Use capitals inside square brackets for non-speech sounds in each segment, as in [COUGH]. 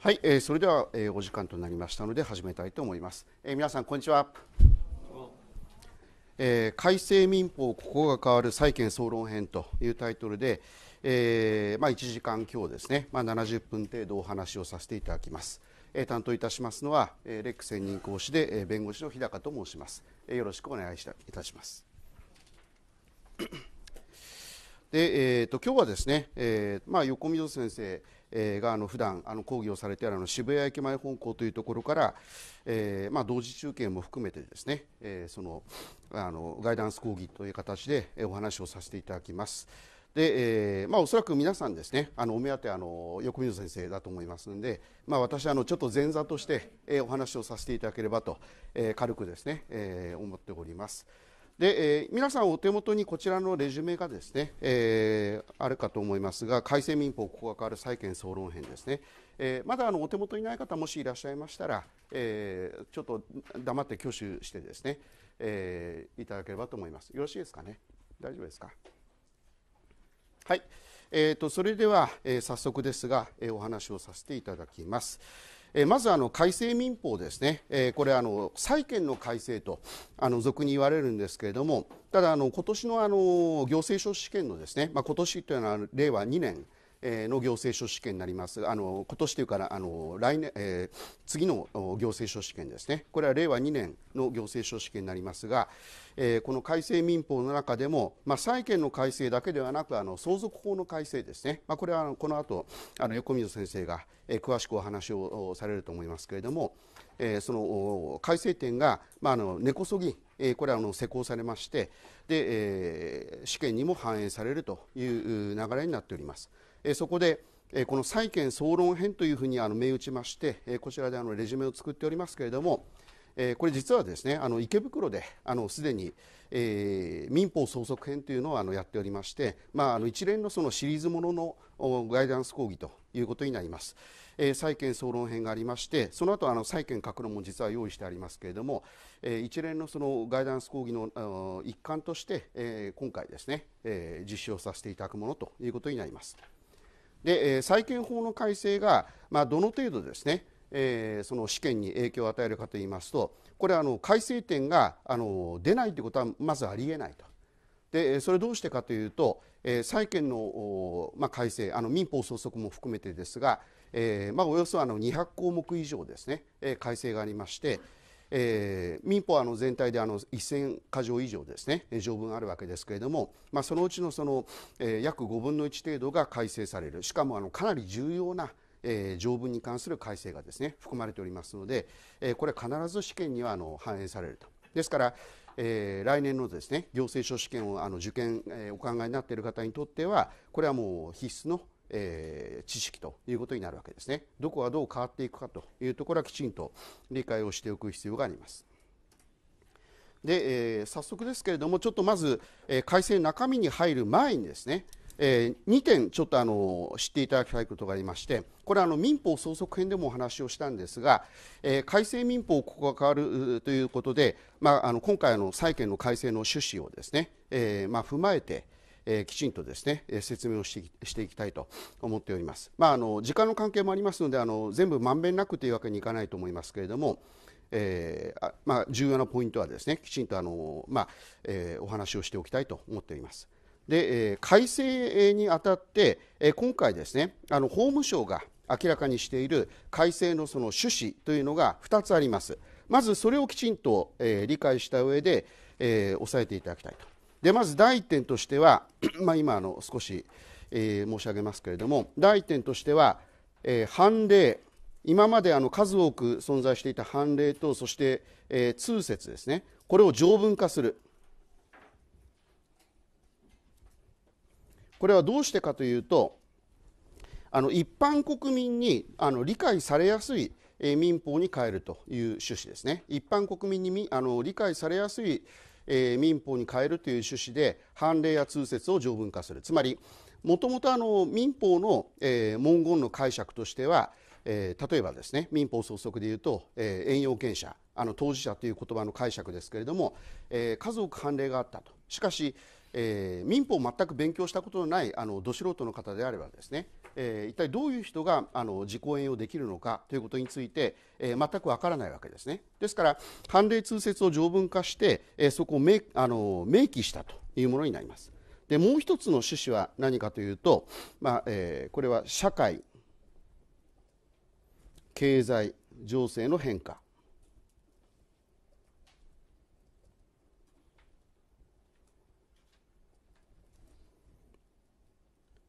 はい、えー、それでは、えー、お時間となりましたので始めたいと思います、えー、皆さんこんにちは、えー、改正民法ここが変わる債権総論編というタイトルで、えーまあ、1時間日ですね、まあ、70分程度お話をさせていただきます、えー、担当いたしますのは、えー、レック専任講師で、えー、弁護士の日高と申します、えー、よろしくお願いいたしますで、えーと、と今日はですね、えーまあ、横溝先生えー、があの普段あの講義をされているあの渋谷駅前本校というところから、えーまあ、同時中継も含めてですね、えー、そのあのガイダンス講義という形でお話をさせていただきます。でえーまあ、おそらく皆さんですねあのお目当てあの横溝先生だと思いますので、まあ、私あのちょっと前座として、えお話をさせていただければと、えー、軽くですね、えー、思っております。で、えー、皆さんお手元にこちらのレジュメがですね、えー、あるかと思いますが改正民法ここが変わる債権総論編ですね、えー、まだあのお手元にない方もしいらっしゃいましたら、えー、ちょっと黙って挙手してですね、えー、いただければと思いますよろしいですかね大丈夫ですかはい、えーと、それでは、えー、早速ですが、えー、お話をさせていただきます。えまずあの改正民法ですね、えこれあの債権の改正とあの俗に言われるんですけれどもただあの今年のあの行政書士試験のですね、まあ、今年というのは令和2年の行政書士試験になりますあの今年というかあの来年、えー、次の行政書士試験ですねこれは令和2年の行政書士試験になりますがえこの改正民法の中でも、まあ、債権の改正だけではなくあの相続法の改正ですね、まあ、これはあのこの後あの横溝先生が、え詳しくお話をされると思いますけれども、えその改正点が、まあ、あの根こそぎ、えこれはあの施行されましてで、え試験にも反映されるという流れになっております。えそこでこの債権総論編というふうにあの銘打ちましてこちらであのレジュメを作っておりますけれどもえー、これ実はですねあの池袋であのすでに、えー、民法総則編というのをあのやっておりまして、まあ、あの一連のそのシリーズもののガイダンス講義ということになります。えー、債権総論編がありましてその後あの債権格論も実は用意してありますけれども、えー、一連のそのガイダンス講義の一環として、えー、今回ですね、えー、実施をさせていただくものということになります。で、えー、債権法の改正が、まあ、どの程度ですねえー、その試験に影響を与えるかといいますとこれはあの改正点があの出ないということはまずありえないと。でそれどうしてかというと、えー、債権の、まあ、改正あの民法総則も含めてですが、えーまあ、およそあの200項目以上ですね、えー、改正がありまして、えー、民法はあの全体であの1000か条以上ですね条文あるわけですけれども、まあ、そのうちのその、えー、約5分の1程度が改正されるしかもあのかなり重要なえー、条文に関する改正がですね含まれておりますので、えー、これ必ず試験にはあの反映されると。ですから、えー、来年のですね行政書試験をあの受験、えー、お考えになっている方にとってはこれはもう必須の、えー、知識ということになるわけですね。どこがどう変わっていくかというところはきちんと理解をしておく必要があります。で、えー、早速ですけれどもちょっとまず、えー、改正中身に入る前にですねえー、2点ちょっとあの知っていただきたいことがありましてこれはあの民法総則編でもお話をしたんですが、えー、改正民法ここが変わるということで、まあ、あの今回の債権の改正の趣旨をですね、えーまあ、踏まえて、えー、きちんとですね説明をしてしていきたいと思っております、まあ、あの時間の関係もありますのであの全部まんべんなくというわけにいかないと思いますけれどもえーまあ、重要なポイントはですねきちんとあの、まあえー、お話をしておきたいと思っております。で、えー、改正にあたって、えー、今回ですねあの法務省が明らかにしている改正のその趣旨というのが2つありますまずそれをきちんと、えー、理解した上で、えー、押さえていただきたいとでまず第1点としては、[CLEARS THROAT] まあ、今あの少し、えー、申し上げますけれども第1点としては、えー、判例今まであの数多く存在していた判例とそして、えー、通説ですねこれを条文化するこれはどうしてかというとあの一般国民にあの理解されやすい民法に変えるという趣旨ですね一般国民にあの理解されやすい民法に変えるという趣旨で判例や通説を条文化するつまりもともと民法の、え文言の解釈としては、え例えばですね民法総則でいうと、えー、遠用権者あの当事者という言葉の解釈ですけれども、え数多く判例があったとしかしえー、民法を全く勉強したことのないあのど素人の方であればですね、えー、一体どういう人があの自己援用できるのかということについて、えー、全くわからないわけですねですから判例通説を条文化して、えー、そこを明あの明記したというものになりますでもう一つの趣旨は何かというと、まあえー、これは社会経済情勢の変化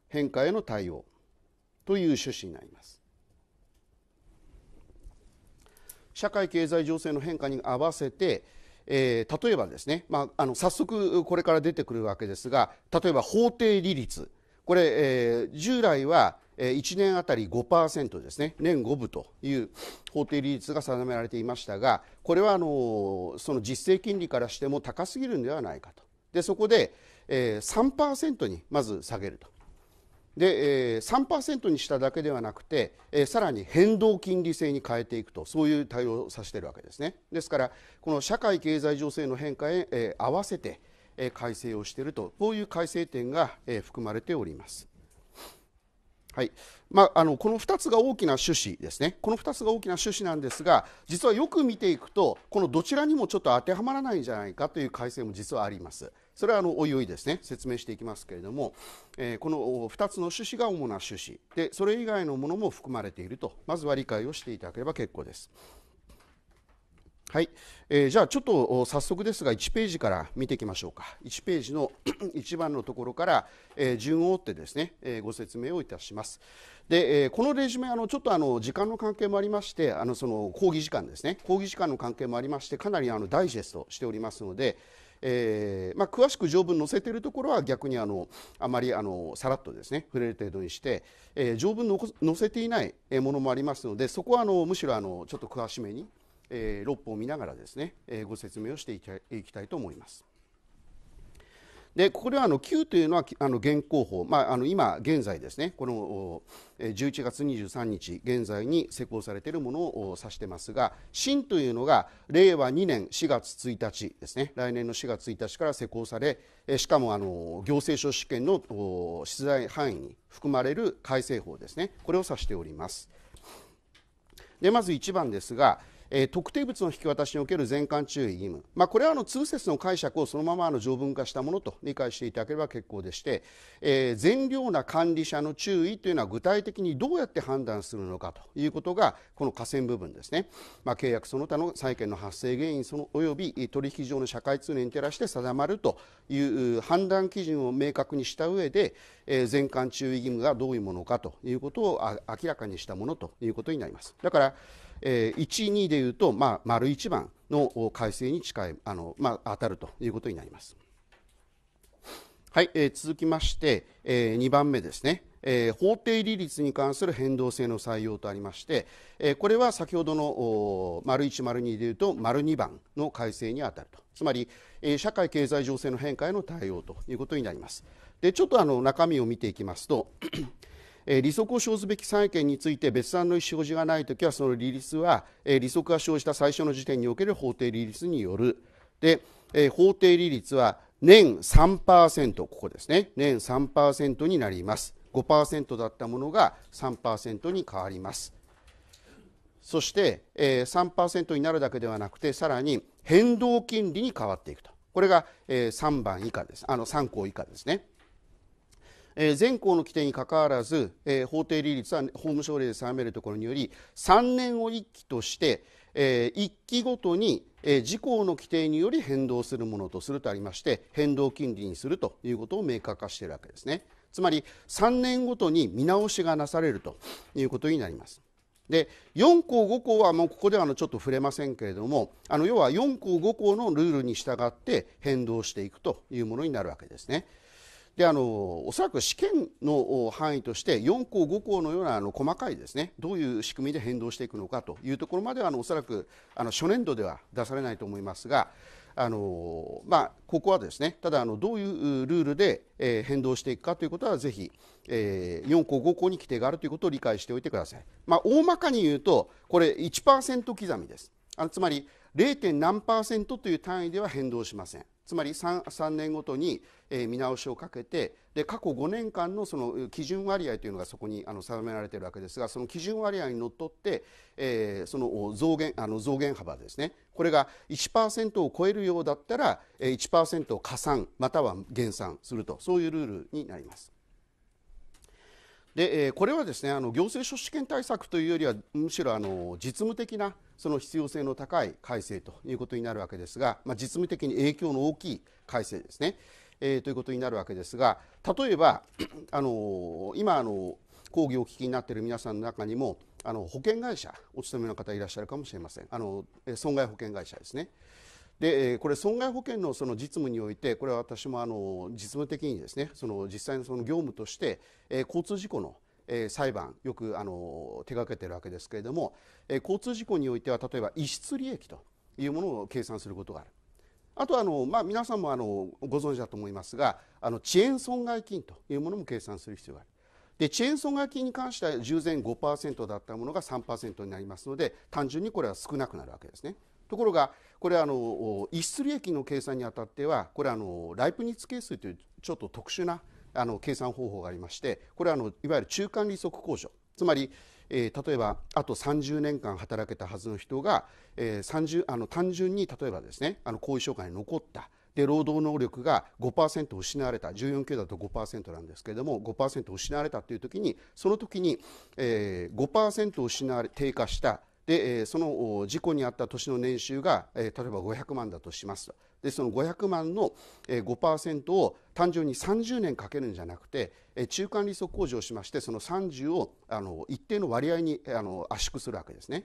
変化への対応という趣旨になります社会経済情勢の変化に合わせて、えー、例えばですね、まあ、あの早速これから出てくるわけですが例えば法定利率これ、えー、従来は1年あたり5%ですね年5分という法定利率が定められていましたがこれはあのその実勢金利からしても高すぎるんではないかとでそこで3%にまず下げるとで3%にしただけではなくてさらに変動金利制に変えていくとそういう対応を指しているわけですねですからこの社会経済情勢の変化へ合わせて改正をしているとこういう改正点が含まれております。はいまあ、あのこの2つが大きな趣旨ですね、この2つが大きな趣旨なんですが、実はよく見ていくと、このどちらにもちょっと当てはまらないんじゃないかという改正も実はあります。それはあのおいおいですね説明していきますけれども、えー、この2つの趣旨が主な趣旨でそれ以外のものも含まれているとまずは理解をしていただければ結構です。はい、えー、じゃあちょっと早速ですが1ページから見ていきましょうか1ページの1 [CLEARS THROAT] 番のところから、えー、順を追ってですね、えー、ご説明をいたしますで、えー、このレジュメあのちょっとあの時間の関係もありましてあのその講義時間ですね講義時間の関係もありましてかなりあのダイジェストしておりますのでえー、まあ、詳しく条文載せているところは逆にあのあまりあのさらっとですね触れる程度にして、えー、条文の載せていないものもありますのでそこはあのむしろあのちょっと詳しめに、えー、6本を見ながらですね、えご説明をしていきたいと思います。でここではあの9というのはあの現行法、まあ、あの今現在ですねこの11月23日現在に施行されているものを指してますが新というのが令和2年4月1日ですね来年の4月1日から施行されしかもあの行政書士験の出題範囲に含まれる改正法ですねこれを指しております。でまず1番ですがえー、特定物の引き渡しにおける全館注意義務、まあ、これはあの通説の解釈をそのままあの条文化したものと理解していただければ結構でして、えー、善良な管理者の注意というのは具体的にどうやって判断するのかということがこの河川部分ですね、まあ、契約その他の債権の発生原因その及び取引上の社会通念に照らして定まるという判断基準を明確にした上で、えー、全館注意義務がどういうものかということを明らかにしたものということになります。だからえー、1、2でいうと、まあ、丸1番の改正に近いあの、まあ、当たるということになります。はい、えー、続きまして、えー、2番目ですね。えー、法定利率に関する変動性の採用とありまして、えー、これは先ほどの丸1、丸2でいうと丸2番の改正に当たるとつまり、えー、社会経済情勢の変化への対応ということになりますでちょっとあの中身を見ていきますとえ利息を生ずべき債権について別案の意思表示がないときはその利率は、え利息が生じた最初の時点における法定利率によるで、え法定利率は年3%ここですね年3%になります5%だったものが3%に変わりますそして3%になるだけではなくてさらに変動金利に変わっていくとこれが3番以下ですあの3項以下ですねえ全項の規定にかかわらず、え法定利率は法務省令で定めるところにより3年を1期として、え1期ごとに、え事項の規定により変動するものとするとありまして変動金利にするということを明確化しているわけですねつまり3年ごとに見直しがなされるということになりますで4項5項はもうここではのちょっと触れませんけれどもあの要は4項5項のルールに従って変動していくというものになるわけですね。であのおそらく試験の範囲として4項5項のようなあの細かいですねどういう仕組みで変動していくのかというところまではあのおそらくあの初年度では出されないと思いますがあの、まあ、ここはですねただあのどういうルールで、え変動していくかということはぜひ、え4項5項に規定があるということを理解しておいてください、まあ、大まかに言うとこれ1%刻みですあのつまり 0. 何という単位では変動しませんつまり 3, 3年ごとに、え見直しをかけてで過去5年間のその基準割合というのがそこにあの定められているわけですがその基準割合にのっとって、えー、その増減あの増減幅ですねこれが1%を超えるようだったら1%を加算または減算するとそういうルールになります。でこれはですねあの行政書士験対策というよりはむしろあの実務的なその必要性の高い改正ということになるわけですが、まあ、実務的に影響の大きい改正ですね、えー、ということになるわけですが例えば、[CLEARS THROAT] あのー、今、あの講義をお聞きになっている皆さんの中にもあの保険会社お勤めの方いらっしゃるかもしれませんあの損害保険会社ですね。でこれ損害保険のその実務においてこれは私もあの実務的にですねその実際のその業務として交通事故のえ裁判よくあの手がけてるわけですけれども、え交通事故においては例えば逸失利益というものを計算することがあるあとあの、まあ、皆さんもあのご存知だと思いますがあの遅延損害金というものも計算する必要があるで遅延損害金に関しては従前5%だったものが3%になりますので単純にこれは少なくなるわけですね。ところがこれはあの逸失利益の計算にあたってはこれあのライプニッツ係数というちょっと特殊なあの計算方法がありましてこれはあのいわゆる中間利息控除つまり、えー、例えばあと30年間働けたはずの人が、えー、あの単純に例えばですねあの後遺症患に残ったで労働能力が5%失われた14級だと5%なんですけれども5%失われたという時にその時に、えー、5%失われ低下したで、えー、その事故に遭った年の年収が、えー、例えば500万だとしますでその500万の5%を単純に30年かけるんじゃなくて中間利息控除をしましてその30をあの一定の割合にあの圧縮するわけですね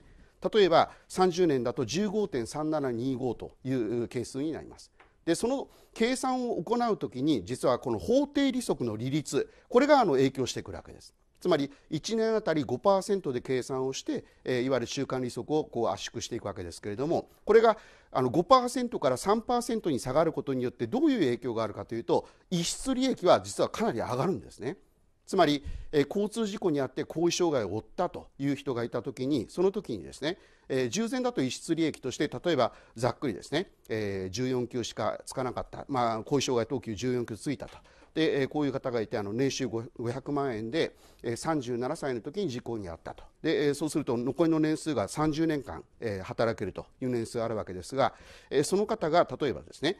例えば30年だと15.3725という係数になりますでその計算を行うときに実はこの法定利息の利率これがあの影響してくるわけですつまり1年あたり5%で計算をして、えー、いわゆる週間利息をこう圧縮していくわけですけれどもこれがあの5%から3%に下がることによってどういう影響があるかというと逸失利益は実はかなり上がるんですね。つまり、えー、交通事故にあって後遺障害を負ったという人がいたときにその時にですね、えー、従前だと逸失利益として例えばざっくりですね、えー、14級しかつかなかった、まあ、後遺障害等級14級ついたとで、こういう方がいてあの年収500万円で、37歳の時に事故に遭ったとで、そうすると残りの年数が30年間、働けるという年数があるわけですが、その方が例えばですね、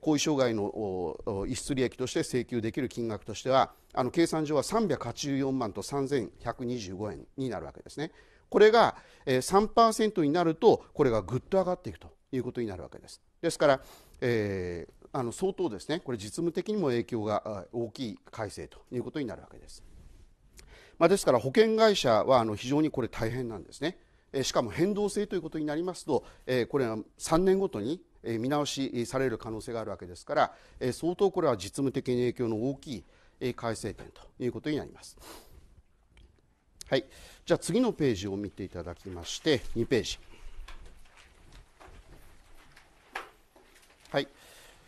後遺障害の逸失利益として請求できる金額としてはあの計算上は384万と3125円になるわけですね。これが3%になるとこれがぐっと上がっていくということになるわけです。ですから、えーあの相当ですね、これ実務的にも影響が大きい改正ということになるわけです。まあ、ですから保険会社はあの非常にこれ大変なんですね。しかも変動制ということになりますと、これは3年ごとに見直しされる可能性があるわけですから、相当これは実務的に影響の大きい改正点ということになります。はい、じゃあ次のページを見ていただきまして、2ページ。はい、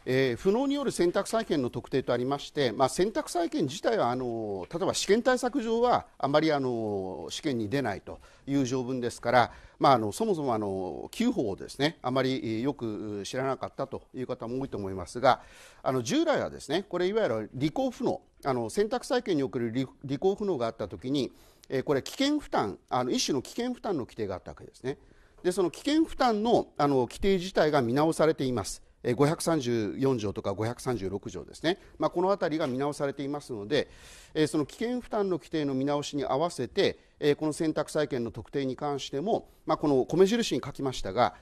えー、不能による選択債権の特定とありまして、まあ、選択債権自体はあの例えば試験対策上はあまりあの試験に出ないという条文ですから、まあ、あのそもそもあの旧法をですねあまりよく知らなかったという方も多いと思いますがあの従来はですねこれいわゆる履行不能あの選択債権における履行不能があったときに、えー、これ危険負担あの一種の危険負担の規定があったわけですね。でその危険負担のあの規定自体が見直されています。534条とか536条ですね、まあ、この辺りが見直されていますので、その危険負担の規定の見直しに合わせて、この選択債権の特定に関しても、まあ、この米印に書きましたが、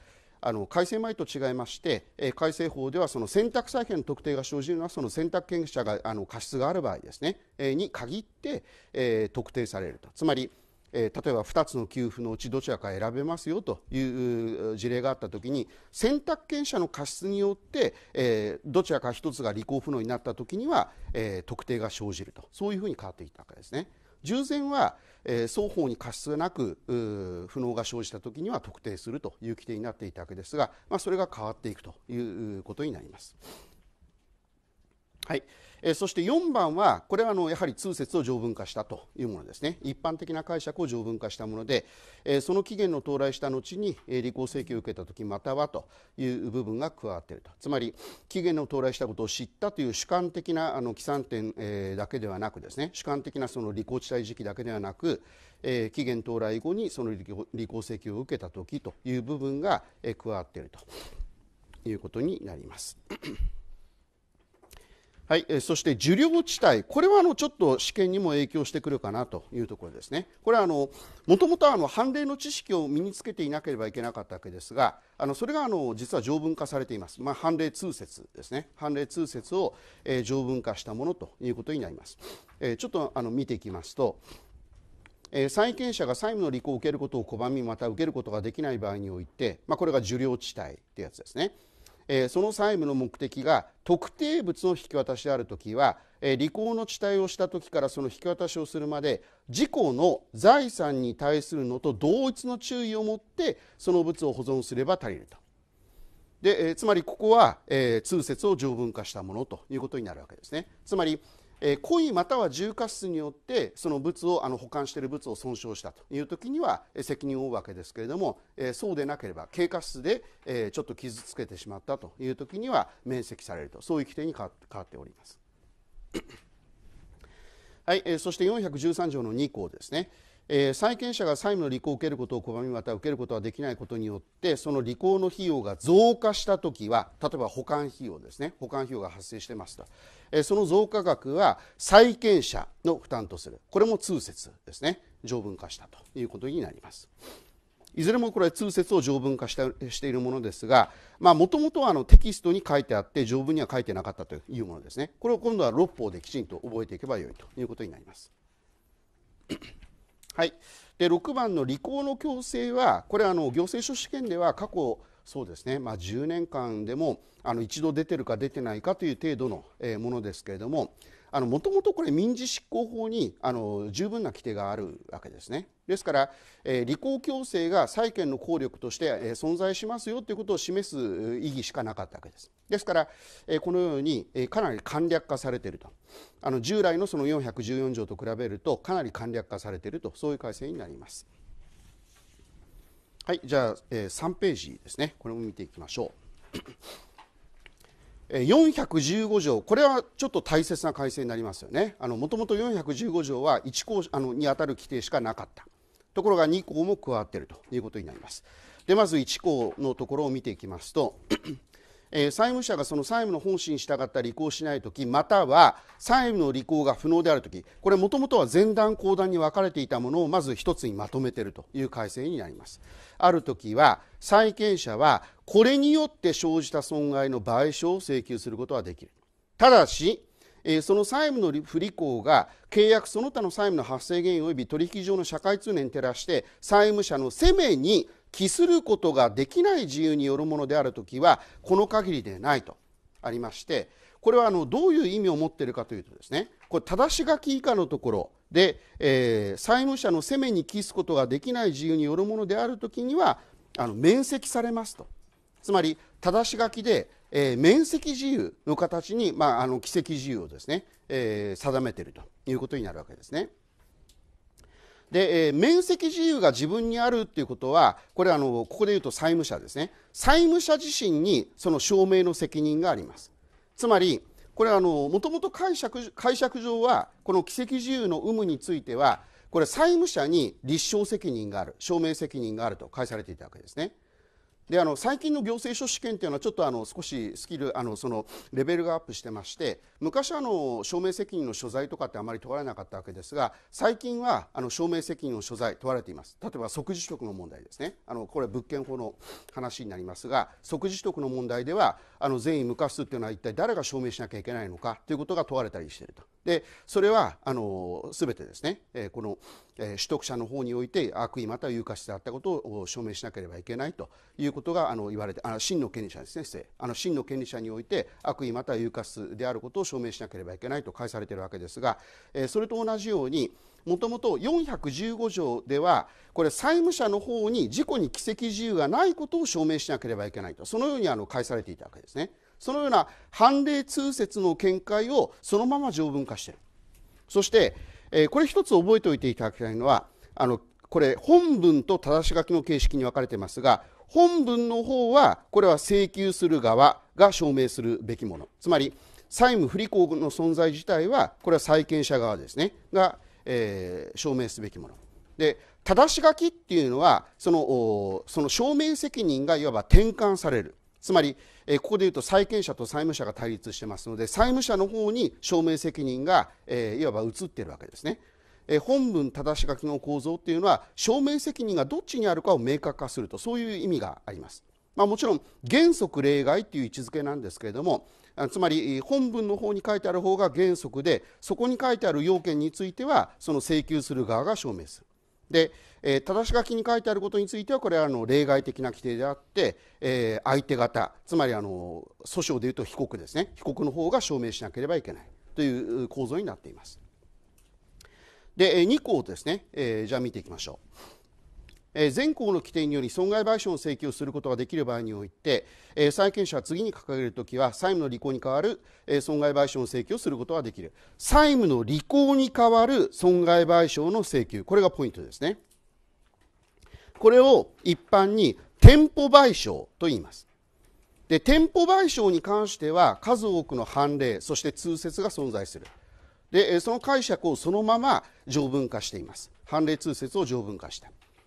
あの改正前と違いまして、改正法ではその選択債権の特定が生じるのはその選択権者があの過失がある場合ですね、に限って、特定されるとつまりえ例えば2つの給付のうちどちらか選べますよという事例があったときに選択権者の過失によって、えどちらか1つが履行不能になったときには、え特定が生じるとそういうふうに変わっていったわけですね。従前は、え双方に過失がなく不能が生じたときには特定するという規定になっていたわけですが、まあ、それが変わっていくということになります。はい、そして4番はこれはあのやはり通説を条文化したというものですね一般的な解釈を条文化したもので、その期限の到来した後に、履行請求を受けた時またはという部分が加わっているとつまり期限の到来したことを知ったという主観的なあの起算点、だけではなくですね主観的なその履行地帯時期だけではなく、期限到来後にその履行請求を受けた時という部分が、加わっているということになります。はい、そして受領地帯、これはあのちょっと試験にも影響してくるかなというところですね。これはあのもともとあの判例の知識を身につけていなければいけなかったわけですが、あのそれがあの実は条文化されています。まあ判例通説ですね。判例通説を、えー、条文化したものということになります。えー、ちょっとあの見ていきますと。えー、債権者が債務の履行を受けることを拒みまた受けることができない場合において、まあ、これが受領地帯ってやつですねえその債務の目的が特定物の引き渡しであるときは、え履行の地帯をしたときからその引き渡しをするまで自己の財産に対するのと同一の注意を持ってその物を保存すれば足りると。で、えつまりここは、え通説を条文化したものということになるわけですね。つまりえ故意または重過失によってその物をあの保管している物を損傷したという時には、え責任を負うわけですけれども、えそうでなければ経過失で、えちょっと傷つけてしまったという時には免責されるとそういう規定に変わっております。はい、えそして413条の2項ですね。えー、債権者が債務の履行を受けることを拒みまた受けることはできないことによってその履行の費用が増加したときは例えば保管費用ですね保管費用が発生してますと、えー、その増加額は債権者の負担とするこれも通説ですね条文化したということになります。いずれもこれは通説を条文化したしているものですがもともとはあのテキストに書いてあって条文には書いてなかったというものですねこれを今度は六法できちんと覚えていけばよいということになります。はい、で6番の履行の強制はこれあの行政書士試験では過去そうですね、まあ、10年間でもあの一度出てるか出てないかという程度のものですけれどももともとこれ民事執行法にあの十分な規定があるわけですね。ですから、えー、履行強制が債権の効力として、えー、存在しますよということを示す意義しかなかったわけです。ですから、えー、このように、えー、かなり簡略化されているとあの従来のその414条と比べるとかなり簡略化されているとそういう改正になります。はい、じゃあ、えー、3ページですねこれも見ていきましょう。415条、これはちょっと大切な改正になりますよね。もともと415条は1項あのに当たる規定しかなかった。ところが2項も加わっているということになります。で、まず1項のところを見ていきますと、えー、債務者がその債務の本心に従った履行しないときまたは債務の履行が不能であるときこれもともとは前段後段に分かれていたものをまず一つにまとめているという改正になりますあるときは債権者はこれによって生じた損害の賠償を請求することはできるただしその債務の不履行が契約その他の債務の発生原因及び取引上の社会通念に照らして債務者の責めに期することができない自由によるものであるときはこの限りでないとありましてこれはあのどういう意味を持っているかというとですねこれ正し書き以下のところで、えー、債務者の責めに帰すことができない自由によるものであるときにはあの免責されますとつまり正し書きで、えー、免責自由の形に、まあ、あの奇跡自由をですね、えー、定めているということになるわけですね。で、えー、面積自由が自分にあるっていうことは、これあの、ここで言うと債務者ですね。債務者自身にその証明の責任があります。つまり、これあの、もともと解釈、解釈上は、この奇跡自由の有無については、これ債務者に立証責任がある、証明責任があると解されていたわけですね。であの最近の行政書士試験というのはちょっとあの少しスキルあのそのレベルがアップしてまして昔あの証明責任の所在とかってあまり問われなかったわけですが最近はあの証明責任の所在問われています例えば即時取得の問題ですねあのこれ物件法の話になりますが即時取得の問題ではあの善意無過失というのは一体誰が証明しなきゃいけないのかということが問われたりしていると。でそれはあの全てですね、この、取得者の方において悪意または有価値であったことを証明しなければいけないということがあの言われてあの真の権利者ですねあの真の権利者において悪意または有価値であることを証明しなければいけないと返されているわけですが、それと同じようにもともと415条ではこれ債務者の方に事故に奇跡自由がないことを証明しなければいけないとそのようにあの返されていたわけですね。そのような判例通説の見解をそのまま条文化しているそして、えー、これ一つ覚えておいていただきたいのはあのこれ本文と正し書きの形式に分かれてますが本文の方はこれは請求する側が証明するべきものつまり債務不履行の存在自体はこれは債権者側ですねが、えー、証明すべきもので正し書きっていうのはそのその証明責任がいわば転換されるつまり、えここでいうと債権者と債務者が対立してますので債務者の方に証明責任が、えいわば移っているわけですね。え本文正し書きの構造っていうのは証明責任がどっちにあるかを明確化するとそういう意味があります。まあ、もちろん原則例外という位置づけなんですけれどもつまり本文の方に書いてある方が原則でそこに書いてある要件についてはその請求する側が証明する。でえー、正し書きに書いてあることについてはこれはあの例外的な規定であって、えー、相手方つまりあの訴訟でいうと被告ですね被告の方が証明しなければいけないという構造になっています。で2項ですね、えー、じゃあ見ていきましょう。前項の規定により損害賠償を請求することができる場合において債権者は次に掲げるときは債務の履行に代わる損害賠償の請求をすることができる債務の履行に代わる損害賠償の請求これがポイントですねこれを一般に店舗賠償と言いますで店舗賠償に関しては数多くの判例そして通説が存在するでその解釈をそのまま条文化しています判例通説を条文化し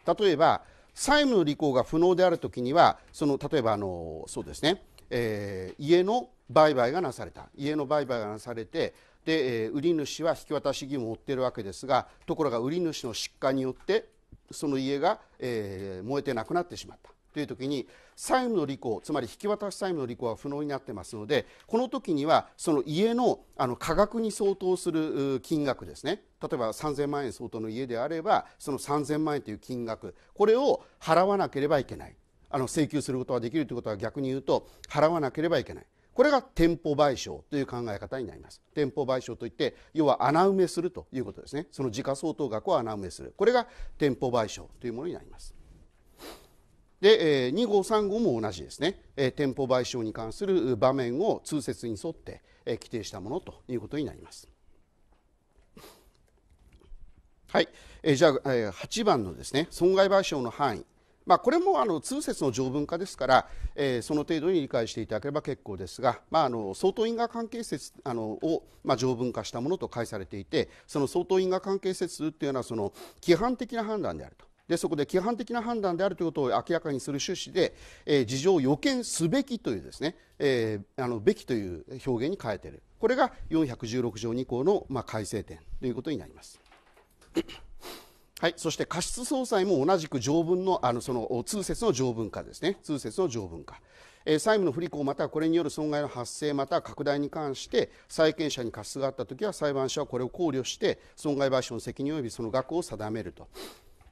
た例えば債務の履行が不能であるときにはその例えばあのそうですね、えー、家の売買がなされた家の売買がなされてで、えー、売り主は引き渡し義務を負っているわけですがところが売り主の失火によってその家が、えー、燃えてなくなってしまったという時に債務の履行つまり引き渡し債務の履行は不能になってますのでこの時にはその家のあの価格に相当する金額ですね例えば3000万円相当の家であればその3000万円という金額これを払わなければいけないあの請求することができるということは逆に言うと払わなければいけないこれが店舗賠償という考え方になります店舗賠償といって要は穴埋めするということですねその時価相当額を穴埋めするこれが店舗賠償というものになりますで、え2号3号も同じですね、え店舗賠償に関する場面を通説に沿って、え規定したものということになりますはい、えじゃあ、え8番のですね損害賠償の範囲まあ、これもあの通説の条文化ですから、えー、その程度に理解していただければ結構ですが、まあ、あの相当因果関係説あのを、まあ、条文化したものと解されていてその相当因果関係説というのはその規範的な判断であると。でそこで規範的な判断であるということを明らかにする趣旨で、えー、事情を予見すべきというですね、えー、あのべきという表現に変えているこれが416条2項の、まあ、改正点ということになります。はい、そして過失相殺も同じく条文のあのその通説の条文化ですね通説の条文化、えー、債務の不履行またはこれによる損害の発生または拡大に関して債権者に過失があったときは裁判所はこれを考慮して損害賠償の責任及びその額を定めると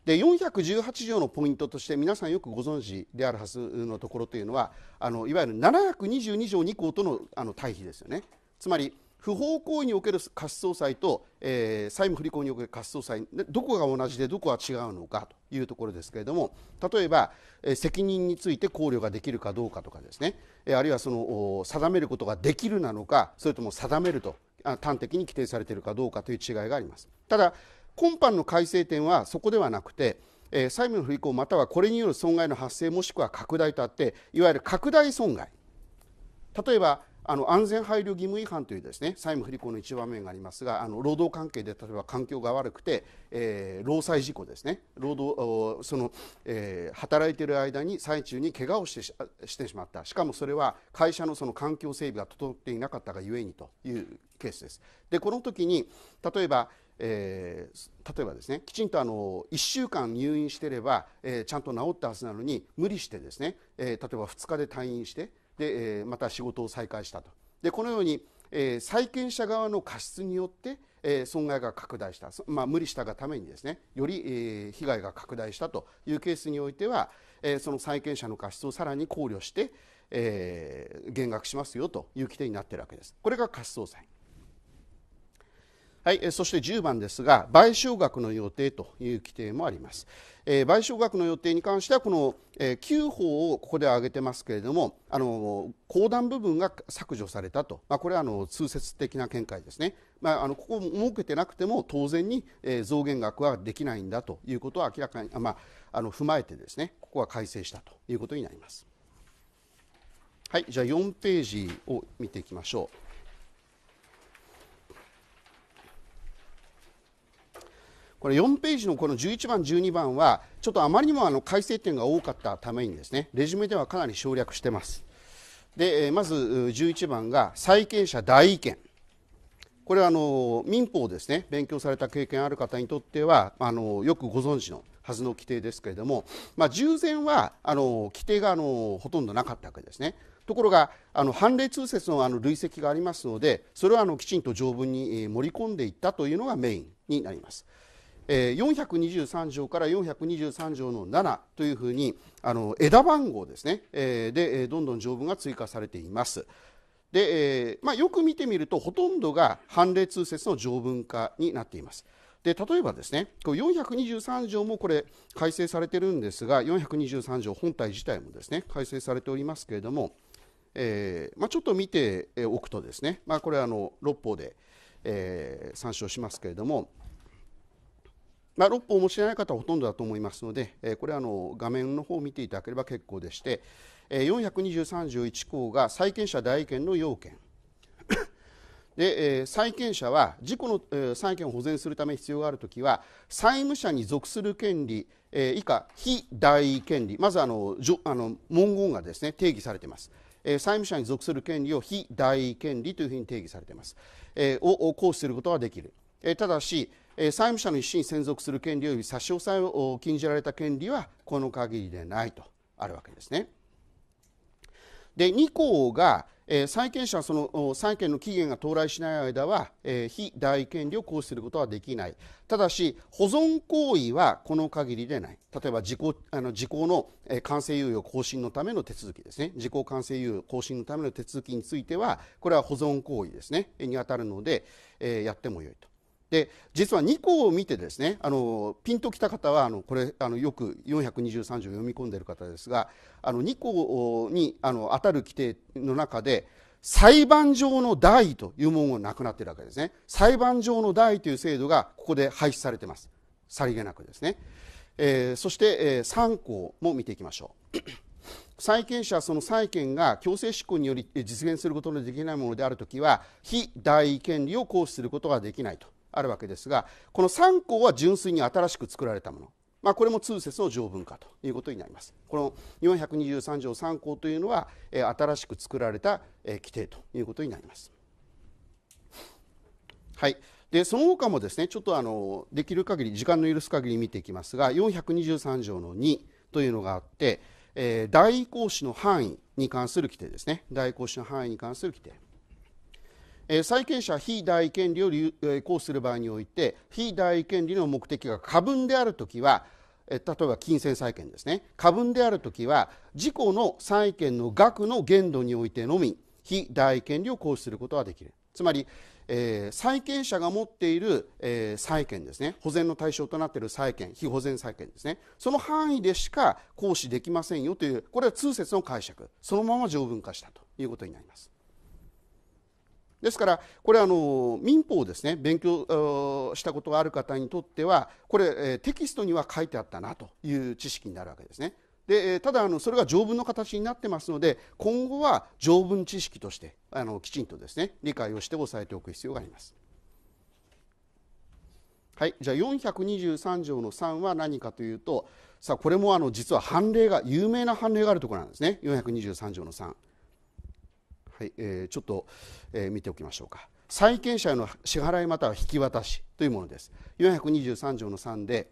で418条のポイントとして皆さんよくご存知であるはずのところというのはあのいわゆる722条2項とのあの対比ですよねつまり不法行為における過失総裁と、えー、債務不履行における過失総裁どこが同じでどこが違うのかというところですけれども例えば、えー、責任について考慮ができるかどうかとかですね、えー、あるいはその定めることができるなのかそれとも定めると端的に規定されているかどうかという違いがあります。ただ今般の改正点はそこではなくてえー、債務の不履行またはこれによる損害の発生もしくは拡大とあっていわゆる拡大損害例えばあの安全配慮義務違反というですね債務不履行の一場面がありますがあの労働関係で例えば環境が悪くて、えー、労災事故ですね労働その、えー、働いている間に最中に怪我をしてししてしまったしかもそれは会社のその環境整備が整っていなかったがゆえにというケースです。でこの時に例えばえー、例えばですねきちんとあの1週間入院していれば、えー、ちゃんと治ったはずなのに無理してですね、えー、例えば2日で退院してでまた仕事を再開したとでこのように債権者側の過失によって損害が拡大した、まあ、無理したがためにですねより被害が拡大したというケースにおいてはその債権者の過失をさらに考慮して減額しますよという規定になっているわけです。これが過失総裁はい、そして10番ですが賠償額の予定という規定もあります、えー、賠償額の予定に関してはこの、えー、9法をここで挙げてますけれどもあの後段部分が削除されたと、まあ、これはあの通説的な見解ですね、まあ、あのここを設けてなくても当然に、えー、増減額はできないんだということを明らかに、まあ、あの踏まえてですねここは改正したということになりますはいじゃあ4ページを見ていきましょうこれ4ページのこの11番、12番はちょっとあまりにもあの改正点が多かったためにですねレジュメではかなり省略してます。でまず11番が債権者代位権。これはあの民法ですね勉強された経験ある方にとってはあのよくご存知のはずの規定ですけれども、まあ、従前はあの規定があのほとんどなかったわけですね。ところがあの判例通説のあの累積がありますのでそれはあのきちんと条文に盛り込んでいったというのがメインになります。423条から423条の7というふうにあの枝番号ですね、でどんどん条文が追加されています。で、まあ、よく見てみるとほとんどが判例通説の条文化になっています。で例えばですね423条もこれ改正されてるんですが423条本体自体もですね改正されておりますけれども、えーまあ、ちょっと見ておくとですね、まあ、これあの6法で、えー、参照しますけれどもまあ、6本も知らない方はほとんどだと思いますので、えー、これはあの画面の方を見ていただければ結構でして、えー、42031項が債権者代位権の要件 [COUGHS] で、えー、債権者は事故の、えー、債権を保全するため必要があるときは債務者に属する権利、えー、以下非代位権利まずあのじょあの文言がですね定義されています。え債務者に属する権利を非代位権利というふうに定義されています、えー、を行使することはできる、えー、ただし債務者の一心に専属する権利及び差し押さえを禁じられた権利はこの限りでないとあるわけですね。で2項が、え債権者はその債権の期限が到来しない間は、え非代位権利を行使することはできないただし保存行為はこの限りでない例えば時効あの時効の、え完成猶予更新のための手続きですね時効完成猶予更新のための手続きについてはこれは保存行為ですねに当たるので、えー、やってもよいとで実は2項を見てですねあのピンときた方はあのこれあのよく423条を読み込んでいる方ですがあの2項にあの当たる規定の中で裁判上の代位という文言がなくなっているわけですね裁判上の代位という制度がここで廃止されていますさりげなくですね、えー、そして、えー、3項も見ていきましょう [COUGHS] 債権者その債権が強制執行により実現することのできないものであるときは非代位権利を行使することができないとあるわけですがこの3項は純粋に新しく作られたもの、まあ、これも通説の条文化ということになりますこの423条3項というのは、え新しく作られた、え規定ということになりますはいでその他もですねちょっとあのできる限り時間の許す限り見ていきますが423条の2というのがあって、えー、代行使の範囲に関する規定ですね代行使の範囲に関する規定債権者非代権利を行使する場合において非代権利の目的が過分であるときは例えば金銭債権ですね過分であるときは自己の債権の額の限度においてのみ非代権利を行使することができるつまり、えー、債権者が持っている、えー、債権ですね保全の対象となっている債権非保全債権ですねその範囲でしか行使できませんよというこれは通説の解釈そのまま条文化したということになりますですから、これはあの民法をですね勉強したことがある方にとっては、これテキストには書いてあったなという知識になるわけですね。でただあの、それが条文の形になってますので、今後は条文知識としてあのきちんとですね理解をして押さえておく必要があります。はい、じゃあ423条の3は何かというと、さあこれもあの実は判例が有名な判例があるところなんですね、423条の3。はい、えー、ちょっと、えー、見ておきましょうか債権者への支払いまたは引き渡しというものです423条の3で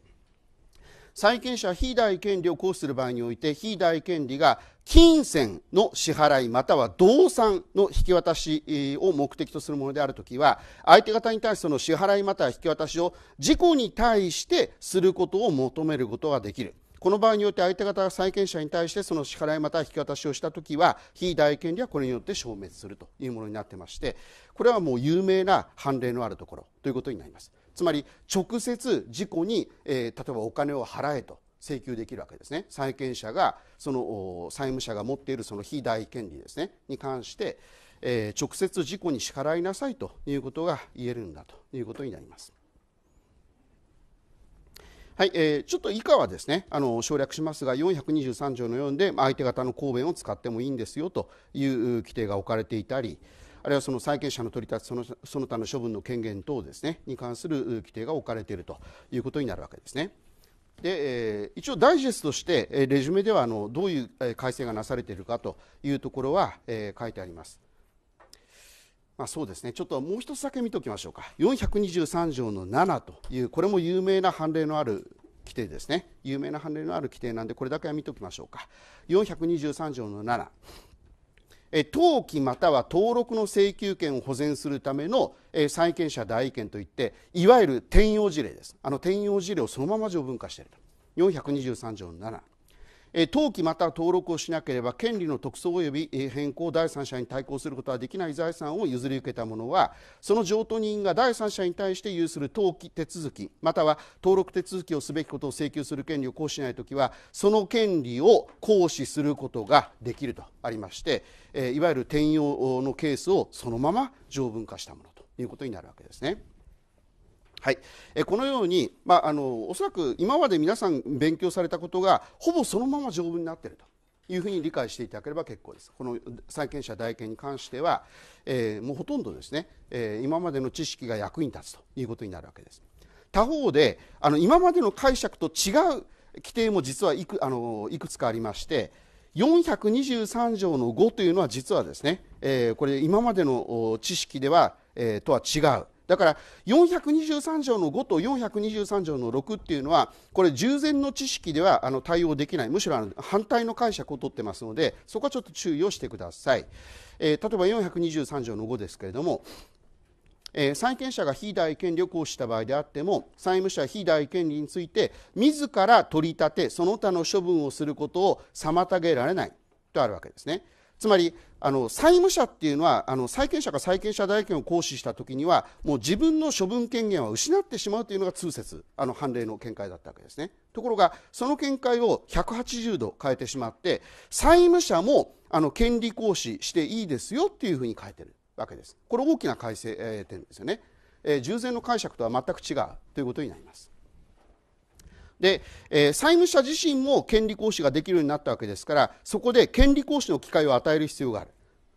債権者非代権利を行使する場合において非代権利が金銭の支払いまたは動産の引き渡しを目的とするものであるときは相手方に対しての支払いまたは引き渡しを事故に対してすることを求めることができる。この場合によって相手方が債権者に対してその支払いまたは引き渡しをしたときは非代権利はこれによって消滅するというものになってましてこれはもう有名な判例のあるところということになりますつまり直接事故に、えー、例えばお金を払えと請求できるわけですね債権者がその債務者が持っているその非代権利ですねに関して、えー、直接事故に支払いなさいということが言えるんだということになりますはい、えー、ちょっと以下はですね、あの省略しますが、423条の4で相手方の公弁を使ってもいいんですよという規定が置かれていたり、あるいはその債権者の取り立つそのその他の処分の権限等ですねに関する規定が置かれているということになるわけですね。で、え一応ダイジェストして、えレジュメではあのどういう改正がなされているかというところは、え書いてあります。まあ、そうですねちょっともう一つだけ見ておきましょうか423条の7というこれも有名な判例のある規定ですね有名な判例のある規定なんでこれだけは見ておきましょうか423条の7登記または登録の請求権を保全するための債権者代位権といっていわゆる転用事例ですあの転用事例をそのまま条文化している423条の7登記または登録をしなければ権利の特措及び変更第三者に対抗することはできない財産を譲り受けた者はその譲渡人が第三者に対して有する登記手続きまたは登録手続きをすべきことを請求する権利を行使しないときはその権利を行使することができるとありましていわゆる転用のケースをそのまま条文化したものということになるわけですね。はい、えこのように、まあ、あのおそらく今まで皆さん勉強されたことがほぼそのまま条文になっているというふうに理解していただければ結構です。この債権者代権に関しては、えー、もうほとんどですね、えー、今までの知識が役に立つということになるわけです。他方であの今までの解釈と違う規定も実はいくあのいくつかありまして423条の5というのは実はですね、えー、これ今までの知識では、えー、とは違う。だから423条の5と423条の6っていうのはこれ従前の知識ではあの対応できないむしろ反対の解釈を取ってますのでそこはちょっと注意をしてください、えー、例えば423条の5ですけれどもえー、債権者が非代権利を行使した場合であっても債務者非代権利について自ら取り立てその他の処分をすることを妨げられないとあるわけですね。つまりあの債務者っていうのはあの債権者が債権者代権を行使した時にはもう自分の処分権限は失ってしまうというのが通説あの判例の見解だったわけですねところがその見解を180度変えてしまって債務者もあの権利行使していいですよというふうに変えているわけですこれ大きな改正点ですよね、えー、従前の解釈とは全く違うということになりますで、えー、債務者自身も権利行使ができるようになったわけですからそこで権利行使の機会を与える必要がある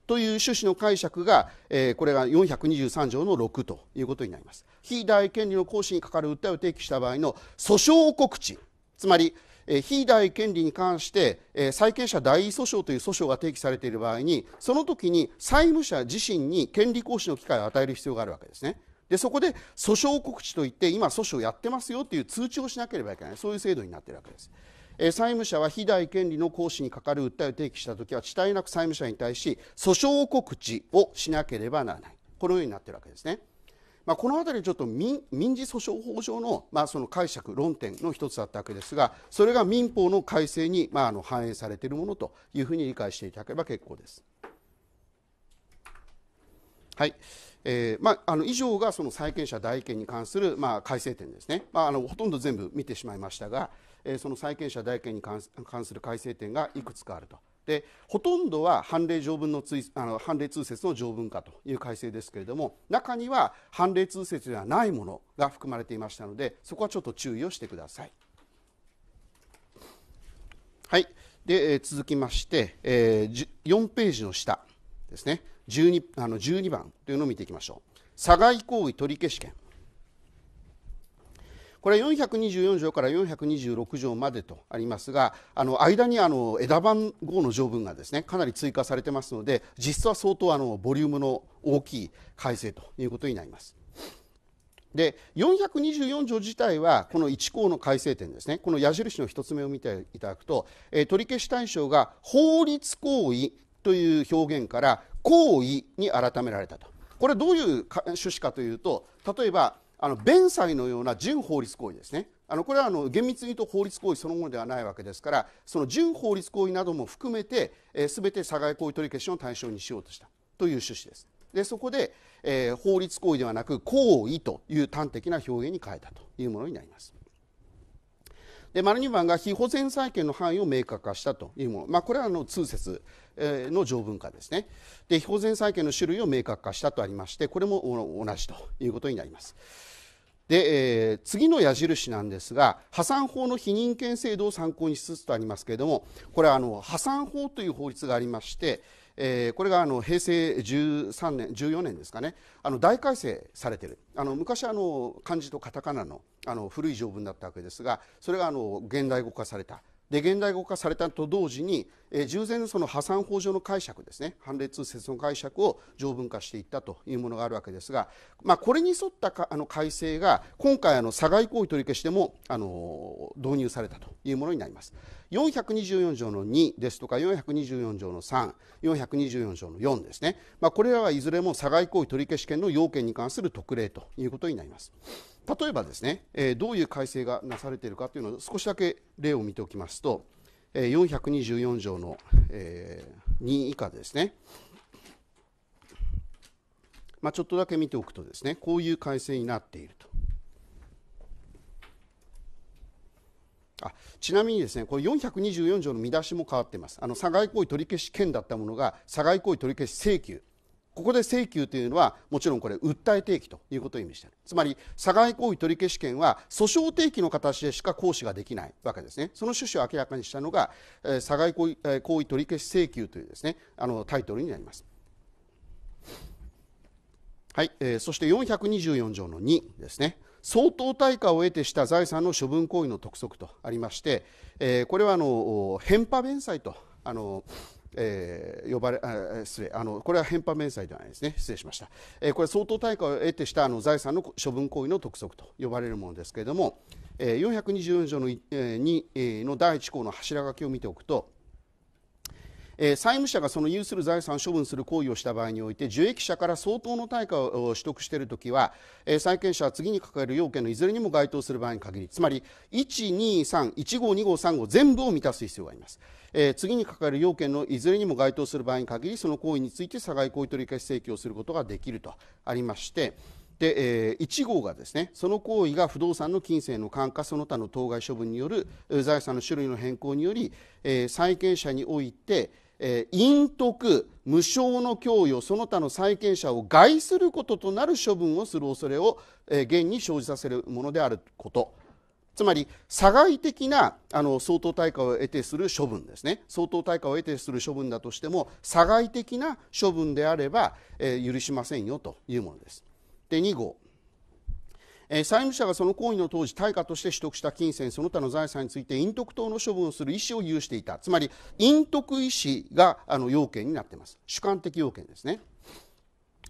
という趣旨の解釈が、えー、これが423条の6ということになります非代権利の行使に係る訴えを提起した場合の訴訟告知つまり、えー、非代権利に関して、えー、債権者代位訴訟という訴訟が提起されている場合にその時に債務者自身に権利行使の機会を与える必要があるわけですね。でそこで訴訟告知といって今訴訟やってますよという通知をしなければいけないそういう制度になっているわけです。え債務者は被害権利の行使に係る訴えを提起したときは、遅滞なく債務者に対し、訴訟告知をしなければならない。このようになっているわけですね。まあ、このあたりちょっと民事訴訟法上の,、まあその解釈、論点の一つだったわけですが、それが民法の改正に、まあ、あの反映されているものというふうに理解していただければ結構です。はい。えーまあ、あの以上がその債権者代位権に関する、まあ、改正点ですね、まあ、あのほとんど全部見てしまいましたが、えー、その債権者代位権に関する改正点がいくつかあると。でほとんどは判例条文のいあの判例通説の条文化という改正ですけれども中には判例通説ではないものが含まれていましたのでそこはちょっと注意をしてください。はい、で、え続きまして、えー、4ページの下ですね。12, あの12番というのを見ていきましょう差害行為取消権これは424条から426条までとありますがあの間にあの枝番号の条文がですねかなり追加されてますので実質は相当あのボリュームの大きい改正ということになります。で424条自体はこの1項の改正点ですねこの矢印の1つ目を見ていただくと、えー、取り消し対象が法律行為という表現から行為に改められたとこれどういう趣旨かというと例えばあの弁済のような準法律行為ですねあのこれはあの厳密に言うと法律行為そのものではないわけですからその準法律行為なども含めて、えー、全て差外行為取り消しの対象にしようとしたという趣旨ですでそこで、えー、法律行為ではなく行為という端的な表現に変えたというものになりますで丸2番が非保全債権の範囲を明確化したというもの、まあ、これはあの通説の条文化ですねで非保全債権の種類を明確化したとありましてこれも同じということになります。で、えー、次の矢印なんですが破産法の否認権制度を参考にしつつとありますけれどもこれはあの破産法という法律がありましてえー、これがあの平成13年14年ですかねあの大改正されてるあの昔あの漢字とカタカナのあの古い条文だったわけですがそれがあの現代語化されたで現代語化されたと同時に、えー、従前のその破産法上の解釈ですね判例通説の解釈を条文化していったというものがあるわけですが、まあ、これに沿ったかあの改正が今回あの差害行為取り消しでも、あの導入されたというものになります424条の2ですとか424条の3424条の4ですね、まあ、これらはいずれも差害行為取り消し権の要件に関する特例ということになります。例えばですね、えどういう改正がなされているかというのを少しだけ例を見ておきますと、え424条の、え2以下ですね、まあ、ちょっとだけ見ておくとですね、こういう改正になっていると。あちなみにですね、これ424条の見出しも変わっています。あの、差外行為取り消し権だったものが、差外行為取り消し請求。ここで請求というのはもちろんこれ訴え提起ということを意味しているつまり差外行為取消権は訴訟提起の形でしか行使ができないわけですねその趣旨を明らかにしたのが、え差外行為,、取消請求というですねあのタイトルになりますはい、えー、そして424条の2ですね相当対価を得てした財産の処分行為の督促とありまして、えー、これはあの返破弁済とあのえー、呼ばれあ失礼あのこれは返還明細ではないですね失礼しました、えー、これ相当対価を得てしたあの財産の処分行為の督促と呼ばれるものですけれども、えー、424条の,、えー、2の第1項の柱書きを見ておくとえー、債務者がその有する財産を処分する行為をした場合において受益者から相当の対価を取得しているときは、えー、債権者は次に抱える要件のいずれにも該当する場合に限りつまり1 2 3 1号、2号、3号全部を満たす必要があります。えー、次に書かれる要件のいずれにも該当する場合に限りその行為について差外行為取消請求をすることができるとありましてで、えー、1号がですねその行為が不動産の金銭の管化その他の当該処分による財産の種類の変更により、えー、債権者において、隠匿、陰徳無償の供与その他の債権者を害することとなる処分をする恐れを、現に生じさせるものであることつまり、差外的なあの相当対価を得てする処分ですね、相当対価を得てする処分だとしても、差外的な処分であれば、えー、許しませんよというものです。で2号、え債務者がその行為の当時、対価として取得した金銭、その他の財産について、隠匿等の処分をする意思を有していた、つまり、隠匿意思があの要件になっています、主観的要件ですね。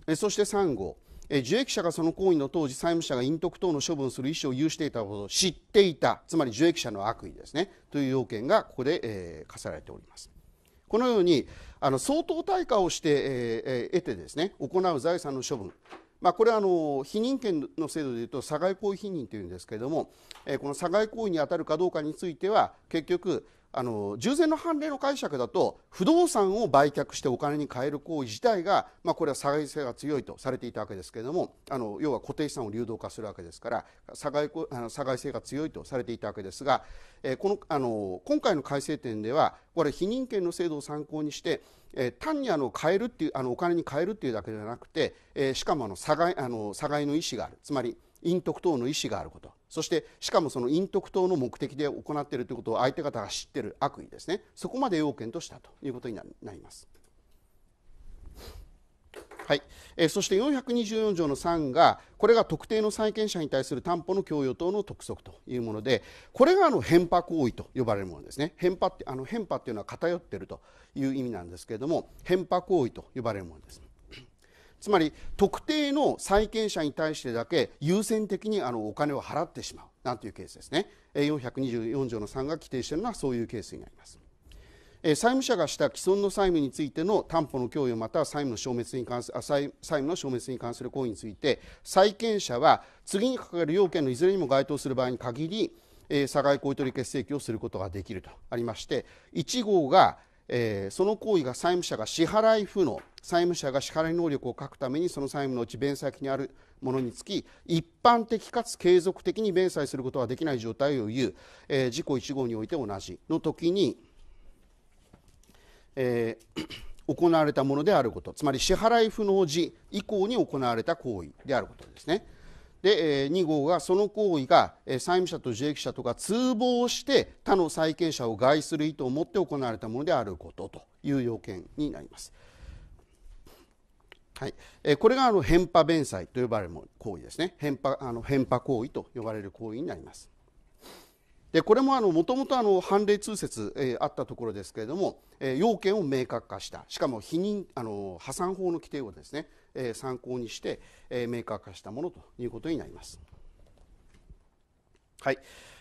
えそして3号受益者がその行為の当時債務者が隠匿等の処分する意思を有していたほど知っていたつまり受益者の悪意ですねという要件がここで、えー、課されておりますこのようにあの相当対価をして、えー、得てですね行う財産の処分まあ、これはあの否認権の制度でいうと差害行為否認というんですけれども、えー、この差害行為に当たるかどうかについては結局あの従前の判例の解釈だと不動産を売却してお金に換える行為自体が、まあ、これは差現性が強いとされていたわけですけれどもあの要は固定資産を流動化するわけですから差外性が強いとされていたわけですが、えー、このあの今回の改正点ではこれ否認権の制度を参考にして、えー、単にあの買えるっていうあのお金に換えるっていうだけではなくて、えー、しかもあの差外あの差外の意思があるつまり隠匿等の意思があることそしてしかもその陰徳党の目的で行っているということを相手方が知っている悪意ですねそこまで要件としたということになります。はいえー、そして424条の3がこれが特定の債権者に対する担保の供与等の督促というものでこれがあの変派行為と呼ばれるものですね変化ってあの変っていうのは偏っているという意味なんですけれども変派行為と呼ばれるものです。つまり特定の債権者に対してだけ優先的にあのお金を払ってしまうなんていうケースですね424条の3が規定しているのはそういうケースになります債務者がした既存の債務についての担保の供与または債務の消滅に関する債務の消滅に関する行為について債権者は次に掲げる要件のいずれにも該当する場合に限り差外行為取り消し請求をすることができるとありまして1号がえー、その行為が債務者が支払い不能債務者が支払い能力を欠くためにその債務のうち弁済金にあるものにつき一般的かつ継続的に弁済することはできない状態を言う、えー、事故1号において同じの時に、えー、[COUGHS] 行われたものであることつまり支払い不能時以降に行われた行為であることですね。で、え2号がその行為が、え債務者と受益者とか通謀して他の債権者を害する意図を持って行われたものであることという要件になります。はい、えこれがあの変破弁済と呼ばれる行為ですね変破あの変破行為と呼ばれる行為になります。でこれももともと判例通説、えー、あったところですけれども、えー、要件を明確化したしかも否認あの破産法の規定をですね、えー、参考にして、えー、明確化したものということになります。はい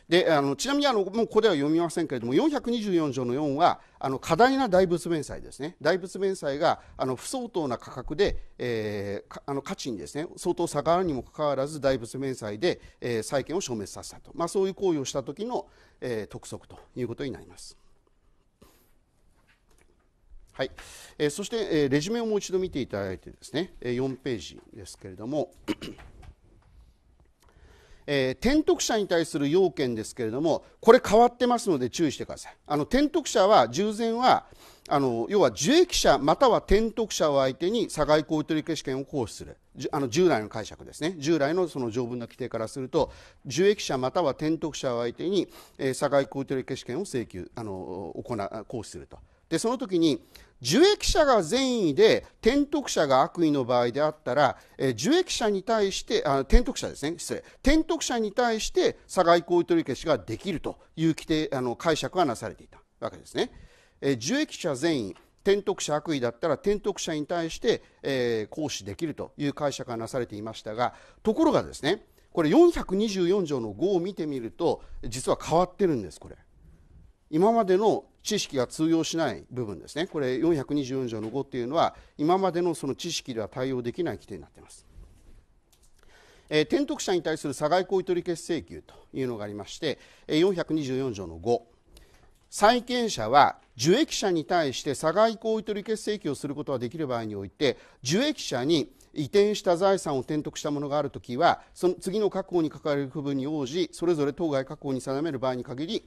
であのちなみにあのもうここでは読みませんけれども424条の4はあの過大な大仏弁済ですね大仏弁済があの不相当な価格で、えー、あの価値にですね相当下がるにもかかわらず大仏弁済で、えー、債権を消滅させたと、まあ、そういう行為をした時の、えー、督促ということになります。はいえー、そして、えー、レジュメをもう一度見ていただいてですね4ページですけれどもえー、転徳者に対する要件ですけれどもこれ変わってますので注意してくださいあの転徳者は従前はあの要は受益者または転徳者を相手に社外行取消権を行使するあの従来の解釈ですね従来のその条文の規定からすると受益者または転徳者を相手に、えー、外公取消権を請求あの行行使するとでその時に受益者が善意で転得者が悪意の場合であったら、え受益者に対してあ転得者ですね失礼転得者に対して差害行為取り消しができるという規定あの解釈がなされていたわけですね、え受益者善意転得者悪意だったら転得者に対して、えー、行使できるという解釈がなされていましたがところがですねこれ424条の5を見てみると実は変わってるんですこれ今までの知識が通用しない部分ですねこれ424条の5っていうのは今までのその知識では対応できない規定になっています。えー、転得者に対する差害行為取消請求というのがありまして424条の5債権者は受益者に対して差害行為取消請求をすることができる場合において受益者に移転した財産を転得したものがあるときはその次の確保に関わる区分に応じそれぞれ当該確保に定める場合に限り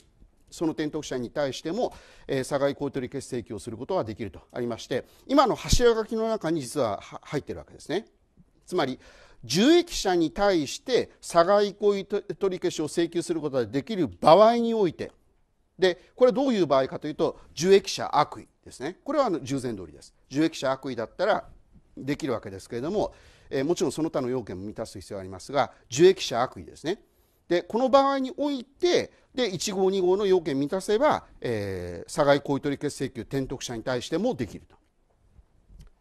その転倒者に対しても、え差外公取決請求をすることができるとありまして今の柱書きの中に実は入ってるわけですねつまり受益者に対して差外行為取り消しを請求することができる場合においてでこれどういう場合かというと受益者悪意ですねこれはあの従前通りです受益者悪意だったらできるわけですけれども、えもちろんその他の要件も満たす必要がありますが受益者悪意ですねでこの場合においてで1号2号の要件満たせば、えー、差外行為取決請求転得者に対してもできる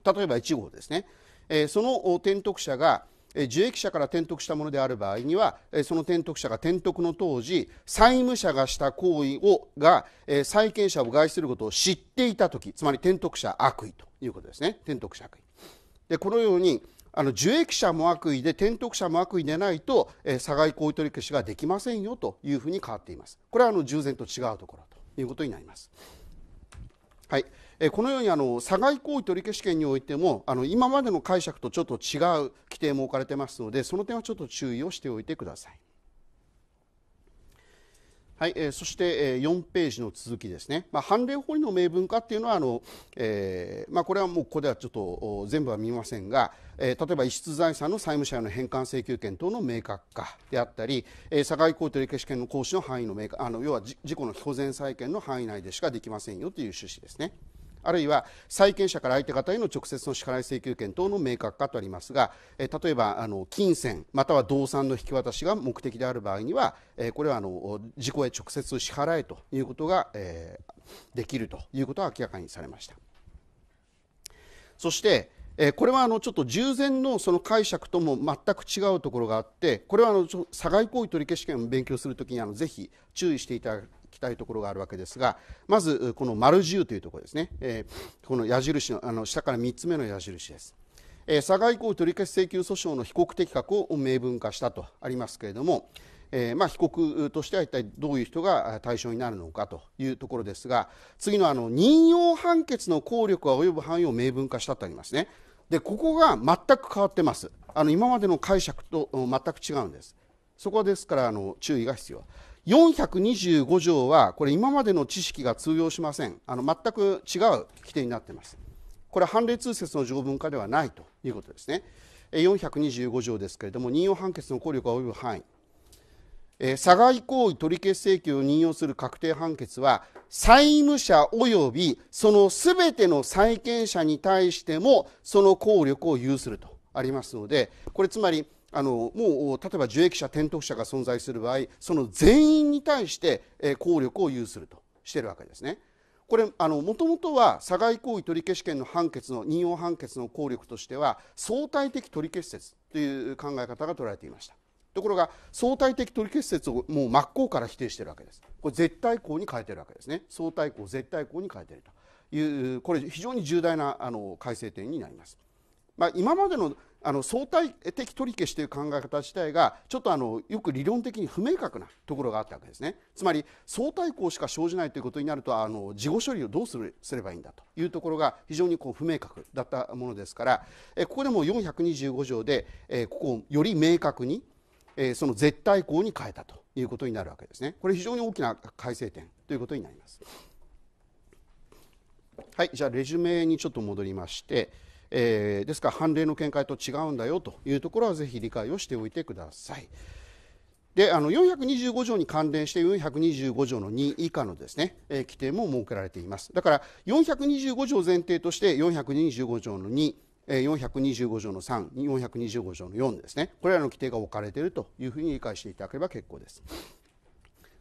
と例えば1号ですね、えー、その転得者が受益者から転得したものである場合にはその転得者が転得の当時債務者がした行為をが債権者を害することを知っていた時つまり転得者悪意ということですね転得者悪意でこのようにあの受益者も悪意で転得者も悪意でないと、えー、差害行為取り消しができませんよというふうに変わっていますこれはあの従前と違うところということになりますはい、えー、このようにあの差害行為取り消し権においてもあの今までの解釈とちょっと違う規定も置かれてますのでその点はちょっと注意をしておいてくださいはい、えー、そして、えー、4ページの続きですね、まあ、判例法理の明文化っていうのはあの、えーまあ、これはもうここではちょっと全部は見ませんが、え例えば、遺失財産の債務者への返還請求権等の明確化であったり、え社会公取消権の行使の範囲の明確あの要は事故の保全債権の範囲内でしかできませんよという趣旨ですね。あるいは債権者から相手方への直接の支払い請求権等の明確化とありますが、え例えばあの金銭または動産の引き渡しが目的である場合には、えこれはあの事故へ直接支払えということが、えできるということは明らかにされました。そしてえこれはあのちょっと従前のその解釈とも全く違うところがあってこれはあの差外行為取消権を勉強するときにあのぜひ注意していただきたいところがあるわけですがまずこの丸10というところですね、えこの矢印のあの下から3つ目の矢印です。えー、差外行為取消請求訴訟の被告的確を明文化したとありますけれども、えー、まあ、被告としては一体どういう人が対象になるのかというところですが次のあの任用判決の効力が及ぶ範囲を明文化したとありますねでここが全く変わってますあの今までの解釈と全く違うんですそこはですからあの注意が必要425条はこれ今までの知識が通用しませんあの全く違う規定になってますこれは判例通説の条文化ではないということですね425条ですけれども任用判決の効力が及ぶ範囲えー、行為取消請求を任用する確定判決は、債務者及びそのすべての債権者に対しても、その効力を有するとありますので、これつまり、あのもう例えば受益者、転得者が存在する場合、その全員に対して、え効力を有するとしてるわけですね。これもともとは差害行為取消権の判決の任用判決の効力としては相対的取消説という考え方が取られていました。ところが相対的取消説をもう真っ向から否定しているわけですこれ絶対項に変えているわけですね相対項絶対項に変えているというこれ非常に重大なあの改正点になります、まあ、今までのあの相対的取り消しという考え方自体がちょっとあのよく理論的に不明確なところがあったわけですねつまり相対項しか生じないということになるとあの事後処理をどうするすればいいんだというところが非常にこう不明確だったものですからえここでも425条でえここをより明確にえその絶対項に変えたということになるわけですねこれ非常に大きな改正点ということになりますはいじゃあレジュメにちょっと戻りまして、えー、ですから判例の見解と違うんだよというところはぜひ理解をしておいてくださいであの425条に関連して425条の2以下のですね、えー、規定も設けられていますだから425条前提として425条の2 425条の3、425条の4ですね、これらの規定が置かれているというふうに理解していただければ結構です。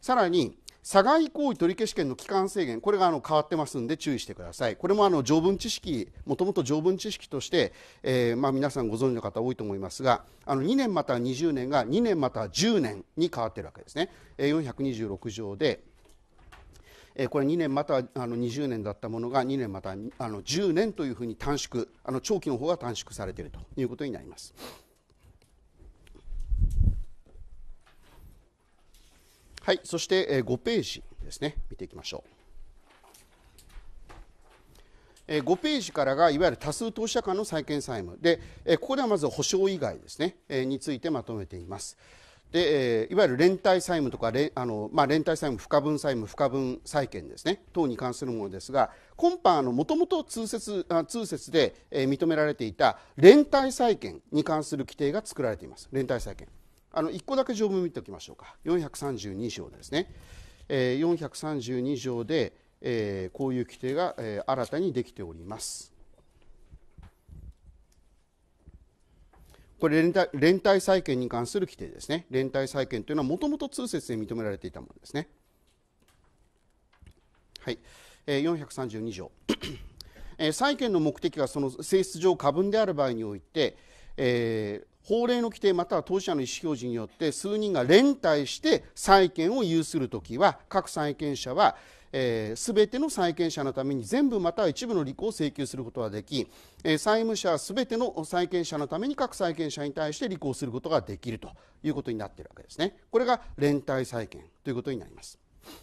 さらに、差外行為取消権の期間制限、これがあの変わってますんで注意してください。これもあの条文知識、もともと条文知識として、えー、まあ皆さんご存知の方多いと思いますが、あの2年または20年が2年または10年に変わってるわけですね。426条でえこれ2年またはあの20年だったものが2年またはあの10年というふうに短縮あの長期の方が短縮されているということになります。はい、そして5ページですね見ていきましょう。5ページからがいわゆる多数投資者間の債権債務でここではまず保証以外ですねについてまとめています。で、いわゆる連帯債務とか連あの、まあ、連帯債務不可分債務不可分債権ですね等に関するものですが今般もともと通説で、認められていた連帯債権に関する規定が作られています連帯債権あの1個だけ条文見ておきましょうか432条ですね、432条で、こういう規定が、新たにできておりますこれ連帯連帯債権に関する規定ですね連帯債権というのはもともと通説で認められていたものですねはい432条 [COUGHS] 債権の目的がその性質上過分である場合において、えー、法令の規定または当事者の意思表示によって数人が連帯して債権を有するときは各債権者はすべての債権者のために全部または一部の利己を請求することができ、債務者はべての債権者のために各債権者に対して利己することができるということになっているわけですね。これが連帯債権ということになります。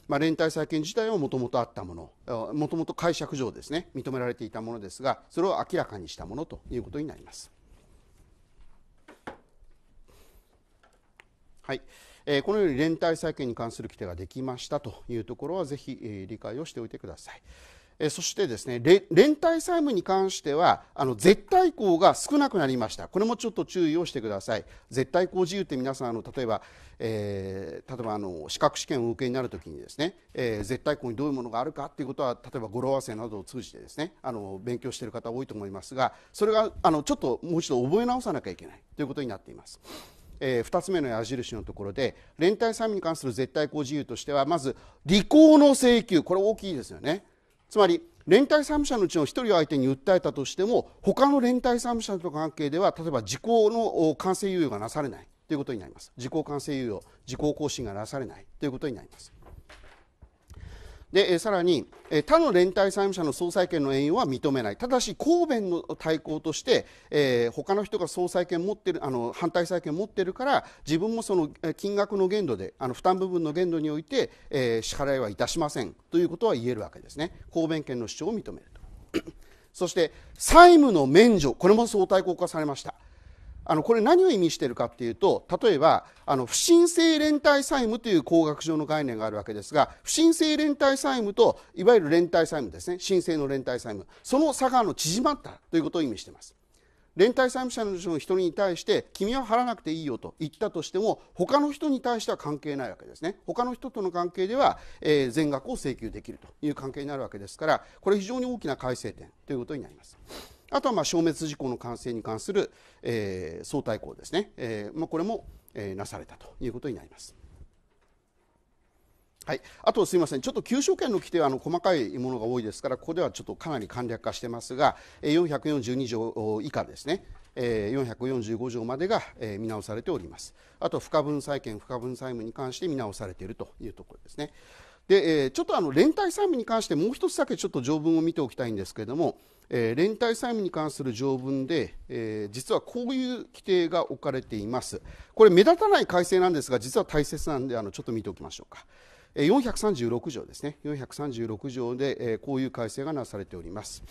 まあ、連帯債権自体はもともとあったものもともと解釈上ですね認められていたものですがそれを明らかにしたものということになります。はいえこのように連帯債権に関する規定ができましたというところはぜひ、理解をしておいてください。そしてですね、連帯債務に関しては、あの、絶対項が少なくなりました。これもちょっと注意をしてください。絶対項自由って皆さん、あの、例えば、えー、例えば、あの、資格試験をお受けになるときにですね、えー、絶対項にどういうものがあるかっていうことは、例えば語呂合わせなどを通じてですね、あの、勉強している方多いと思いますが、それが、あの、ちょっともう一度覚え直さなきゃいけないということになっています。えー、2つ目の矢印のところで連帯債務に関する絶対項自由としてはまず履行の請求これ大きいですよねつまり連帯債務者のうちの1人を相手に訴えたとしても他の連帯債務者との関係では例えば時効の完成猶予がなされないということになります時効完成猶予時効更新がなされないということになりますで、えさらに、え他の連帯債務者の総裁権の援用は認めない、ただし、公弁の対抗として、えー、他の人が総裁権持ってるあの反対債権持ってるから、自分もその金額の限度で、あの負担部分の限度において、えー、支払いはいたしませんということは言えるわけですね、公弁権の主張を認めると。[CLEARS THROAT] そして、債務の免除、これも相対効化されました。あのこれ何を意味しているかっていうと例えばあの不申請連帯債務という高額上の概念があるわけですが不申請連帯債務といわゆる連帯債務ですね申請の連帯債務その差がの縮まったということを意味しています。連帯債務者の人に対して君は払わなくていいよと言ったとしても他の人に対しては関係ないわけですね他の人との関係では、えー、全額を請求できるという関係になるわけですからこれ非常に大きな改正点ということになります。あとはまあ消滅事項の完成に関する、えー、相対項ですね、えーまあ、これも、えー、なされたということになります。はい、あとすみません、ちょっと旧証券の規定はあの細かいものが多いですから、ここではちょっとかなり簡略化してますが、442条以下ですね、445条までが見直されております。あと、不可分債権、不可分債務に関して見直されているというところですね。で、ちょっとあの連帯債務に関してもう一つだけちょっと条文を見ておきたいんですけれども、えー、連帯債務に関する条文で、えー、実はこういう規定が置かれていますこれ目立たない改正なんですが実は大切なんであのちょっと見ておきましょうか436条ですね436条で、えー、こういう改正がなされております [CLEARS THROAT]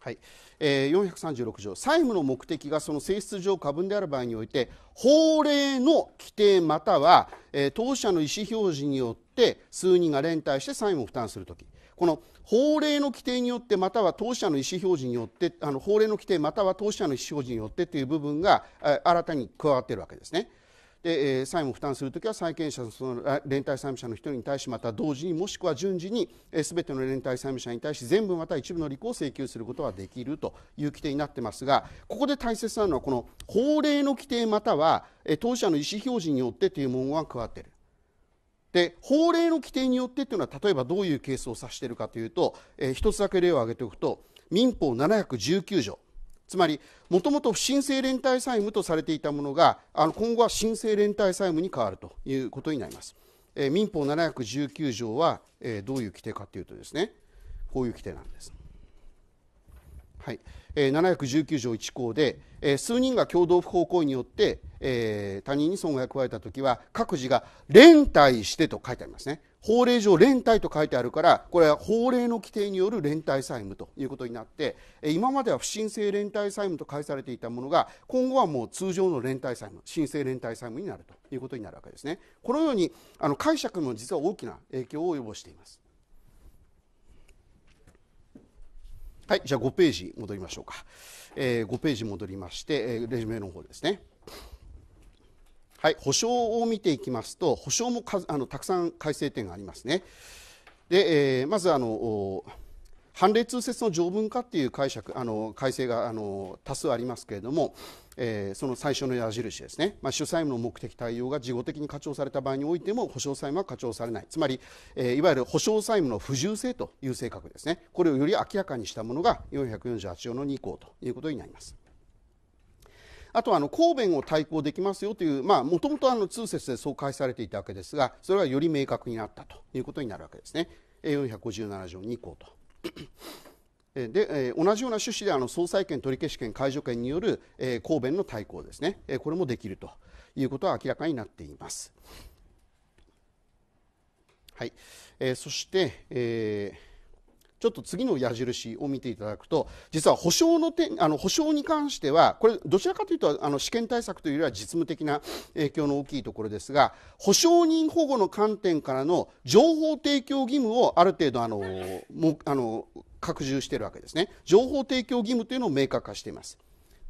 はいえー、436条債務の目的がその性質上過分である場合において法令の規定または、えー、当事者の意思表示によって数人が連帯して債務を負担するときこの法令の規定によってまたは当事者の意思表示によってあの法令の規定または当事者の意思表示によってという部分が新たに加わっているわけですね。で、え債務を負担するときは債権者その連帯債務者の1人に対しまた同時にもしくは順次に、えー、全ての連帯債務者に対し全部また一部の利行を請求することができるという規定になってますがここで大切なのはこの法令の規定または、え当事者の意思表示によってという文言が加わっている。で法令の規定によってというのは例えばどういうケースを指しているかというと、えー、一つだけ例を挙げておくと民法719条つまりもともと不申請連帯債務とされていたものがあの今後は申請連帯債務に変わるということになります、えー、民法719条は、えー、どういう規定かというとですねこういう規定なんですはいえー、719条1項で、えー、数人が共同不法行為によって、えー、他人に損害を加えたときは各自が連帯してと書いてありますね法令上連帯と書いてあるからこれは法令の規定による連帯債務ということになって今までは不申請連帯債務と返されていたものが今後はもう通常の連帯債務申請連帯債務になるということになるわけですねこのようにあの解釈も実は大きな影響を及ぼしていますはいじゃあ5ページ戻りましょうか、えー、5ページ戻りまして、えー、レジュメの方ですねはい、保証を見ていきますと、保証もあのたくさん改正点がありますね。で、えー、まずあの判例通説の条文化っていう解釈あの改正があの多数ありますけれども、えー、その最初の矢印ですね、まあ、主債務の目的対応が事後的に課徴された場合においても保証債務は課徴されないつまり、えー、いわゆる保証債務の不従性という性格ですねこれをより明らかにしたものが448条の2項ということになります。あとあの公弁を対抗できますよというもともと通説でそう解されていたわけですがそれはより明確になったということになるわけですね。457条2項と [COUGHS] で、え同じような趣旨であの総裁権取消権解除権による、えー、公弁の対抗ですね、えこれもできるということは明らかになっています。はい、えそして、えーちょっと次の矢印を見ていただくと、実は保証の点、あの保証に関しては、これどちらかというと、あの試験対策というよりは実務的な影響の大きいところですが、保証人保護の観点からの情報提供義務をある程度あの、もあの、拡充しているわけですね。情報提供義務というのを明確化しています。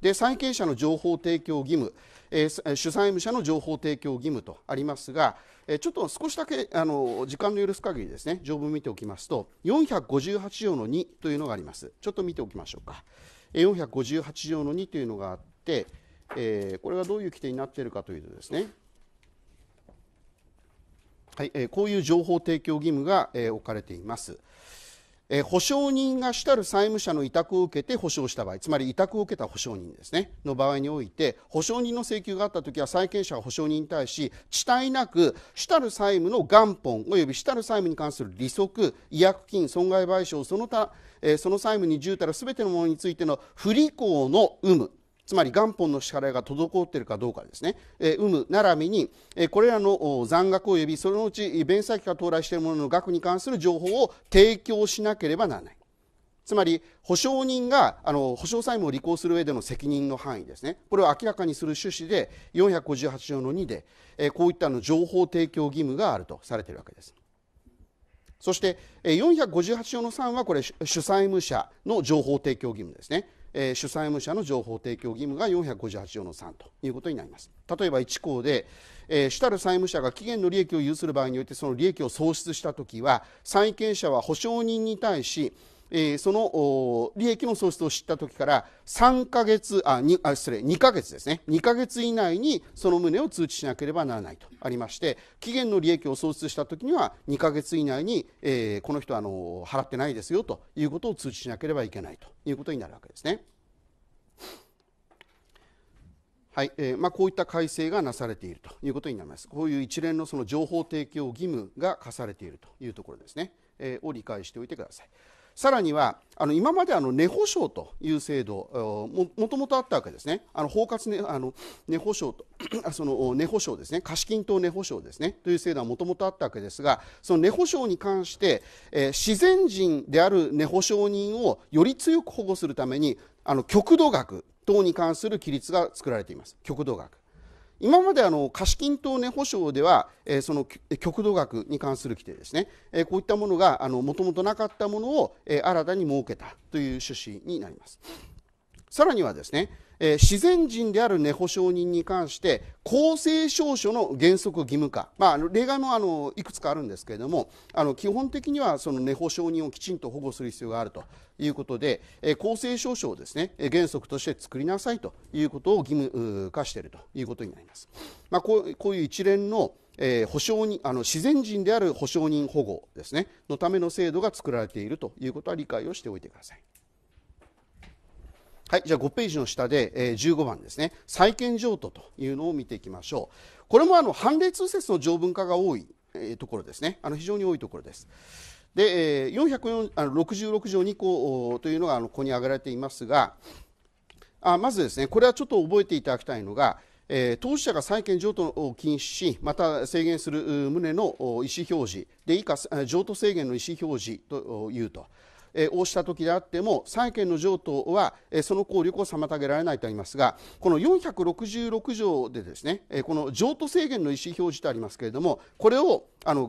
で債権者の情報提供義務、えー、主債務者の情報提供義務とありますがえちょっと少しだけあの時間の許す限りですね条文見ておきますと458条の2というのがありますちょっと見ておきましょうかえ458条の2というのがあって、えー、これがどういう規定になっているかというとですねはいえー、こういう情報提供義務が、えー、置かれています。え保証人が主たる債務者の委託を受けて保証した場合つまり委託を受けた保証人ですねの場合において保証人の請求があった時は債権者は保証人に対し遅滞なく主たる債務の元本及び主たる債務に関する利息違約金損害賠償その他、えその債務に従たる全てのものについての不履行の有無つまり元本の支払いが滞っているかどうかですね、えー、有無ならびに、えー、これらの残額及びそのうち弁済期が到来しているものの額に関する情報を提供しなければならない。つまり保証人があの保証債務を履行する上での責任の範囲ですねこれを明らかにする趣旨で458条の2で、えこういったの情報提供義務があるとされているわけです。そして458条の3はこれ主債務者の情報提供義務ですねえー、主債務者の情報提供義務が458条の3ということになります例えば1項で、えー、主たる債務者が期限の利益を有する場合においてその利益を喪失した時は債権者は保証人に対しえその利益の創出を知った時から3ヶ月あにあ失礼2ヶ月ですね2ヶ月以内にその旨を通知しなければならないとありまして期限の利益を創出した時には2ヶ月以内に、えこの人はあの払ってないですよということを通知しなければいけないということになるわけですね。はいえーまあ、こういった改正がなされているということになります。こういう一連のその情報提供義務が課されているというところですね、えー、を理解しておいてください。さらにはあの今まであの根保証という制度ももともとあったわけですね、あの包括、ね、あの根保証と [CLEARS THROAT] その根保証ですね、貸金等根保証ですねという制度はもともとあったわけですが、その根保証に関して、えー、自然人である根保証人をより強く保護するために、あの極度額等に関する規律が作られています、極度額。今まであの貸金等値保証では、えー、その極度額に関する規定ですね、えー、こういったものがもともとなかったものを、えー、新たに設けたという趣旨になります。さらにはですねえー、自然人である根保証人に関して公正証書の原則義務化、まあ、例外もあのいくつかあるんですけれどもあの基本的にはその根保証人をきちんと保護する必要があるということで、えー、公正証書をですね原則として作りなさいということを義務化しているということになります。まあ、こうこういう一連のえー、保証人あの自然人である保証人保護ですねのための制度が作られているということは理解をしておいてください。はい、じゃあ5ページの下で、えー、15番ですね。債権譲渡というのを見ていきましょう。これもあの判例通説の条文化が多い、えー、ところですね。あの非常に多いところです。で、えー、466条2項というのがあのここに挙げられていますが、あまずですね、これはちょっと覚えていただきたいのが、えー、当事者が債権譲渡を禁止し、また制限する旨の意思表示、で以下、譲渡制限の意思表示というと。応した時であっても債権の譲渡はその効力を妨げられないとありますがこの466条でですねこの譲渡制限の意思表示とありますけれどもこれをあの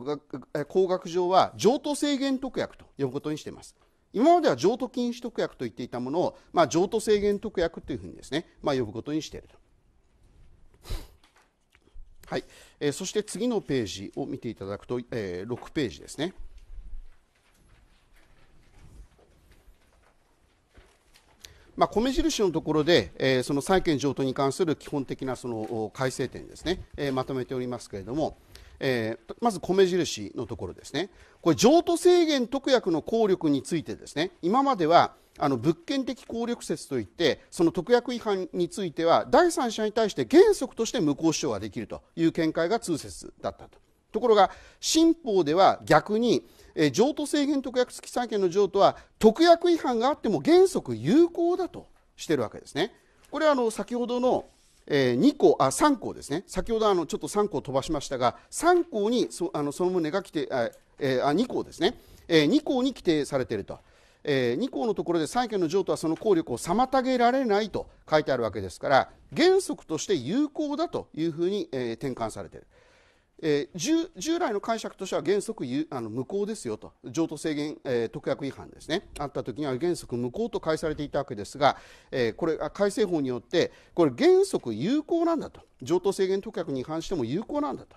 工学上は譲渡制限特約と呼ぶことにしています。今までは譲渡禁止特約と言っていたものを、まあ、譲渡制限特約というふうにですね、まあ、呼ぶことにしていると。はいえー、そして次のページを見ていただくと、えー、6ページですね。まあ、米印のところで、えー、その債権譲渡に関する基本的なその改正点ですね、えー、まとめておりますけれども、えー、まず米印のところですね、これ、譲渡制限特約の効力についてですね、今まではあの物件的効力説といって、その特約違反については、第三者に対して原則として無効主張ができるという見解が通説だったと。ところが新法では逆に、譲渡制限特約付き債権の譲渡は特約違反があっても原則有効だとしているわけですね。これはあの先ほどの2項あ3項ですね先ほどあのちょっと3項飛ばしましたが3項にそあのその旨が規定あ、2項ですね、2項に規定されていると、2項のところで債権の譲渡はその効力を妨げられないと書いてあるわけですから原則として有効だというふうに、転換されている。えー、従来の解釈としては原則あの無効ですよと譲渡制限、えー、特約違反ですねあった時には原則無効と解されていたわけですが、えー、これ改正法によってこれ原則有効なんだと譲渡制限特約に違反しても有効なんだと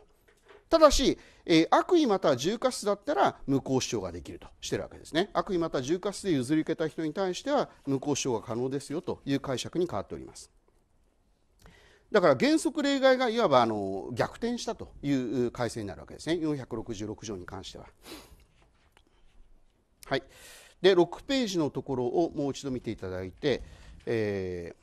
ただし、えー、悪意または重過失だったら無効主張ができるとしてるわけですね悪意または重過失で譲り受けた人に対しては無効主張が可能ですよという解釈に変わっております。だから原則例外がいわばあの逆転したという改正になるわけですね466条に関しては。はい、で6ページのところをもう一度見ていただいて、えー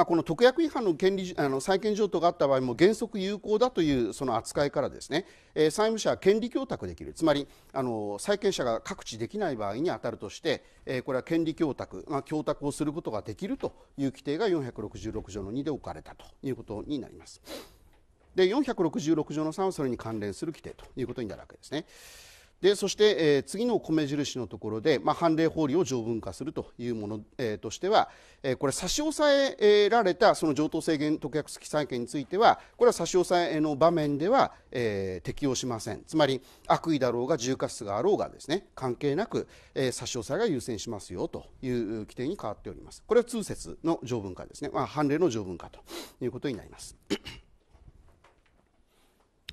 まあ、この特約違反の権利あの債権譲渡があった場合も原則有効だというその扱いからですね、えー、債務者は権利供託できるつまりあの債権者が各地できない場合に当たるとして、えー、これは権利供託、まあ、供託をすることができるという規定が466条の2で置かれたということになります。で466条の3はそれに関連する規定ということになるわけですね。でそして、えー、次の米印のところで、まあ、判例法理を条文化するというもの、えー、としては、えー、これ差し押さえられたその上等制限特約付き債権についてはこれは差し押さえの場面では、えー、適用しませんつまり悪意だろうが重過失があろうがですね関係なく、えー、差し押さえが優先しますよという規定に変わっておりますこれは通説の条文化ですね、まあ、判例の条文化ということになります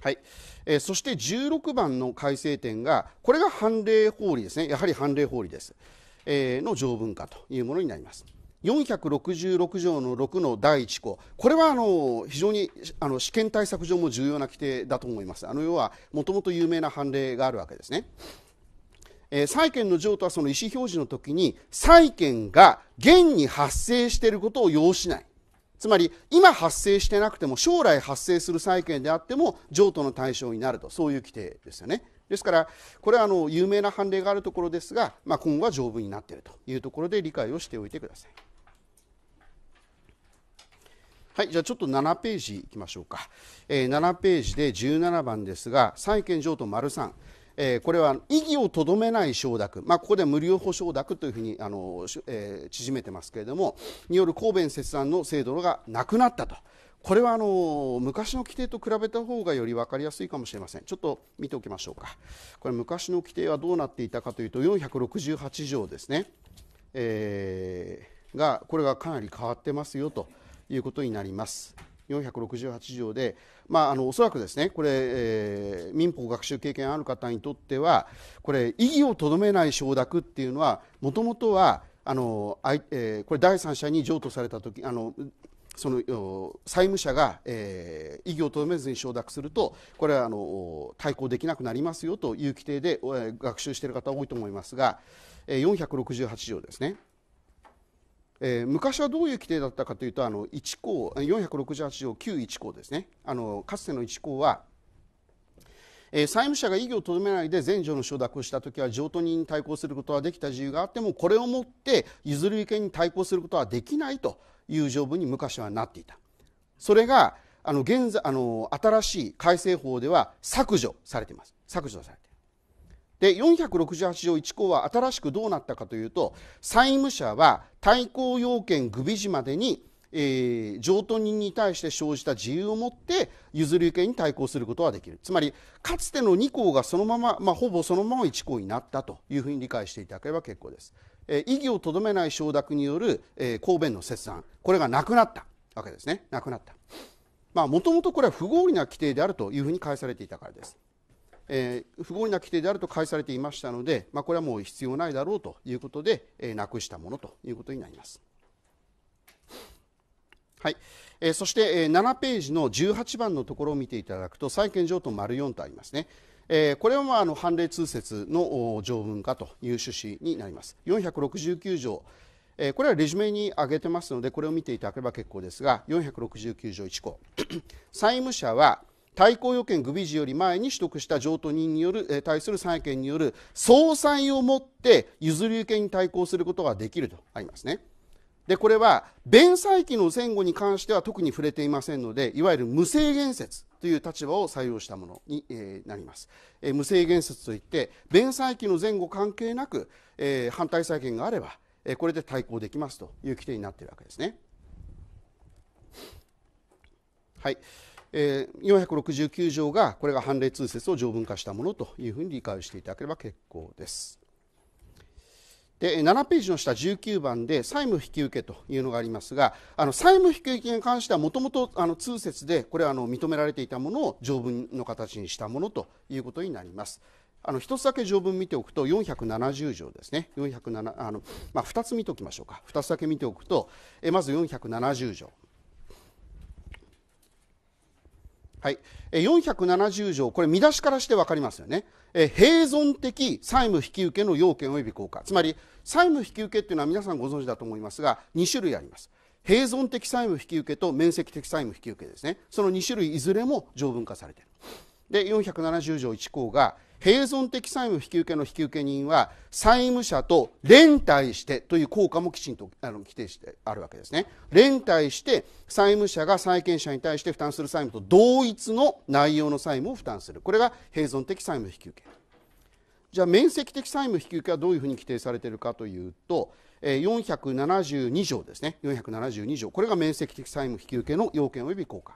はい、えー、そして16番の改正点が、これが判例法理ですね、やはり判例法理です、えー、の条文化というものになります。466条の6の第1項、これはあの非常にあの試験対策上も重要な規定だと思います。あの要はもともと有名な判例があるわけですね。えー、債権の譲渡はその意思表示の時に債権が現に発生していることを要しない。つまり今発生してなくても将来発生する債権であっても譲渡の対象になるとそういう規定ですよね。ですからこれはあの有名な判例があるところですが、まあ、今後は条文になっているというところで理解をしておいてください。はい、じゃあちょっと7ページいきましょうか、えー、7ページで17番ですが債権譲渡丸3えー、これは意義をとどめない承諾、まあ、ここで無料保承諾というふうにあの、えー、縮めてますけれども、による公弁切断の制度がなくなったと。これはあの昔の規定と比べた方がより分かりやすいかもしれません。ちょっと見ておきましょうか。これ昔の規定はどうなっていたかというと468条ですね、えー、がこれがかなり変わってますよということになります。468条で、まあ、あのおそらくですねこれ、えー、民法学習経験ある方にとってはこれ異議をとどめない承諾っていうのはもともとはあのえー、これ第三者に譲渡された時あのその債務者が、えー、異議をとどめずに承諾するとこれはあの対抗できなくなりますよという規定で、えー、学習している方多いと思いますが、468条ですねえー、昔はどういう規定だったかというとあの1項468条9 1項ですねあのかつての1項は、えー、債務者が異議をとどめないで全条の承諾をした時は譲渡人に対抗することはできた自由があってもこれをもって譲り受けに対抗することはできないという条文に昔はなっていたそれがあの現在あの新しい改正法では削除されています削除されてで468条1項は新しくどうなったかというと債務者は対抗要件具備時までに、えー、譲渡人に対して生じた自由をもって譲り受けに対抗することはできるつまりかつての2項がそのまま、まあ、ほぼそのまま1項になったというふうに理解していただければ結構です、えー、意義をとどめない承諾による、えー、公弁の切断これがなくなったわけですねなくなったもともとこれは不合理な規定であるというふうに返されていたからですえー、不合理な規定であると返されていましたので、まあ、これはもう必要ないだろうということで、えー、なくしたものということになります。はい、えー、そして、えー、7ページの18番のところを見ていただくと債権譲渡丸4とありますね。えー、これはまああの判例通説の条文化という趣旨になります。469条えー、これはレジュメに挙げてますのでこれを見ていただければ結構ですが469条1項 [CLEARS THROAT] 債務者は対抗要件グビジより前に取得した譲渡人による、え対する債権による総裁をもって譲り受けに対抗することができるとありますね。でこれは弁済期の前後に関しては特に触れていませんのでいわゆる無制限説という立場を採用したものに、えなります、え無制限説といって弁済期の前後関係なく、え反対債権があれば、えこれで対抗できますという規定になっているわけですね。はいえー、469条がこれが判例通説を条文化したものというふうに理解をしていただければ結構です。で7ページの下19番で債務引受というのがありますがあの債務引受に関してはもともと通説でこれはあの認められていたものを条文の形にしたものということになります。あの1つだけ条文見ておくと470条ですね407あの、まあ、2つ見ておきましょうか2つだけ見ておくとえまず470条はい、470条、これ見出しからして分かりますよね。え平存的債務引き受けの要件及び効果。つまり債務引き受っていうのは皆さんご存知だと思いますが、2種類あります。平存的債務引き受けと面積的債務引き受けですね。その2種類いずれも条文化されている。で、470条1項が併存的債務引受の引受人は債務者と連帯してという効果もきちんとあの規定してあるわけですね連帯して債務者が債権者に対して負担する債務と同一の内容の債務を負担するこれが併存的債務引受じゃあ面積的債務引受はどういうふうに規定されているかというと472条ですね472条これが面積的債務引受の要件及び効果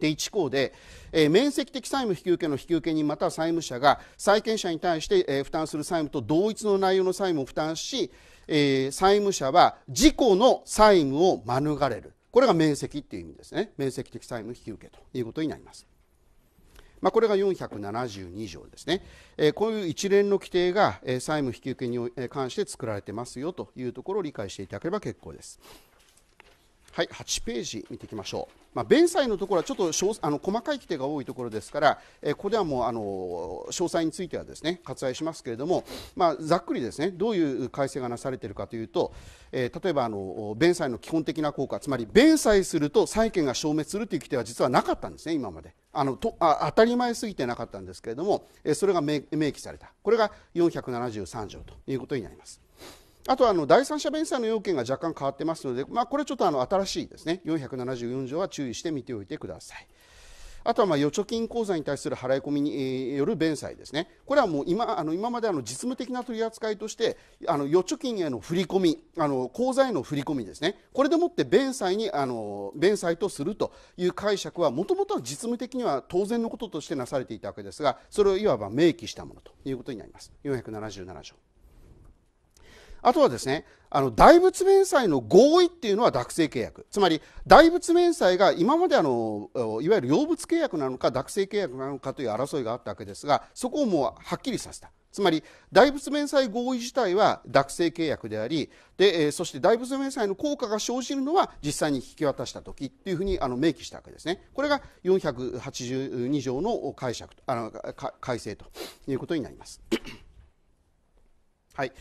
で1項で、えー、面積的債務引受の引受人または債務者が債権者に対して、えー、負担する債務と同一の内容の債務を負担し、えー、債務者は自己の債務を免れるこれが面積っていう意味ですね面積的債務引受ということになります。まあ、これが472条ですね、えー、こういう一連の規定が、えー、債務引き受けに関して作られてますよというところを理解していただければ結構です。はい、8ページ見ていきましょう。まあ、弁済のところはちょっとあの細かい規定が多いところですから、えー、ここではもうあの詳細についてはですね割愛しますけれども、まあ、ざっくりですねどういう改正がなされているかというと、えー、例えばあの弁済の基本的な効果つまり弁済すると債権が消滅するという規定は実はなかったんですね今まであのとあ当たり前すぎてなかったんですけれども、えー、それが明記されたこれが473条ということになります。あとはあの第三者弁済の要件が若干変わってますので、まあ、これちょっとあの新しいですね474条は注意して見ておいてください。あとはまあ預貯金口座に対する払い込みによる弁済ですね、これはもう今あの今まであの実務的な取り扱いとして、あの預貯金への振り込み、あの口座への振り込みですね、これでもって弁済にあの弁済とするという解釈は、もともとは実務的には当然のこととしてなされていたわけですが、それをいわば明記したものということになります、477条。あとはですね、あの、大仏面祭の合意っていうのは学生契約。つまり、大仏面祭が今まであの、いわゆる洋物契約なのか、学生契約なのかという争いがあったわけですが、そこをもうはっきりさせた。つまり、大仏面祭合意自体は学生契約であり、で、えー、そして大仏面祭の効果が生じるのは実際に引き渡した時っていうふうにあの明記したわけですね。これが482条の解釈、あの改正ということになります。はい。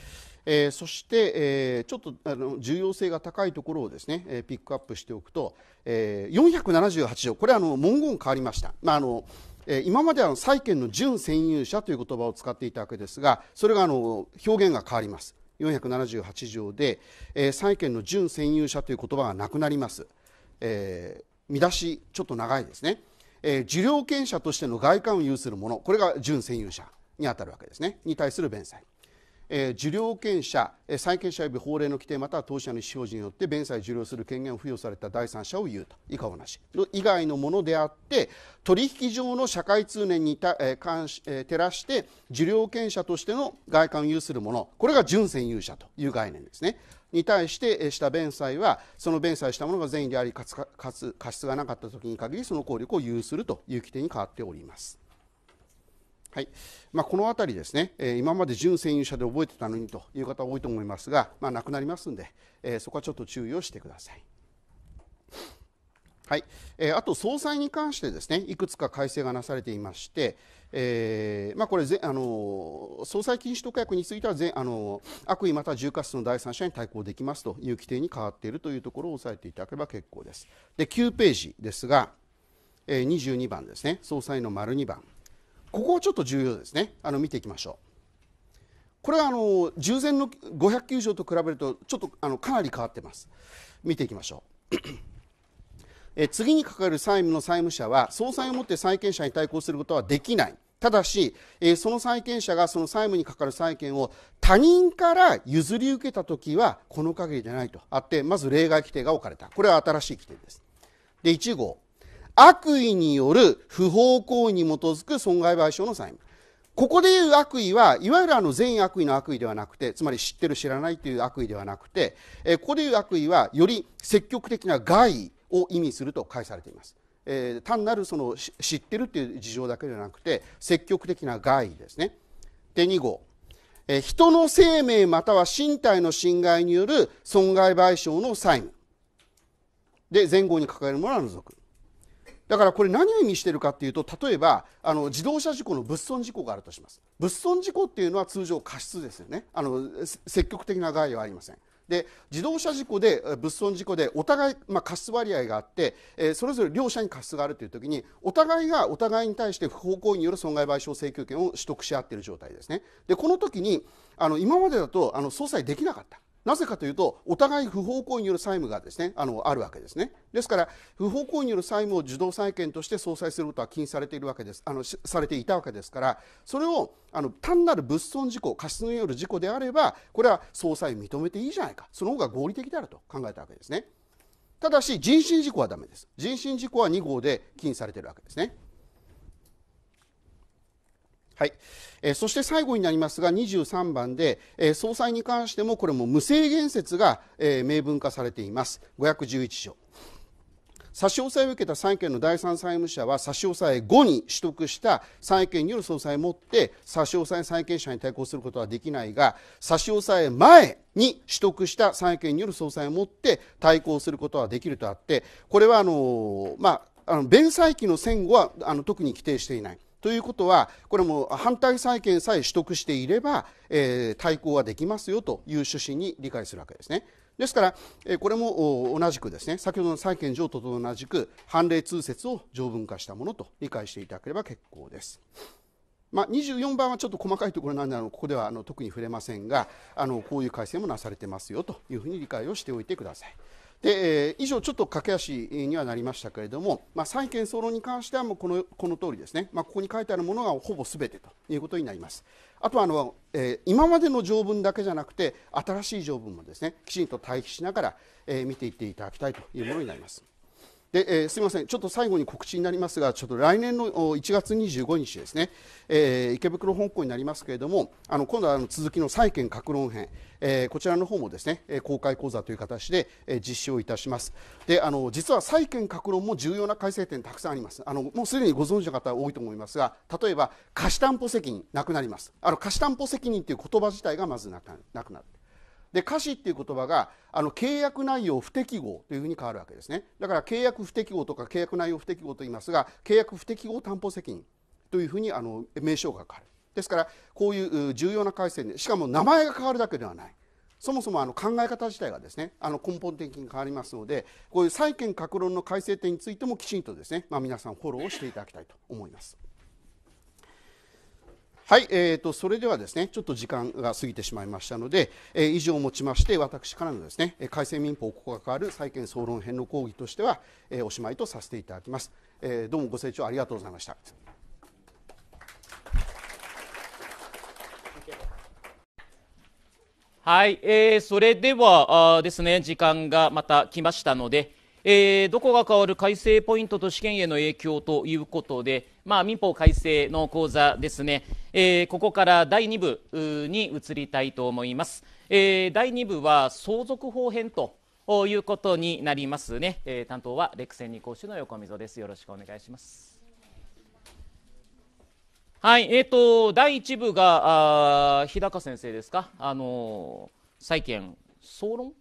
えー、そして、えー、ちょっとあの重要性が高いところをですね、えー、ピックアップしておくと、えー、478条これあの文言変わりました。まああのえ今までは債権の準占有者という言葉を使っていたわけですがそれがあの表現が変わります478条で、え債権の準占有者という言葉がなくなります、え見出しちょっと長いですね、え受領権者としての外観を有する者これが準占有者にあたるわけですねに対する弁済受領権者、債権者及び法令の規定または当事者の意思表示によって弁済受領する権限を付与された第三者を言うと以下同じの以外のものであって取引上の社会通念にた、えー関しえー、照らして受領権者としての外観を有するものこれが準占有者という概念ですねに対してした弁済はその弁済したものが善意でありかつかつ過失がなかった時に限りその効力を有するという規定に変わっております。はいまあ、この辺りですね、え今まで準占有者で覚えてたのにという方多いと思いますが、まあ、なくなりますんで、えそこはちょっと注意をしてください。はいえあと総裁に関してですねいくつか改正がなされていまして、えーまあ、これぜあの総裁禁止特約についてはぜあの悪意または重過失の第三者に対抗できますという規定に変わっているというところを押さえていただければ結構ですで9ページですが、え22番ですね総裁の丸2番ここはちょっと重要ですねあの見ていきましょうこれはあの従前の500球場と比べるとちょっとあのかなり変わってます見ていきましょうえ次にかかる債務の債務者は総裁をもって債権者に対抗することはできないただし、えその債権者がその債務にかかる債権を他人から譲り受けたときはこの限りでないとあってまず例外規定が置かれたこれは新しい規定ですで1号悪意による不法行為に基づく損害賠償の債務。ここでいう悪意は、いわゆるあの善意悪意の悪意ではなくて、つまり知ってる知らないという悪意ではなくて、えここでいう悪意は、より積極的な害意を意味すると返されています。えー、単なるその知ってるという事情だけではなくて、積極的な害意ですね。で、2号。え人の生命または身体の侵害による損害賠償の債務。で、前後に抱えるものは除く。だからこれ何を意味しているかというと例えばあの自動車事故の物損事故があるとします物損事故というのは通常過失ですよねあの積極的な害はありませんで自動車事故で物損事故でお互い、まあ、過失割合があって、えー、それぞれ両者に過失があるという時にお互いがお互いに対して不法行為による損害賠償請求権を取得し合っている状態ですねでこの時にあの今までだとあの相殺できなかったなぜかというと、お互い不法行為による債務がですね、あの、あるわけですね。ですから、不法行為による債務を受動債権として相殺することは禁止されているわけです、あの、されていたわけですから、それを、あの、単なる物損事故、過失による事故であれば、これは相殺認めていいじゃないか。その方が合理的であると考えたわけですね。ただし、人身事故はダメです。人身事故は2号で禁止されているわけですね。はい、えー、そして最後になりますが23番で、えー、総裁に関してもこれも無制限説が、えー、明文化されています511条差し押さえを受けた債権の第三債務者は差し押さえ後に取得した債権による総裁をもって差し押さえ債権者に対抗することはできないが差し押さえ前に取得した債権による総裁をもって対抗することはできるとあってこれはあの、まあ、あの弁済期の戦後はあの特に規定していない。ということは、これも反対債権さえ取得していれば、えー、対抗はできますよという趣旨に理解するわけですね。ですから、えー、これも同じくですね、先ほどの債権譲渡と同じく、判例通説を条文化したものと理解していただければ結構です。まあ、24番はちょっと細かいところなんであのここではあの特に触れませんがあのこういう改正もなされてますよというふうに理解をしておいてください。で、えー、以上、ちょっと駆け足にはなりましたけれども、まあ、債権総論に関してはもうこのこの通りですね、まあ、ここに書いてあるものがほぼすべてということになります。あとはあの、えー、今までの条文だけじゃなくて、新しい条文もですねきちんと対比しながら、えー、見ていっていただきたいというものになります。で、えー、すみません、ちょっと最後に告知になりますが、ちょっと来年の1月25日ですね、えー、池袋本校になりますけれども、あの今度はあの続きの債権格論編、えー、こちらの方もですね、公開講座という形で、えー、実施をいたします。で、あの実は債権格論も重要な改正点たくさんあります。あのもうすでにご存知の方多いと思いますが、例えば貸担保責任なくなります。あの貸担保責任という言葉自体がまずなくなる。で瑕疵っていう言葉があの契約内容不適合というふうに変わるわけですねだから契約不適合とか契約内容不適合と言いますが契約不適合担保責任というふうにあの名称が変わるですからこういう重要な改正でしかも名前が変わるだけではないそもそもあの考え方自体がですねあの根本的に変わりますのでこういう債権格論の改正点についてもきちんとですね、まあ、皆さんフォローをしていただきたいと思います。はい、えーと、それではですねちょっと時間が過ぎてしまいましたので、えー、以上をもちまして私からのですね改正民法ここが変わる債権総論編の講義としては、えー、おしまいとさせていただきます、えー、どうもご清聴ありがとうございましたはい、えー、それではあですね時間がまた来ましたのでえー、どこが変わる改正ポイントと試験への影響ということで、まあ、民法改正の講座ですね、えー、ここから第2部に移りたいと思います。えー、第2部は相続法編ということになりますね、えー、担当はレクセンニ講師の横溝ですよろしくお願いしますはいえっ、ー、と第1部があ日高先生ですかあのー、債権総論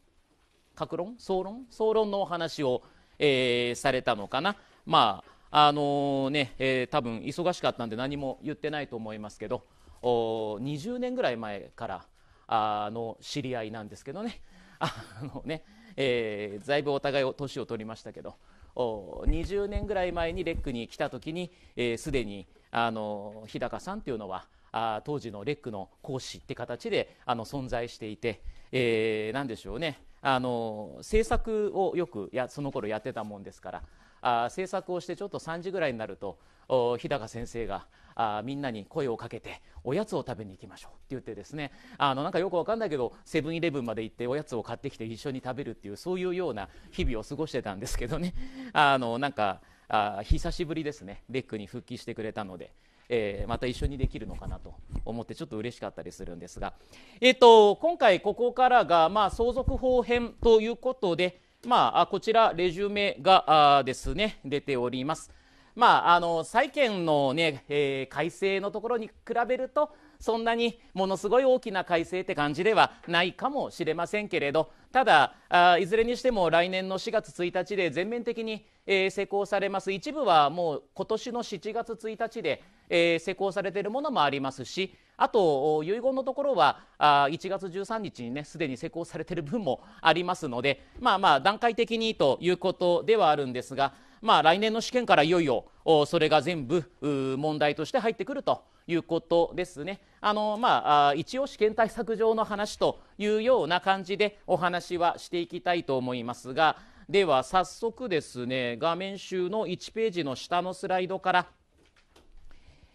各論、総論、総論のお話を、えー、されたのかな。まああのー、ね、えー、多分忙しかったんで何も言ってないと思いますけどお20年ぐらい前からあの知り合いなんですけどね [LAUGHS] あのね、えー、だいぶお互い年を取りましたけどお20年ぐらい前にレックに来た時にすで、えー、にあの日高さんっていうのはあ当時のレックの講師って形であの存在していて、えー、何でしょうねあの制作をよくやその頃やってたもんですからあ制作をしてちょっと3時ぐらいになると日高先生があみんなに声をかけておやつを食べに行きましょうって言ってですねあのなんかよくわかんないけどセブンイレブンまで行っておやつを買ってきて一緒に食べるっていうそういうような日々を過ごしてたんですけどねあのなんかあ久しぶりですねレックに復帰してくれたので。えー、また一緒にできるのかなと思ってちょっと嬉しかったりするんですが、えーと、今回ここからが、まあ、相続法編ということで、まあ、こちらレジュメがあですね出ております。まあ、あの債権のね、ねえー、改正のところに比べるとそんなにものすごい大きな改正って感じではないかもしれませんけれどただあいずれにしても来年の4月1日で全面的に、えー、施行されます一部はもう今年の7月1日で、えー、施行されているものもありますしあと遺言のところはあ1月13日にねすでに施行されている分もありますのでまあまあ段階的にということではあるんですがまあ、来年の試験からいよいよそれが全部問題として入ってくるということですね。あのまあ、一応試験対策上の話というような感じでお話はしていきたいと思いますがでは早速ですね画面集の1ページの下のスライドから、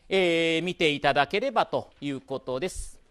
えー、見ていただければということです。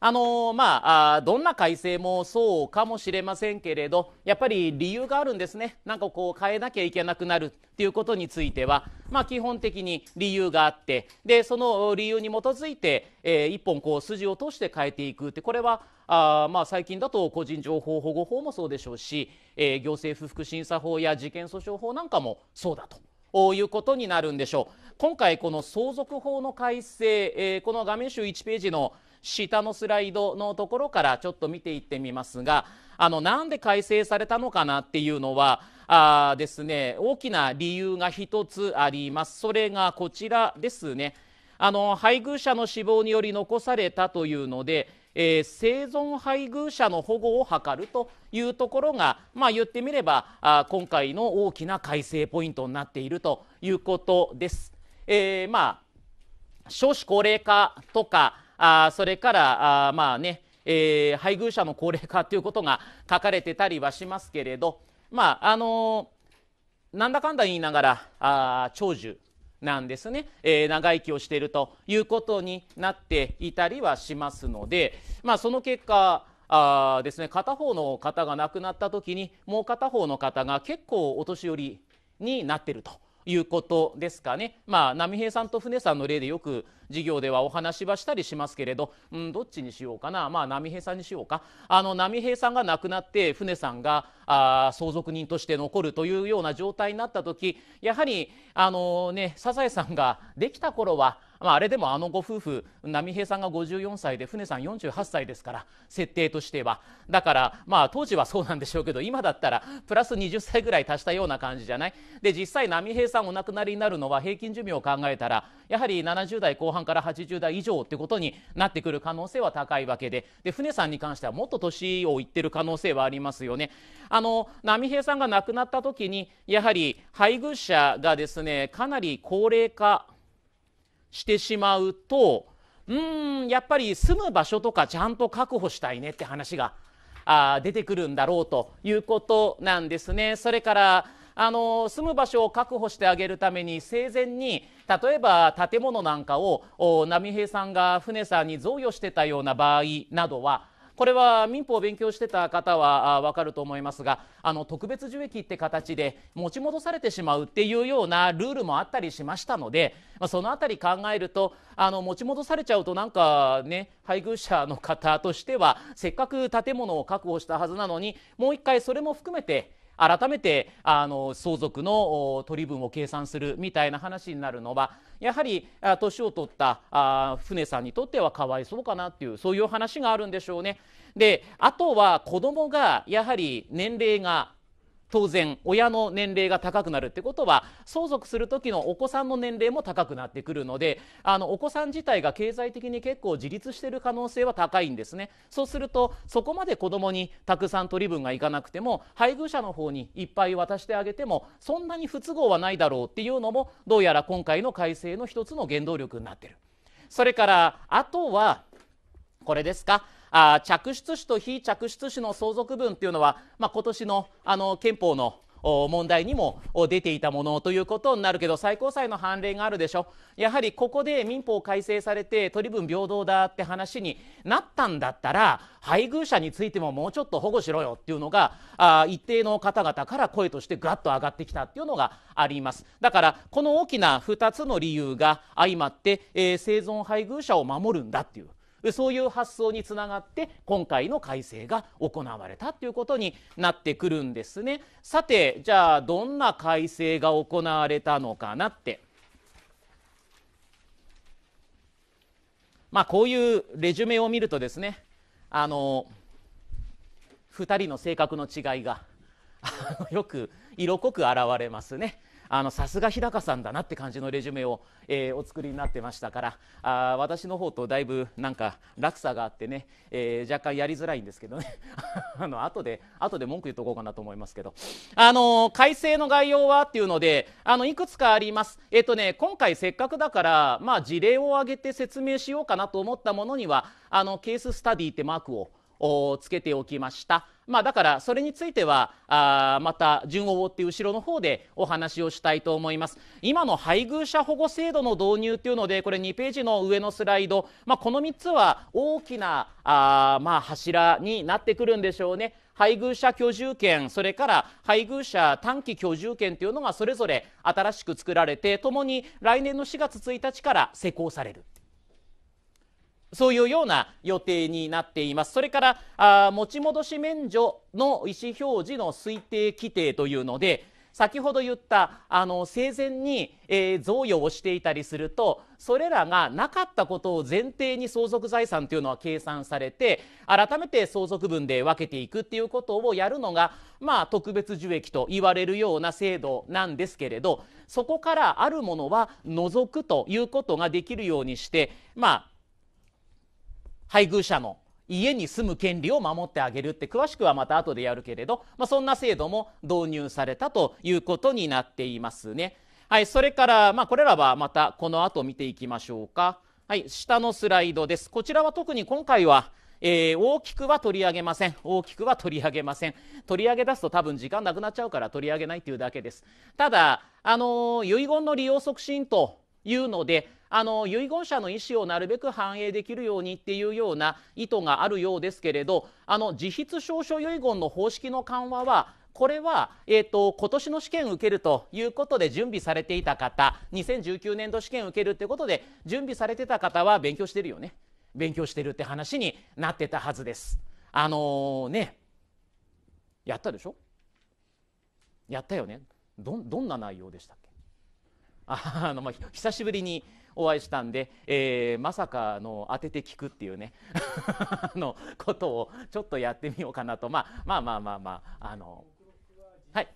あのまあ、どんな改正もそうかもしれませんけれどやっぱり理由があるんですねなんかこう変えなきゃいけなくなるっていうことについては、まあ、基本的に理由があってでその理由に基づいて、えー、一本こう筋を通して変えていくってこれはあ、まあ、最近だと個人情報保護法もそうでしょうし、えー、行政不服審査法や事件訴訟法なんかもそうだと。こういうことになるんでしょう今回この相続法の改正、えー、この画面集1ページの下のスライドのところからちょっと見ていってみますがあのなんで改正されたのかなっていうのはあですね大きな理由が1つありますそれがこちらですねあの配偶者の死亡により残されたというのでえー、生存配偶者の保護を図るというところが、まあ、言ってみればあ今回の大きな改正ポイントになっているということです。えー、まあ、少子高齢化とかあそれからあまあね、えー、配偶者の高齢化ということが書かれてたりはしますけれど、まああのー、なんだかんだ言いながらあ長寿なんですね、えー、長生きをしているということになっていたりはしますので、まあ、その結果あですね片方の方が亡くなった時にもう片方の方が結構お年寄りになってると。いうことですかね。まあ、波平さんと船さんの例でよく授業ではお話はしたりしますけれど、うん、どっちにしようかな、まあ、波平さんにしようか。あの、波平さんが亡くなって、船さんがあ相続人として残るというような状態になった時、やはり、あのね、サザエさんができた頃は、まあ、あれでもあのご夫婦波平さんが54歳で船さん48歳ですから設定としてはだからまあ当時はそうなんでしょうけど今だったらプラス20歳ぐらい足したような感じじゃないで実際波平さんお亡くなりになるのは平均寿命を考えたらやはり70代後半から80代以上ってことになってくる可能性は高いわけでで船さんに関してはもっと年をいってる可能性はありますよね。あの波平さんが亡くなった時にやはり配偶者がですねかなり高齢化してしまうとうんやっぱり住む場所とかちゃんと確保したいねって話があ出てくるんだろうということなんですね。それからあの住む場所を確保してあげるために生前に例えば建物なんかを波平さんが船さんに贈与してたような場合などはこれは民法を勉強してた方は分かると思いますがあの特別受益って形で持ち戻されてしまうっていうようなルールもあったりしましたので、まあ、その辺り考えるとあの持ち戻されちゃうとなんかね配偶者の方としてはせっかく建物を確保したはずなのにもう一回それも含めて改めてあの相続の取り分を計算するみたいな話になるのはやはり年を取ったあ船さんにとってはかわいそうかなっていうそういう話があるんでしょうね。であとは子供がやはり年齢が当然親の年齢が高くなるってことは相続する時のお子さんの年齢も高くなってくるのであのお子さん自体が経済的に結構自立している可能性は高いんですねそうするとそこまで子供にたくさん取り分がいかなくても配偶者の方にいっぱい渡してあげてもそんなに不都合はないだろうっていうのもどうやら今回の改正の一つの原動力になってるそれからあとはこれですかあ着出種と非着出種の相続分というのは、まあ、今年のあの憲法の問題にも出ていたものということになるけど最高裁の判例があるでしょやはりここで民法改正されて取り分平等だって話になったんだったら配偶者についてももうちょっと保護しろよっていうのがあ一定の方々から声としてガッと上がってきたっていうのがありますだからこの大きな2つの理由が相まって、えー、生存配偶者を守るんだっていうそういう発想につながって今回の改正が行われたということになってくるんですね。さてじゃあどんな改正が行われたのかなって。まあ、こういうレジュメを見るとですねあの2人の性格の違いがよく色濃く現れますね。さすが日高さんだなって感じのレジュメを、えー、お作りになってましたからあ私の方とだいぶなんか落差があってね、えー、若干やりづらいんですけどね [LAUGHS] あの後で後で文句言っとこうかなと思いますけど、あの改正の概要はっていうのであのいくつかあります、えっとね、今回せっかくだから、まあ、事例を挙げて説明しようかなと思ったものにはあのケーススタディってマークをつけておきました。まあ、だからそれについてはあまた順を追って後ろの方でお話をしたいと思います今の配偶者保護制度の導入っていうのでこれ2ページの上のスライド、まあ、この3つは大きなあ、まあ、柱になってくるんでしょうね。配偶者居住権それから配偶者短期居住権というのがそれぞれ新しく作られてともに来年の4月1日から施行されるそういうような予定になっています。それからあ持ち戻し免除の意思表示の推定規定というので先ほど言ったあの生前に、えー、贈与をしていたりするとそれらがなかったことを前提に相続財産というのは計算されて改めて相続分で分けていくっていうことをやるのが、まあ、特別受益と言われるような制度なんですけれどそこからあるものは除くということができるようにして、まあ、配偶者の家に住む権利を守ってあげるって詳しくはまた後でやるけれど、まあ、そんな制度も導入されたということになっていますね。はい、それから、まあ、これらはまたこの後見ていきましょうか。はい、下のスライドです。こちらは特に今回は、えー、大きくは取り上げません大きくは取り上げません取り上げ出すと多分時間なくなっちゃうから取り上げないというだけですただ、あのー、遺言の利用促進というのであの遺言者の意思をなるべく反映できるようにっていうような意図があるようですけれどあの自筆証書遺言の方式の緩和はこれは、えーと、今年の試験を受けるということで準備されていた方2019年度試験を受けるということで準備されてた方は勉強してるよね勉強してるって話になってたはずですあのー、ねやったでしょやったよねどんな内容でしたっけ [LAUGHS] あのまあ、久しぶりにお会いしたんで、えー、まさかの当てて聞くっていうね [LAUGHS] のことをちょっとやってみようかなと、まあ、まあまあまあまああのはい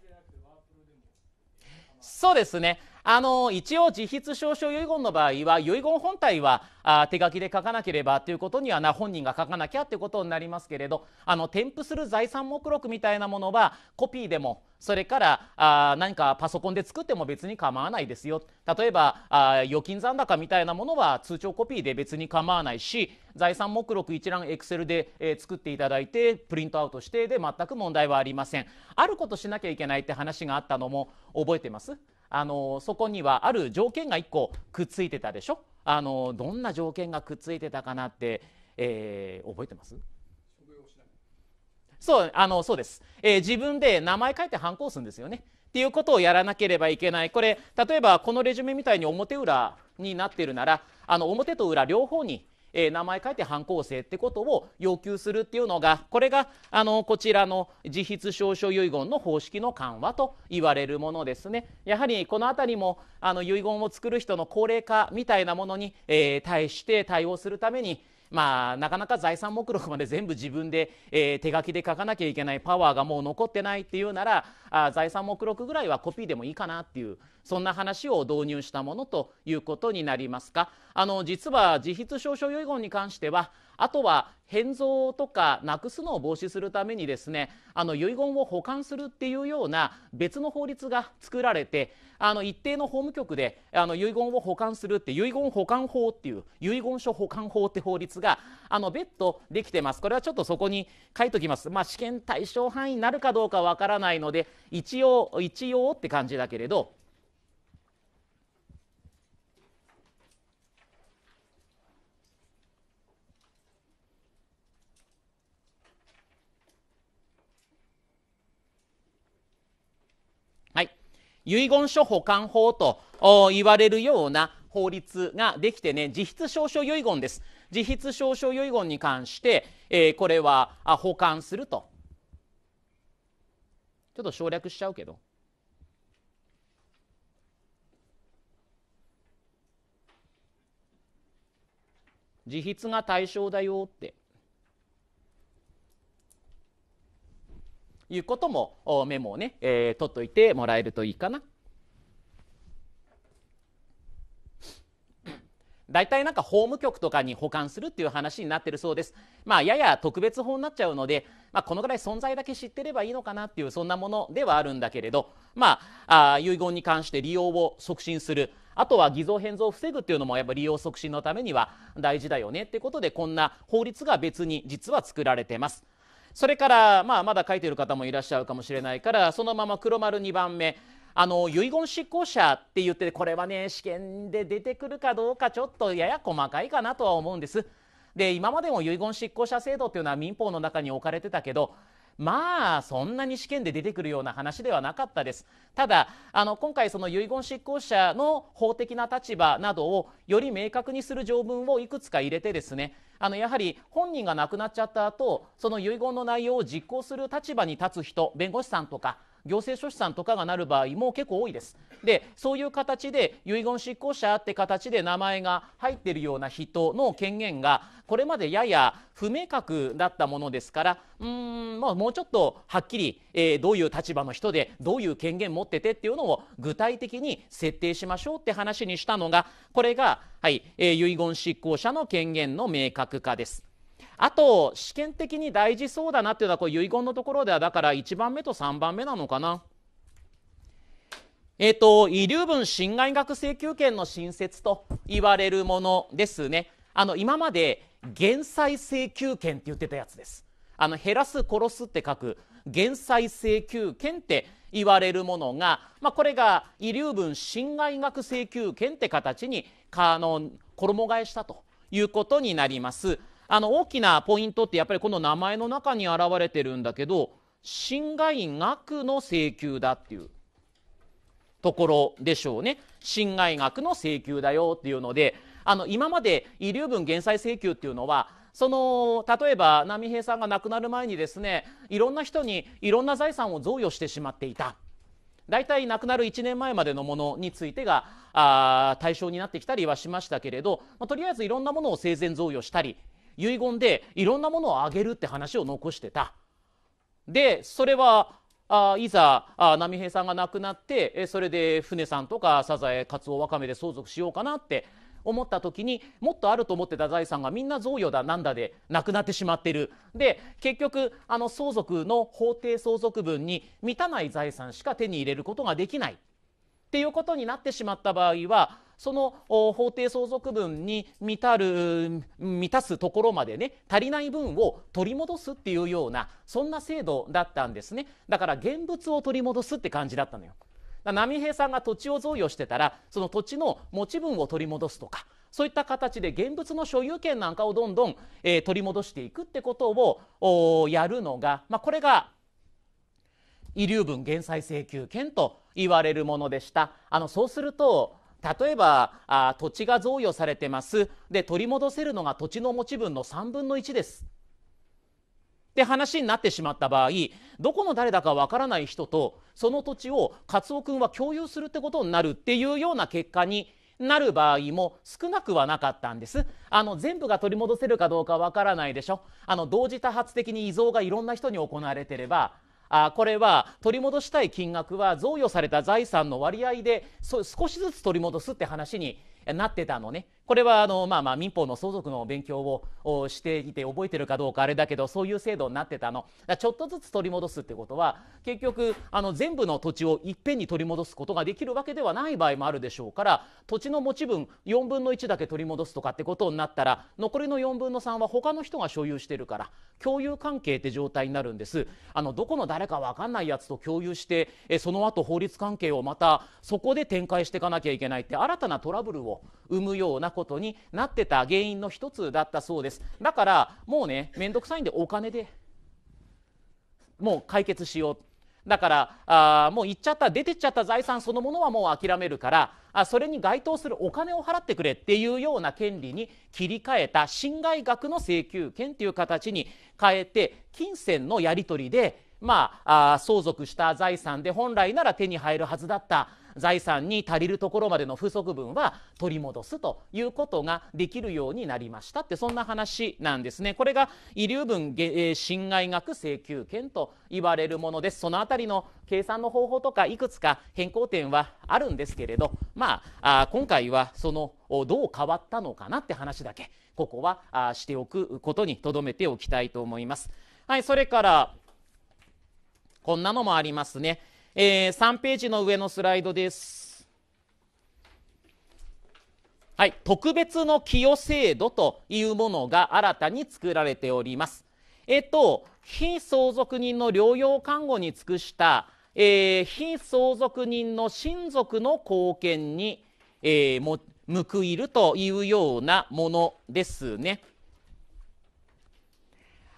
そうですねあの一応自筆証書遺言の場合は遺言本体はあ手書きで書かなければということにはな本人が書かなきゃということになりますけれどあの添付する財産目録みたいなものはコピーでもそれからあ何かパソコンで作っても別に構わないですよ例えばあ預金残高みたいなものは通帳コピーで別に構わないし財産目録一覧エクセルで、えー、作っていただいてプリントアウトしてで全く問題はありませんあることしなきゃいけないって話があったのも覚えてますあのそこにはある条件が1個くっついてたでしょあのどんな条件がくっついてたかなって、えー、覚えてますそうあのそうです、えー、自分で名前書いて反抗するんですよね。っていうことをやらなければいけないこれ例えばこのレジュメみたいに表裏になってるならあの表と裏両方にえー、名前書いて犯行性ってことを要求するっていうのがこれがあのこちらの自筆証書遺言の方式の緩和と言われるものですねやはりこの辺りもあの遺言を作る人の高齢化みたいなものに、えー、対して対応するためにまあ、なかなか財産目録まで全部自分で、えー、手書きで書かなきゃいけないパワーがもう残ってないっていうならあ財産目録ぐらいはコピーでもいいかなっていう、そんな話を導入したものということになりますかあの実は自筆証書遺言に関してはあとは変造とかなくすのを防止するためにですねあの遺言を保管するっていうような別の法律が作られてあの一定の法務局であの遺言を保管するって遺言保管法っていう遺言書保管法って法律があの別途できてますこれはちょっとそこに書いときますまあ、試験対象範囲になるかどうかわからないので一応一応って感じだけれど遺言書保管法と言われるような法律ができてね、自筆証書遺言です。自筆証書遺言に関して、えー、これは保管すると。ちょっと省略しちゃうけど。自筆が対象だよって。いうこともメモをね、えー、取っといてもらえるといいかな。大体なんか法務局とかに保管するっていう話になってるそうです。まあ、やや特別法になっちゃうので、まあ、このぐらい存在だけ知ってればいいのかなっていう、そんなものではあるんだけれど、まあ、あ遺言に関して利用を促進する。あとは偽造変造を防ぐっていうのもやっぱ利用促進のためには大事だよねってことでこんな法律が別に実は作られてます。それから、まあ、まだ書いてる方もいらっしゃるかもしれないからそのまま黒丸2番目あの遺言執行者って言ってこれはね試験で出てくるかどうかちょっとやや細かいかなとは思うんです。で今までも遺言執行者制度っていうのは民法の中に置かれてたけどまあそんなに試験で出てくるような話ではなかったですただあの今回その遺言執行者の法的な立場などをより明確にする条文をいくつか入れてですねあのやはり本人が亡くなっちゃった後その遺言の内容を実行する立場に立つ人弁護士さんとか行政書士さんとかがなる場合も結構多いです。でそういう形で遺言執行者って形で名前が入っているような人の権限がこれまでやや不明確だったものですからうん、まあ、もうちょっとはっきり、えー、どういう立場の人でどういう権限持っててっていうのを具体的に設定しましょうって話にしたのがこれが、はいえー、遺言執行者の権限の明確化です。あと試験的に大事そうだなっていうのはこう遺言のところではだから1番目と3番目なのかな。えっ、と遺留分侵害額請求権の新設と言われるものですね。あの今まで減災請求権って言ってたやつです。あの減らす殺すって書く減災請求権って言われるものが、まあ、これが遺留分侵害額請求権って形にあの衣替えしたということになります。あの大きなポイントってやっぱりこの名前の中に表れてるんだけど侵害額の請求だっていうところでしょうね侵害額の請求だよっていうのであの今まで遺留分減災請求っていうのはその例えば波平さんが亡くなる前にですねいろんな人にいろんな財産を贈与してしまっていた。大体亡くなる1年前までのものについてがあ対象になってきたりはしましたけれど、まあ、とりあえずいろんなものを生前贈与したり遺言でいろんなものをあげるって話を残してた。でそれはあいざあ波平さんが亡くなってえそれで船さんとかサザエカツオワカメで相続しようかなって思った時にもっとあると思ってた財産がみんな贈与だなんだでなくなってしまってるで結局あの相続の法定相続分に満たない財産しか手に入れることができないっていうことになってしまった場合はその法定相続分に満たる満たすところまでね足りない分を取り戻すっていうようなそんな制度だったんですねだから現物を取り戻すって感じだったのよ波平さんが土地を贈与してたらその土地の持ち分を取り戻すとかそういった形で現物の所有権なんかをどんどん、えー、取り戻していくってことをやるのが、まあ、これが遺留分減債請求権と言われるものでした。あのそうすると例えばあ土地が贈与されてますで取り戻せるのが土地の持ち分の3分の1です。って話になってしまった場合どこの誰だかわからない人とその土地をカツオ君は共有するってことになるっていうような結果になる場合も少なくはなかったんですあの全部が取り戻せるかどうかわからないでしょあの同時多発的に遺贈がいろんな人に行われてればあこれは取り戻したい金額は贈与された財産の割合で少しずつ取り戻すって話になってたのねこれはあの、まあ、まあ民法の相続の勉強をしていて覚えてるかどうかあれだけどそういう制度になってたのちょっとずつ取り戻すってことは結局あの全部の土地をいっぺんに取り戻すことができるわけではない場合もあるでしょうから土地の持ち分4分の1だけ取り戻すとかってことになったら残りの4分の3は他の人が所有してるから共有関係って状態になるんですあのどこの誰か分かんないやつと共有してえその後法律関係をまたそこで展開していかなきゃいけないって新たなトラブルを生むようなことことになってた原因の一つだったそうですだからもうね面倒くさいんでお金でもう解決しようだからあもう行っちゃった出てっちゃった財産そのものはもう諦めるからあそれに該当するお金を払ってくれっていうような権利に切り替えた侵害額の請求権っていう形に変えて金銭のやり取りでまあ、あ相続した財産で本来なら手に入るはずだった財産に足りるところまでの不足分は取り戻すということができるようになりましたってそんな話なんですね。これが遺留分侵害額請求権と言われるものです。そのあたりの計算の方法とかいくつか変更点はあるんですけれど、まあ、あ今回はそのどう変わったのかなって話だけここはあしておくことにとどめておきたいと思います。はい、それからこんなのもありますね。えー、3ページの上のスライドです。はい、特別の寄与制度というものが新たに作られております。えっと、非相続人の療養看護に尽くした、えー、非相続人の親族の貢献に、えー、も報いるというようなものですね。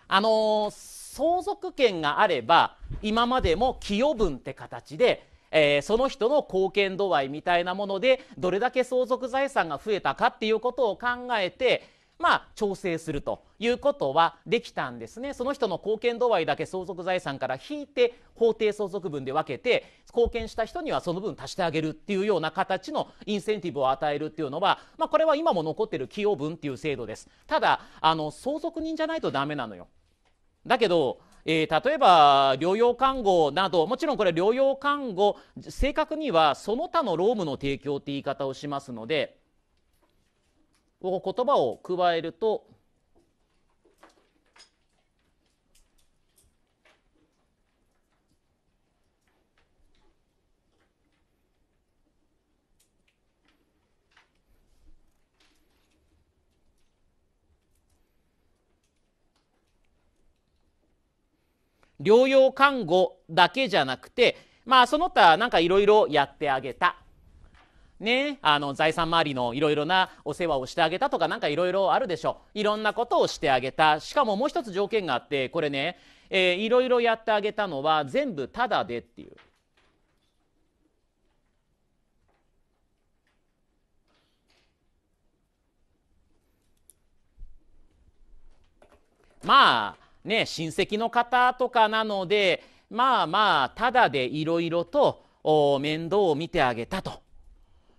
あのー相続権があれば今までも寄与分って形で、えー、その人の貢献度合いみたいなものでどれだけ相続財産が増えたかっていうことを考えてまあ、調整するということはできたんですね。その人の貢献度合いだけ相続財産から引いて法定相続分で分けて貢献した人にはその分足してあげるっていうような形のインセンティブを与えるっていうのは、まあ、これは今も残ってる寄与分っていう制度です。ただあの相続人じゃないとダメなのよ。だけど、えー、例えば療養看護などもちろんこれ療養看護正確にはその他の労務の提供って言い方をしますのでこ言葉を加えると療養看護だけじゃなくて、まあ、その他なんかいろいろやってあげた。ね、あの財産周りのいろいろなお世話をしてあげたとかなんかいろいろあるでしょいろんなことをしてあげたしかももう一つ条件があってこれねいろいろやってあげたのは全部ただでっていうまあね、親戚の方とかなのでまあまあただでいろいろと面倒を見てあげたと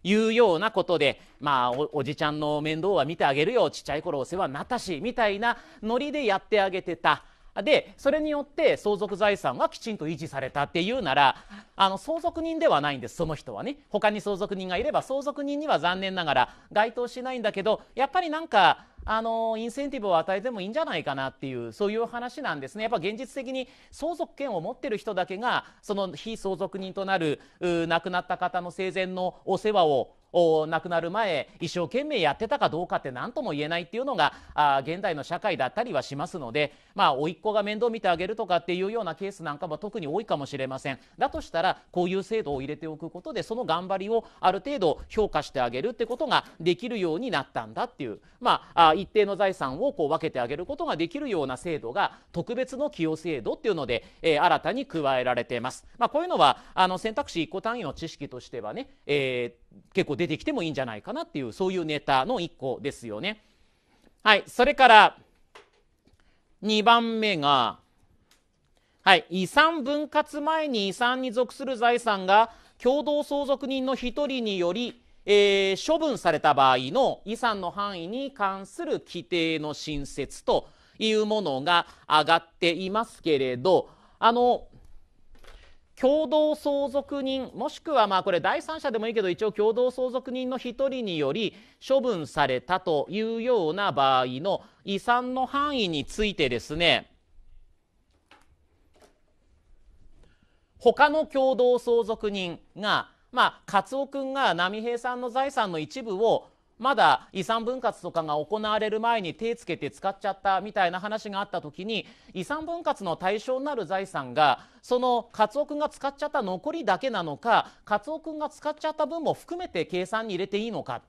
いうようなことでまあおじちゃんの面倒は見てあげるよちっちゃい頃お世話になったしみたいなノリでやってあげてた。でそれによって相続財産はきちんと維持されたっていうならあの相続人ではないんですその人はね他に相続人がいれば相続人には残念ながら該当しないんだけどやっぱりなんかあのインセンティブを与えてもいいんじゃないかなっていうそういう話なんですねやっぱ現実的に相続権を持ってる人だけがその非相続人となる亡くなった方の生前のお世話を亡くなる前一生懸命やってたかどうかって何とも言えないっていうのがあ現代の社会だったりはしますのでまあ甥っ子が面倒見てあげるとかっていうようなケースなんかも特に多いかもしれませんだとしたらこういう制度を入れておくことでその頑張りをある程度評価してあげるってことができるようになったんだっていうまあ一定の財産をこう分けてあげることができるような制度が特別の寄与制度っていうので、えー、新たに加えられています。まあ、こういうのはあの選択肢1個単位の知識としてはね、えー、結構出てきてもいいんじゃないかなっていうそういうネタの1個ですよね。はい、それから2番目が、はい、遺産分割前に遺産に属する財産が共同相続人の1人により、えー、処分された場合の遺産の範囲に関する規定の新設というものが上がっていますけれどあの共同相続人もしくはまあこれ第三者でもいいけど一応共同相続人の1人により処分されたというような場合の遺産の範囲についてですね他の共同相続人がまあ、カツオ君が波平さんの財産の一部をまだ遺産分割とかが行われる前に手つけて使っちゃったみたいな話があった時に遺産分割の対象になる財産がそのカツオ君が使っちゃった残りだけなのかカツオ君が使っちゃった分も含めて計算に入れていいのか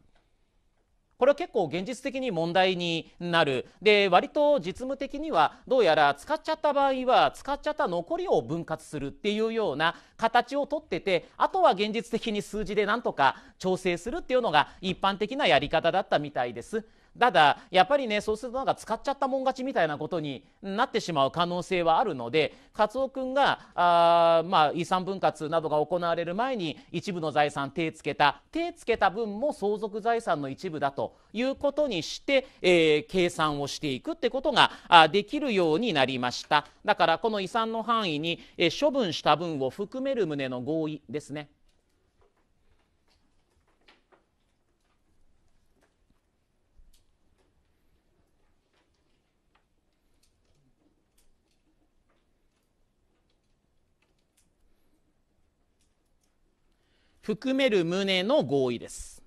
これは結構現実的に問題になるで割と実務的にはどうやら使っちゃった場合は使っちゃった残りを分割するっていうような形をとっててあとは現実的に数字でなんとか調整するっていうのが一般的なやり方だったみたいです。ただやっぱりねそうするとなんか使っちゃったもん勝ちみたいなことになってしまう可能性はあるのでカツオ君があ、まあ、遺産分割などが行われる前に一部の財産手つけた手つけた分も相続財産の一部だということにして、えー、計算をしていくってことがあできるようになりましただからこの遺産の範囲に、えー、処分した分を含める旨の合意ですね含める旨の合意です。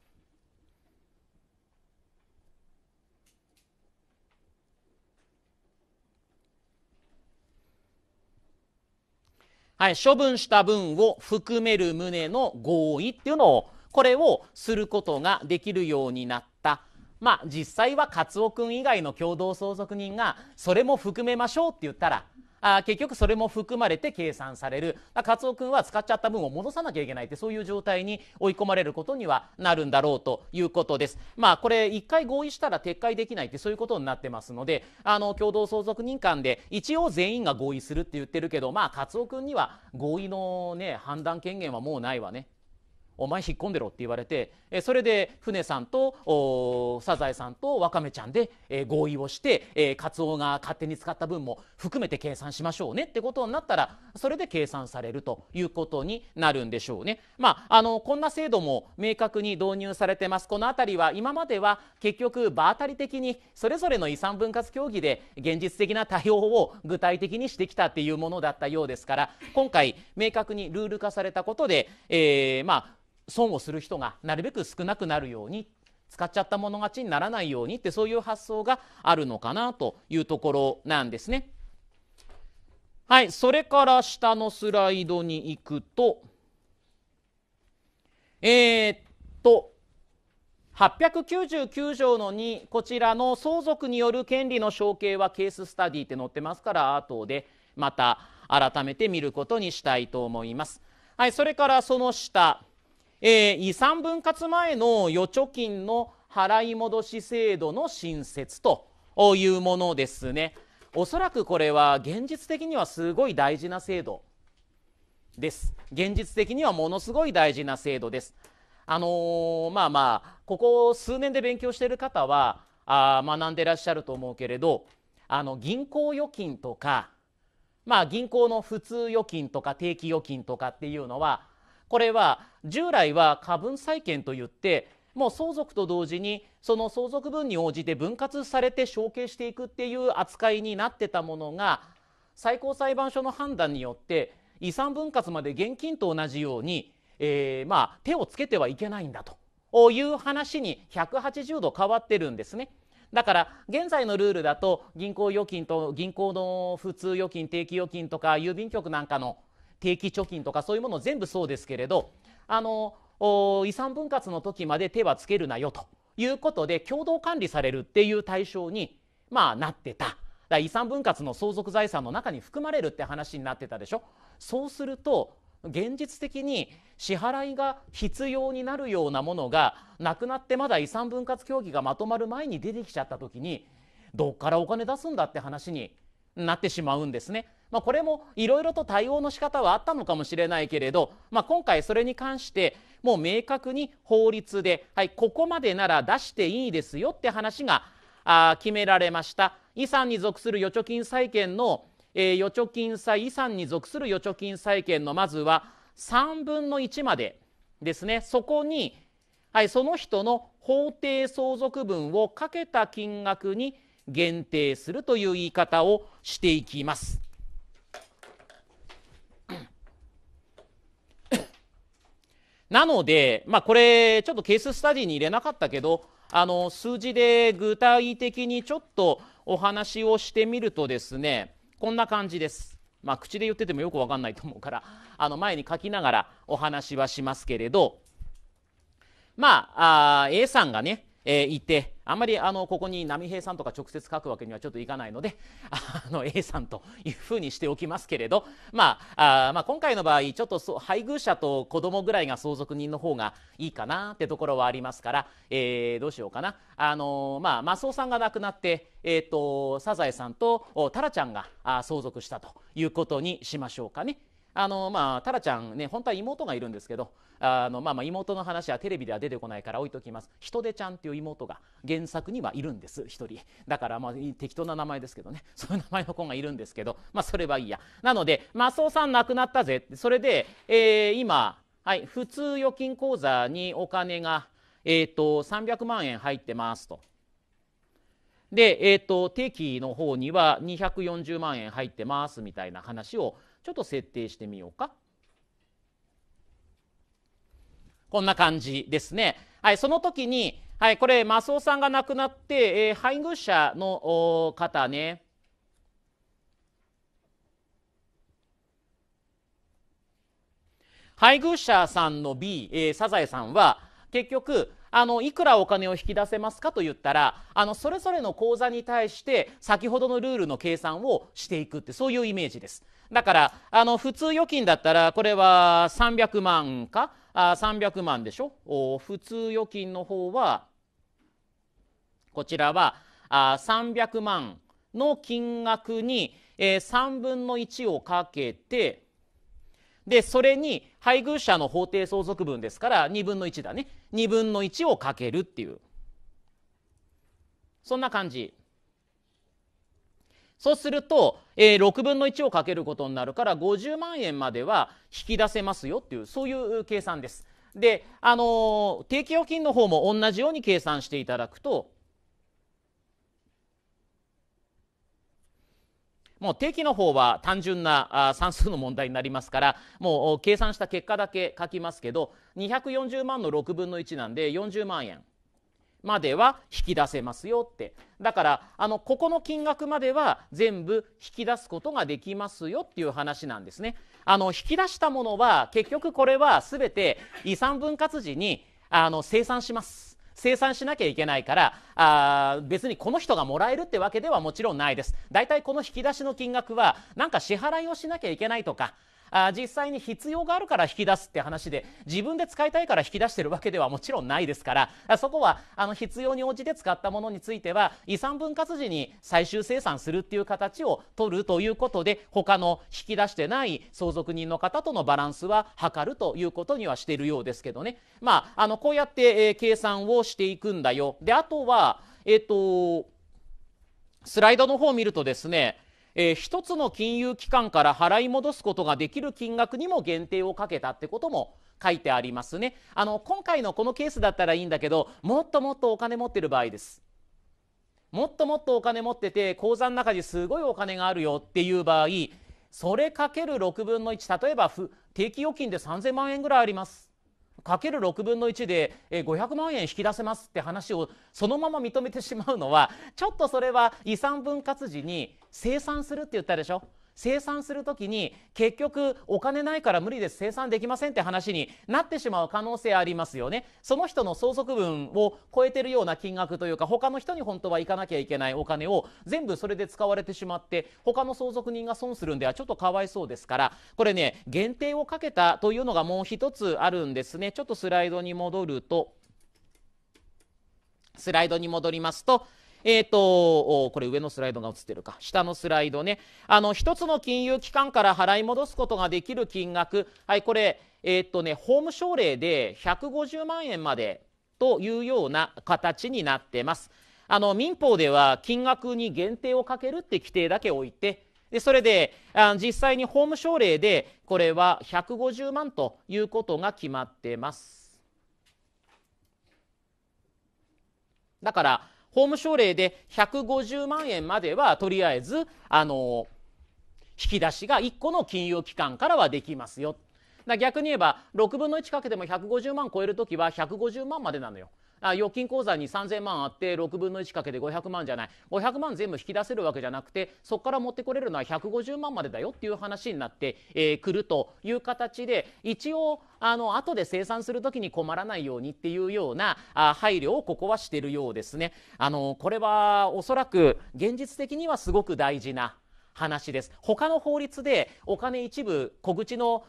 はい、処分した分を含める旨の合意っていうのをこれをすることができるようになった。まあ実際はカツオ君以外の共同相続人がそれも含めましょうって言ったらあ結局それも含まれて計算されるカツオ君は使っちゃった分を戻さなきゃいけないってそういう状態に追い込まれることにはなるんだろうということです。まあ、これ1回合意したら撤回できないってそういうことになってますのであの共同相続人間で一応全員が合意するって言ってるけどまあカツオ君には合意の、ね、判断権限はもうないわね。お前引っ込んでろって言われて、それで船さんとサザエさんとワカメちゃんで、合意をして、カツオが勝手に使った分も含めて計算しましょうねってことになったらそれで計算されるということになるんでしょうね。まあ、あのこんな制度も明確に導入されてます。この辺りは今までは結局場当たり的にそれぞれの遺産分割協議で現実的な対応を具体的にしてきたっていうものだったようですから今回明確にルール化されたことで、えー、まあ損をする人がなるべく少なくなるように使っちゃったもの勝ちにならないようにってそういう発想があるのかなというところなんですね。はい、それから下のスライドに行くと、えー、っと、899条の2、こちらの相続による権利の承継はケーススタディって載ってますから、後でまた改めて見ることにしたいと思います。はい、それからその下。えー、遺産分割前の預貯金の払い戻し制度の新設というものですね。おそらくこれは現実的にはすごい大事な制度です。現実的にはものすごい大事な制度です。あのー、まあまあここ数年で勉強している方はあ学んでらっしゃると思うけれどあの銀行預金とか、まあ、銀行の普通預金とか定期預金とかっていうのはこれは従来は過分債権といってもう相続と同時にその相続分に応じて分割されて承継していくっていう扱いになってたものが最高裁判所の判断によって遺産分割まで現金と同じように、えー、まあ手をつけてはいけないんだという話に180度変わってるんですね。だから現在のルールだと銀行預金と銀行の普通預金定期預金とか郵便局なんかの定期貯金とかそういうもの全部そうですけれどあの遺産分割の時まで手はつけるなよということで共同管理されるっていう対象に、まあ、なってた。遺産分割の相続財産の中に含まれるって話になってたでしょそうすると現実的に支払いが必要になるようなものがなくなってまだ遺産分割協議がまとまる前に出てきちゃった時にどっからお金出すんだって話になってしまうんですね。まあ、これもいろいろと対応の仕方はあったのかもしれないけれど、まあ、今回それに関してもう明確に法律で、はい、ここまでなら出していいですよって話があ決められました遺産に属する預貯金債権の、えー、預貯金債遺産に属する預貯金債権のまずは3分の1までですねそこに、はい、その人の法定相続分をかけた金額に限定するという言い方をしていきます。なので、まあ、これ、ちょっとケーススタディに入れなかったけど、あの数字で具体的にちょっとお話をしてみるとですね、こんな感じです。まあ、口で言っててもよくわかんないと思うから、あの前に書きながらお話はしますけれど、まあ、あ A さんがね、えー、いて、あんまりあのここに波平さんとか直接書くわけにはちょっといかないので [LAUGHS] あの A さんというふうにしておきますけれど、まあ、あまあ今回の場合ちょっと配偶者と子供ぐらいが相続人の方がいいかなってところはありますから、えー、どうしようかなあの、まあ、マスオさんが亡くなって、えーと、とサザエさんとタラちゃんが相続したということにしましょうかね。あのまあ、タラちゃんね本当は妹がいるんですけどあの、まあ、まあ妹の話はテレビでは出てこないから置いときますヒトデちゃんっていう妹が原作にはいるんです1人だからまあ適当な名前ですけどね [LAUGHS] そういう名前の子がいるんですけど、まあ、それはいいやなのでマスオさん亡くなったぜそれで、えー、今、はい、普通預金口座にお金が、えーと、300万円入ってますと。で、えーと、と定期の方には240万円入ってますみたいな話をちょっと設定してみようか。こんな感じですね。はい、その時に、はい、これ、マスオさんが亡くなって、えー、配偶者の方ね、配偶者さんの B、えー、サザエさんは、結局、あのいくらお金を引き出せますかと言ったらあのそれぞれの口座に対して先ほどのルールの計算をしていくってそういうイメージです。だからあの普通預金だったらこれは300万かあ300万でしょ普通預金の方はこちらはあ300万の金額に、えー、3分の1をかけてでそれに配偶者の法定相続分ですから2分の1だね2分の1をかけるっていうそんな感じそうすると、えー、6分の1をかけることになるから50万円までは引き出せますよっていうそういう計算です。で、あのー、定期預金の方も同じように計算していただくともう定期の方は単純な算数の問題になりますからもう計算した結果だけ書きますけど240万の6分の1なんで40万円までは引き出せますよってだからあのここの金額までは全部引き出すことができますよっていう話なんですねあの引き出したものは結局これは全て遺産分割時にあの生産します生産しなきゃいけないからあ別にこの人がもらえるってわけではもちろんないです。大体この引き出しの金額はなんか支払いをしなきゃいけないとかあ実際に必要があるから引き出すって話で自分で使いたいから引き出してるわけではもちろんないですからそこはあの必要に応じて使ったものについては遺産分割時に最終生産するっていう形を取るということで他の引き出してない相続人の方とのバランスは図るということにはしているようですけどね、まあ、あのこうやって、え計算をしていくんだよであとは、えっと、スライドの方を見るとですねえー、1つの金融機関から払い戻すことができる金額にも限定をかけたってことも書いてありますねあの今回のこのケースだったらいいんだけどもっともっとお金持ってる場合ですもっともっとお金持ってて口座の中にすごいお金があるよっていう場合それかける6分の1例えば定期預金で3000万円ぐらいありますかける6分の1で500万円引き出せますって話をそのまま認めてしまうのはちょっとそれは遺産分割時に生産するって言ったでしょ生産する時に結局お金ないから無理です生産できませんって話になってしまう可能性ありますよねその人の相続分を超えてるような金額というか他の人に本当は行かなきゃいけないお金を全部それで使われてしまって他の相続人が損するんではちょっとかわいそうですからこれね限定をかけたというのがもう一つあるんですねちょっとスライドに戻るとスライドに戻りますとえっ、ー、と、これ上のスライドが映ってるか、下のスライドね、あの、一つの金融機関から払い戻すことができる金額、はい、これ、えっ、ー、とね、法務省令で150万円までというような形になってます。あの、民法では金額に限定をかけるって規定だけ置いて、でそれであ実際に法務省令でこれは150万ということが決まってますだから法務省令で150万円まではとりあえずあの引き出しが1個の金融機関からはできますよ。だ逆に言えば6分の1かけても150万超える時は150万までなのよ。あ預金口座に3000万あって6分の1かけて500万じゃない500万全部引き出せるわけじゃなくてそこから持ってこれるのは150万までだよっていう話になってく、えー、るという形で一応あの後で生産するときに困らないようにっていうようなあ配慮をここはしているようですね。あのこれはおそらく現実的にはすごく大事な話です他の法律でお金一部小口の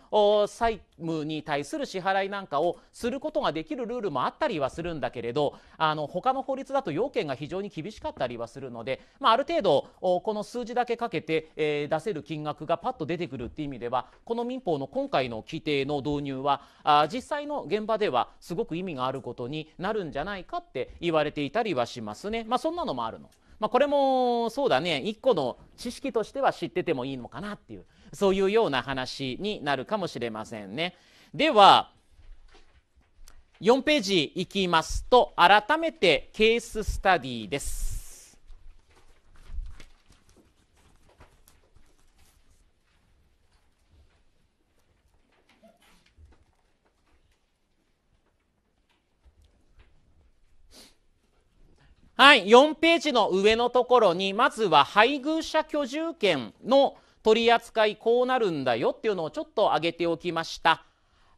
債務に対する支払いなんかをすることができるルールもあったりはするんだけれどあの他の法律だと要件が非常に厳しかったりはするので、まあ、ある程度この数字だけかけて、え出せる金額がパッと出てくるっていう意味ではこの民法の今回の規定の導入はあ実際の現場ではすごく意味があることになるんじゃないかって言われていたりはしますね。まあ、そんなのもあるの。まあ、これもそうだね一個の知識としては知っててもいいのかなっていうそういうような話になるかもしれませんね。では4ページいきますと改めてケーススタディです。はい、4ページの上のところに、まずは配偶者居住権の取り扱いこうなるんだよっていうのをちょっと挙げておきました。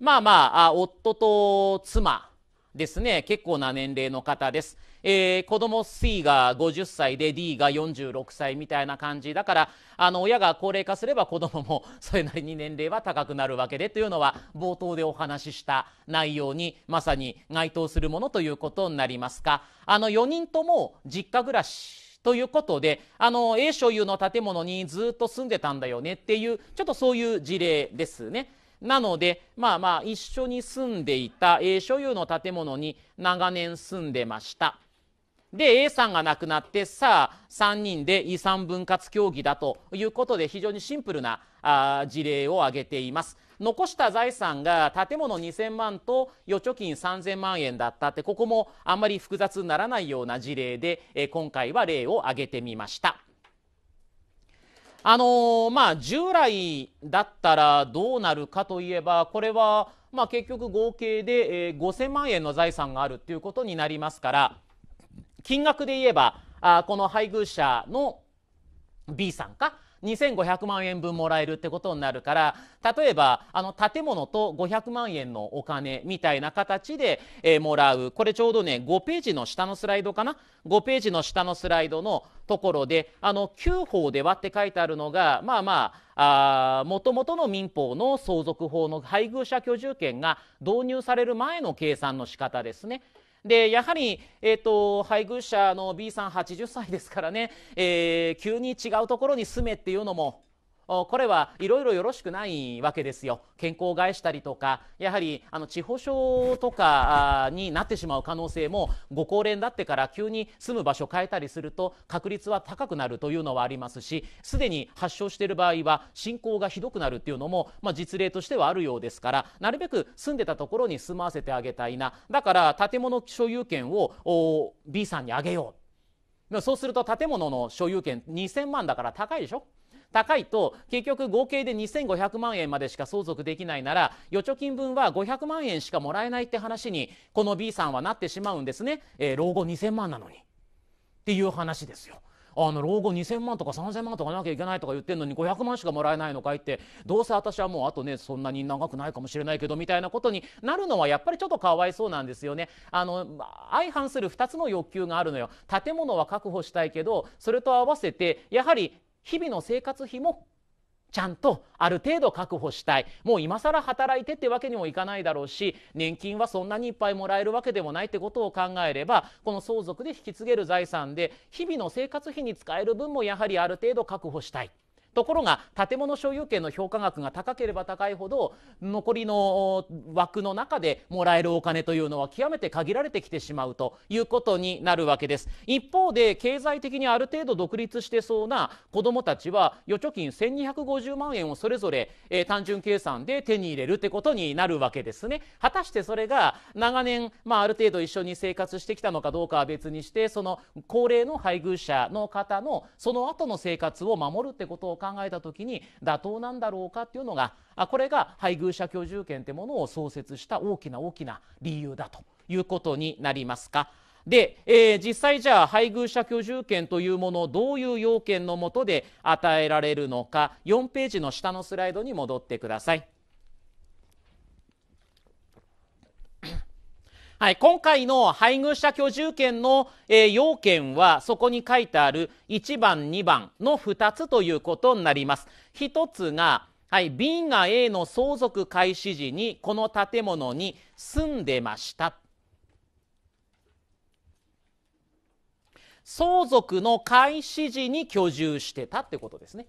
まあまあ、あ夫と妻ですね、結構な年齢の方です。えー、子供 C が50歳で D が46歳みたいな感じだからあの親が高齢化すれば子供も [LAUGHS] それなりに年齢は高くなるわけでというのは冒頭でお話しした内容にまさに該当するものということになりますかあの4人とも実家暮らしということであの A 所有の建物にずっと住んでたんだよねっていうちょっとそういう事例ですね。なのでまあまあ一緒に住んでいた A 所有の建物に長年住んでました。で A さんが亡くなってさあ3人で遺産分割協議だということで非常にシンプルなあ事例を挙げています。残した財産が建物2000万と預貯金3000万円だったってここもあんまり複雑にならないような事例で、え今回は例を挙げてみました。あのー、まあ従来だったらどうなるかといえばこれはまあ結局合計で、え5000万円の財産があるっていうことになりますから。金額で言えばあこの配偶者の B さんか2500万円分もらえるってことになるから例えばあの建物と500万円のお金みたいな形で、えー、もらうこれちょうどね5ページの下のスライドかな5ページの下のスライドのところであの9法ではって書いてあるのがまあまあもともとの民法の相続法の配偶者居住権が導入される前の計算の仕方ですね。でやはり、えーと、配偶者の B さん80歳ですからね、えー、急に違うところに住めっていうのもこれはいろいろよろしくないわけですよ。健康を害したりとか、やはりあの地方症とかになってしまう可能性も、ご高齢になってから急に住む場所変えたりすると、確率は高くなるというのはありますし、すでに発症している場合は、進行がひどくなるっていうのも、まあ、実例としてはあるようですから、なるべく住んでたところに住まわせてあげたいな。だから、建物所有権を B さんにあげよう。そうすると建物の所有権2000万だから高いでしょ高いと結局合計で2500万円までしか相続できないなら預貯金分は500万円しかもらえないって話にこの B さんはなってしまうんですね、えー、老後2000万なのにっていう話ですよ。あの老後2000万とか3000万とかなきゃいけないとか言ってんのに500万しかもらえないのかいってどうせ私はもうあとねそんなに長くないかもしれないけどみたいなことになるのはやっぱりちょっとかわいそうなんですよねあの相反する2つの欲求があるのよ建物は確保したいけどそれと合わせてやはり日々の生活費もちゃんとある程度確保したいもう今更働いてってわけにもいかないだろうし年金はそんなにいっぱいもらえるわけでもないってことを考えればこの相続で引き継げる財産で日々の生活費に使える分もやはりある程度確保したいところが建物所有権の評価額が高ければ高いほど残りの枠の中でもらえるお金というのは極めて限られてきてしまうということになるわけです一方で経済的にある程度独立してそうな子どもたちは預貯金1250万円をそれぞれ、えー、単純計算で手に入れるってことになるわけですね果たしてそれが長年、まあ、ある程度一緒に生活してきたのかどうかは別にしてその高齢の配偶者の方のその後の生活を守るってことを考えた時に妥当なんだろうかっていうのがこれが配偶者居住権というものを創設した大きな大きな理由だということになりますか。で、えー、実際じゃあ配偶者居住権というものをどういう要件のもとで与えられるのか4ページの下のスライドに戻ってください。はい、今回の配偶者居住権の、えー、要件はそこに書いてある1番2番の2つということになります。1つが、はい、B が A の相続開始時にこの建物に住んでました。相続の開始時に居住してたってことですね。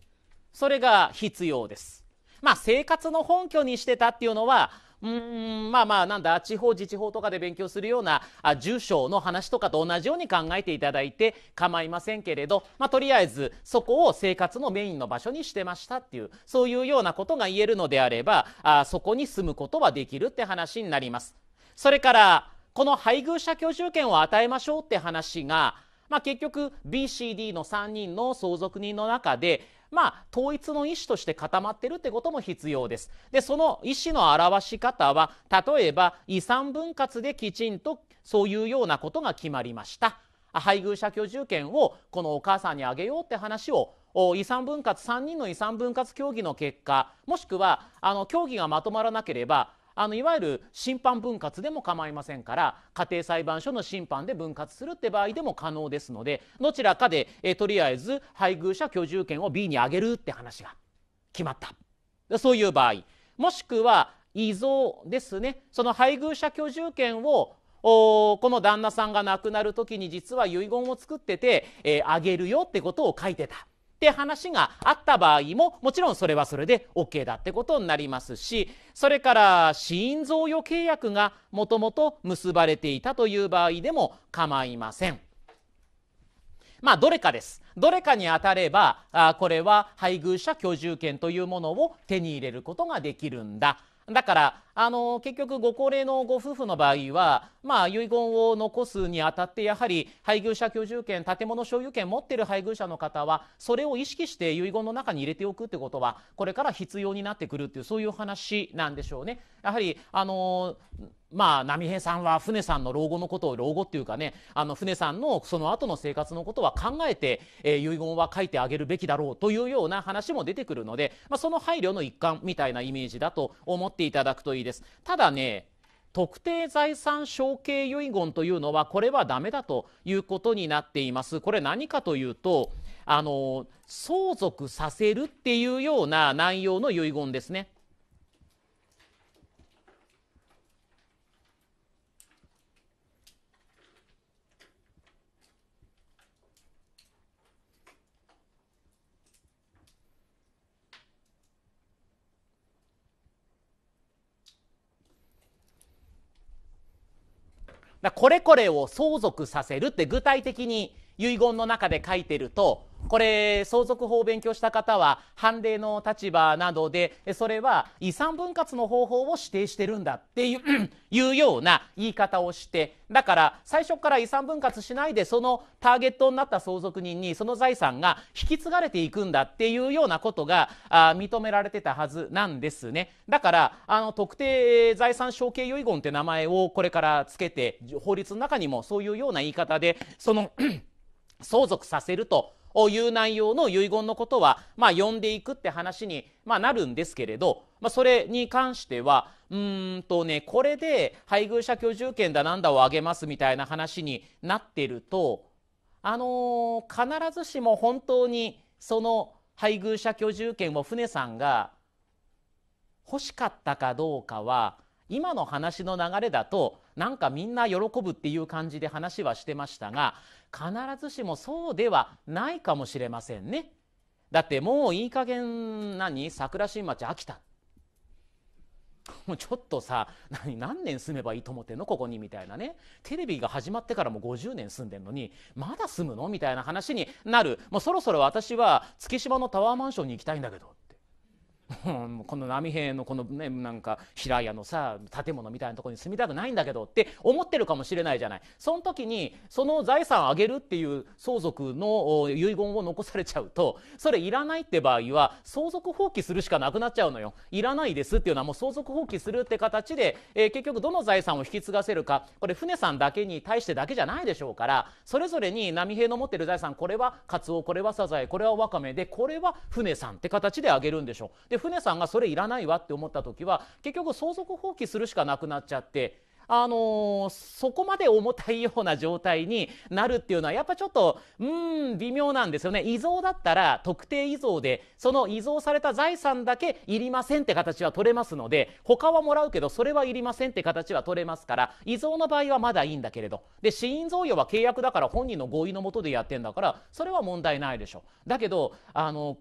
それが必要です。まあ、生活の本拠にしてたっていうのはうんまあまあなんだ地方自治法とかで勉強するようなあ住所の話とかと同じように考えていただいて構いませんけれど、まあ、とりあえずそこを生活のメインの場所にしてましたっていうそういうようなことが言えるのであればあそこに住むことはできるって話になります。それからこの配偶者居住権を与えましょうって話がまあ、結局 BCD の3人の相続人の中でまあ、統一の意思として固まってるってことも必要です。で、その意思の表し方は、例えば遺産分割できちんとそういうようなことが決まりました。配偶者居住権をこのお母さんにあげようって話を遺産分割3人の遺産分割協議の結果もしくはあの協議がまとまらなければあのいわゆる審判分割でも構いませんから家庭裁判所の審判で分割するって場合でも可能ですのでどちらかで、えとりあえず配偶者居住権を B にあげるって話が決まったそういう場合もしくは遺贈ですねその配偶者居住権をこの旦那さんが亡くなる時に実は遺言を作ってて、えー、あげるよってことを書いてた。って話があった場合ももちろんそれはそれで OK だってことになりますしそれから心臓贈契約がもともと結ばれていたという場合でも構いません。まあ、どれかです。どれかに当たれば、あこれは配偶者居住権というものを手に入れることができるんだ。だからあの結局ご高齢のご夫婦の場合は、まあ、遺言を残すにあたってやはり配偶者居住権建物所有権持っている配偶者の方はそれを意識して遺言の中に入れておくってことはこれから必要になってくるっていうそういう話なんでしょうね。やはりあのまあ、波平さんは船さんの老後のことを老後っていうかねあの船さんのその後の生活のことは考えて、えー、遺言は書いてあげるべきだろうというような話も出てくるので、まあ、その配慮の一環みたいなイメージだと思っていただくといいですただね特定財産承継遺言というのはこれはダメだということになっています。これ何かというとあの相続させるっていうような内容の遺言ですね。これこれを相続させるって具体的に遺言の中で書いてるとこれ相続法を勉強した方は判例の立場などでそれは遺産分割の方法を指定してるんだっていう [CLEARS THROAT] いうような言い方をしてだから最初から遺産分割しないでそのターゲットになった相続人にその財産が引き継がれていくんだっていうようなことがあ認められてたはずなんですねだからあの特定財産承継遺言って名前をこれからつけて法律の中にもそういうような言い方でその相続させるという内容の遺言のことは、まあ、読んでいくって話に、まあ、なるんですけれど、まあ、それに関してはうんとねこれで配偶者居住権だなんだをあげますみたいな話になってると、あのー、必ずしも本当にその配偶者居住権を船さんが欲しかったかどうかは今の話の流れだとなんかみんな喜ぶっていう感じで話はしてましたが必ずしもそうではないかもしれませんね。だってもういい加減何桜新町飽きたもうちょっとさ何何年住めばいいと思ってんのここにみたいなねテレビが始まってからも50年住んでんのにまだ住むのみたいな話になるもうそろそろ私は月島のタワーマンションに行きたいんだけどこの波平のこのねなんか平屋のさ建物みたいなとこに住みたくないんだけどって思ってるかもしれないじゃないその時にその財産あげるっていう相続の遺言を残されちゃうとそれいらないって場合は相続放棄するしかなくなっちゃうのよいらないですっていうのはもう相続放棄するって形で、えー、結局どの財産を引き継がせるかこれ船さんだけに対してだけじゃないでしょうからそれぞれに波平の持ってる財産これはカツオこれはサザエこれはワカメでこれは船さんって形であげるんでしょうで船さんがそれいらないわって思った時は結局相続放棄するしかなくなっちゃって。あのー、そこまで重たいような状態になるっていうのはやっぱちょっとうん微妙なんですよね遺贈だったら特定遺贈でその遺贈された財産だけいりませんって形は取れますので他はもらうけどそれはいりませんって形は取れますから遺贈の場合はまだいいんだけれどで死因贈与は契約だから本人の合意のもとでやってんだからそれは問題ないでしょだけどあのー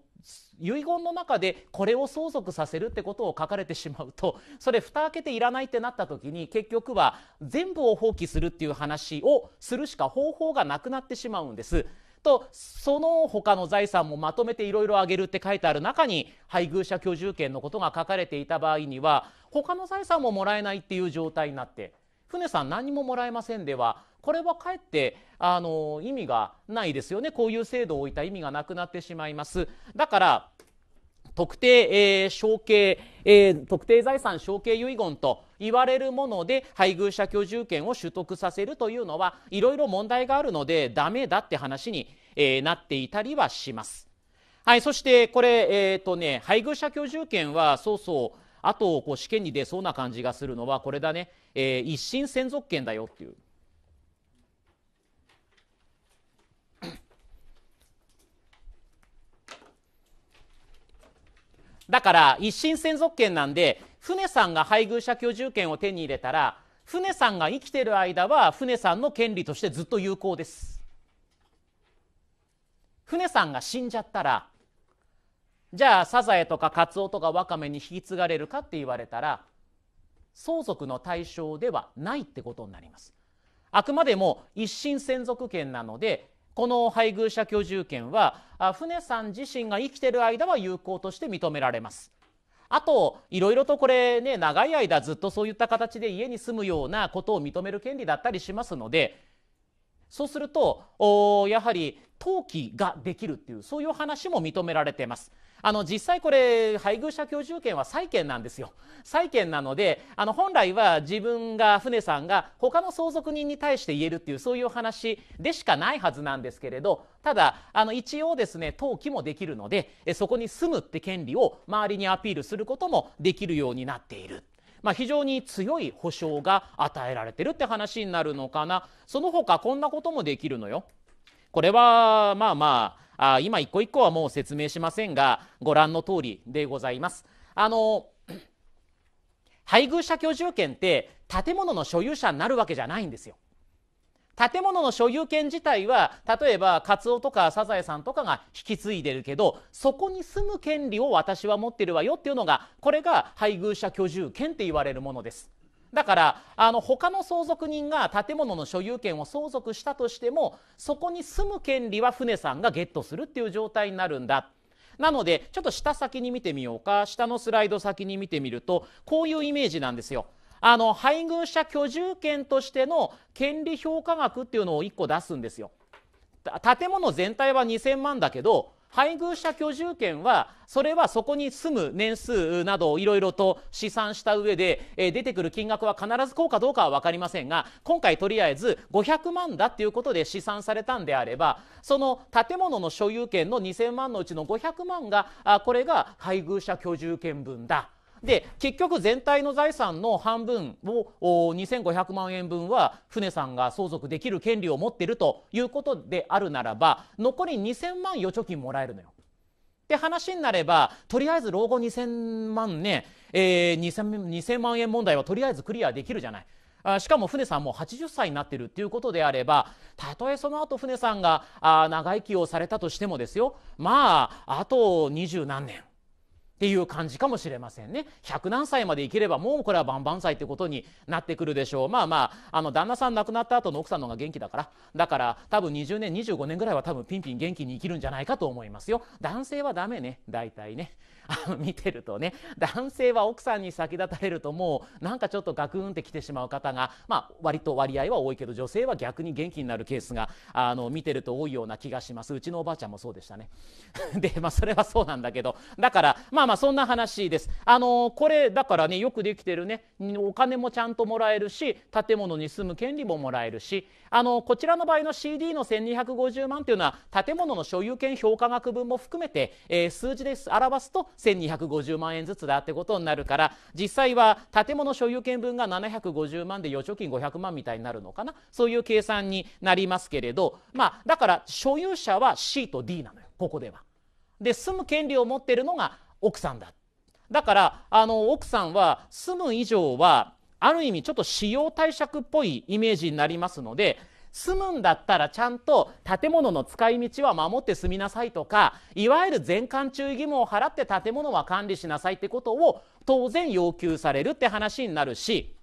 遺言の中でこれを相続させるってことを書かれてしまうとそれ蓋開けていらないってなった時に結局は全部を放棄するっていう話をするしか方法がなくなってしまうんです。とその他の財産もまとめていろいろあげるって書いてある中に配偶者居住権のことが書かれていた場合には他の財産ももらえないっていう状態になって船さん何ももらえませんではこれはかえってあの意味がないですよねこういう制度を置いた意味がなくなってしまいますだから特定、えー、承継、えー、特定財産承継遺言と言われるもので配偶者居住権を取得させるというのはいろいろ問題があるのでダメだって話に、えー、なっていたりはします。はい、そしてこれ、えーとね、配偶者居住権はそうそうあとこう試験に出そうな感じがするのはこれだね、えー、一審専属権だよっていう。だから一審専属権なんで船さんが配偶者居住権を手に入れたら船さんが生きてる間は船さんの権利としてずっと有効です船さんが死んじゃったらじゃあサザエとかカツオとかワカメに引き継がれるかって言われたら相続の対象ではないってことになりますあくまでも一審専属権なのでこの配偶者居住権は船さん自身が生きてる間は有効として認められます。あといろいろとこれね長い間ずっとそういった形で家に住むようなことを認める権利だったりしますのでそうするとやはり登記ができるっていうそういう話も認められてます。あの実際これ配偶者居住権は債権なんですよ債権なのであの本来は自分が船さんが他の相続人に対して言えるっていうそういう話でしかないはずなんですけれどただあの一応ですね登記もできるのでそこに住むって権利を周りにアピールすることもできるようになっている。まあ、非常に強い保障が与えられてるって話になるのかなその他こんなこともできるのよ。これはまあまああ今一個一個はもう説明しませんがご覧の通りでございます。あの [CLEARS THROAT] 配偶者居住権って建物の所有者になるわけじゃないんですよ。建物の所有権自体は例えばカツオとかサザエさんとかが引き継いでるけどそこに住む権利を私は持ってるわよっていうのがこれが配偶者居住権って言われるものです。だからあの他の相続人が建物の所有権を相続したとしてもそこに住む権利は船さんがゲットするっていう状態になるんだ。なのでちょっと下先に見てみようか下のスライド先に見てみるとこういうイメージなんですよ。あの配偶者居住権としての権利評価額っていうのを1個出すんですよ。建物全体は2000万だけど配偶者居住権はそれはそこに住む年数などをいろいろと試算した上で、えー、出てくる金額は必ずこうかどうかは分かりませんが今回とりあえず500万だっていうことで試算されたんであればその建物の所有権の2000万のうちの500万があこれが配偶者居住権分だで結局全体の財産の半分を2500万円分は船さんが相続できる権利を持っているということであるならば残り2000万預貯金もらえるのよ。って話になればとりあえず老後2000万ね、えー、2000, 2000万円問題はとりあえずクリアできるじゃない。あしかも船さんも80歳になってるっていうことであればたとえその後船さんがあ長生きをされたとしてもですよまああと二十何年っていう感じかもしれませんね。百何歳まで生きればもうこれは万々歳ってことになってくるでしょう。まあまあ、あの旦那さん亡くなった後の奥さんの方が元気だから、だから多分20年、25年ぐらいは多分ピンピン元気に生きるんじゃないかと思いますよ。男性はダメね、大体ね。あの見てるとね男性は奥さんに先立たれるともうなんかちょっとガクンってきてしまう方が、まあ、割と割合は多いけど女性は逆に元気になるケースがあの見てると多いような気がしますうちのおばあちゃんもそうでしたね [LAUGHS] で、まあ、それはそうなんだけどだからまあまあそんな話ですあのこれだからねよくできてるねお金もちゃんともらえるし建物に住む権利ももらえるしあのこちらの場合の CD の1250万っていうのは建物の所有権評価額分も含めて、えー、数字で表すと1250万円ずつだってことになるから実際は建物所有権分が750万で預貯金500万みたいになるのかなそういう計算になりますけれどまあだから所有者は C と D なのよここでは。で住む権利を持ってるのが奥さんだだからあの奥さんは住む以上はある意味ちょっと使用貸借っぽいイメージになりますので住むんだったらちゃんと建物の使い道は守って住みなさいとかいわゆる全館注意義務を払って建物は管理しなさいってことを当然要求されるって話になるし。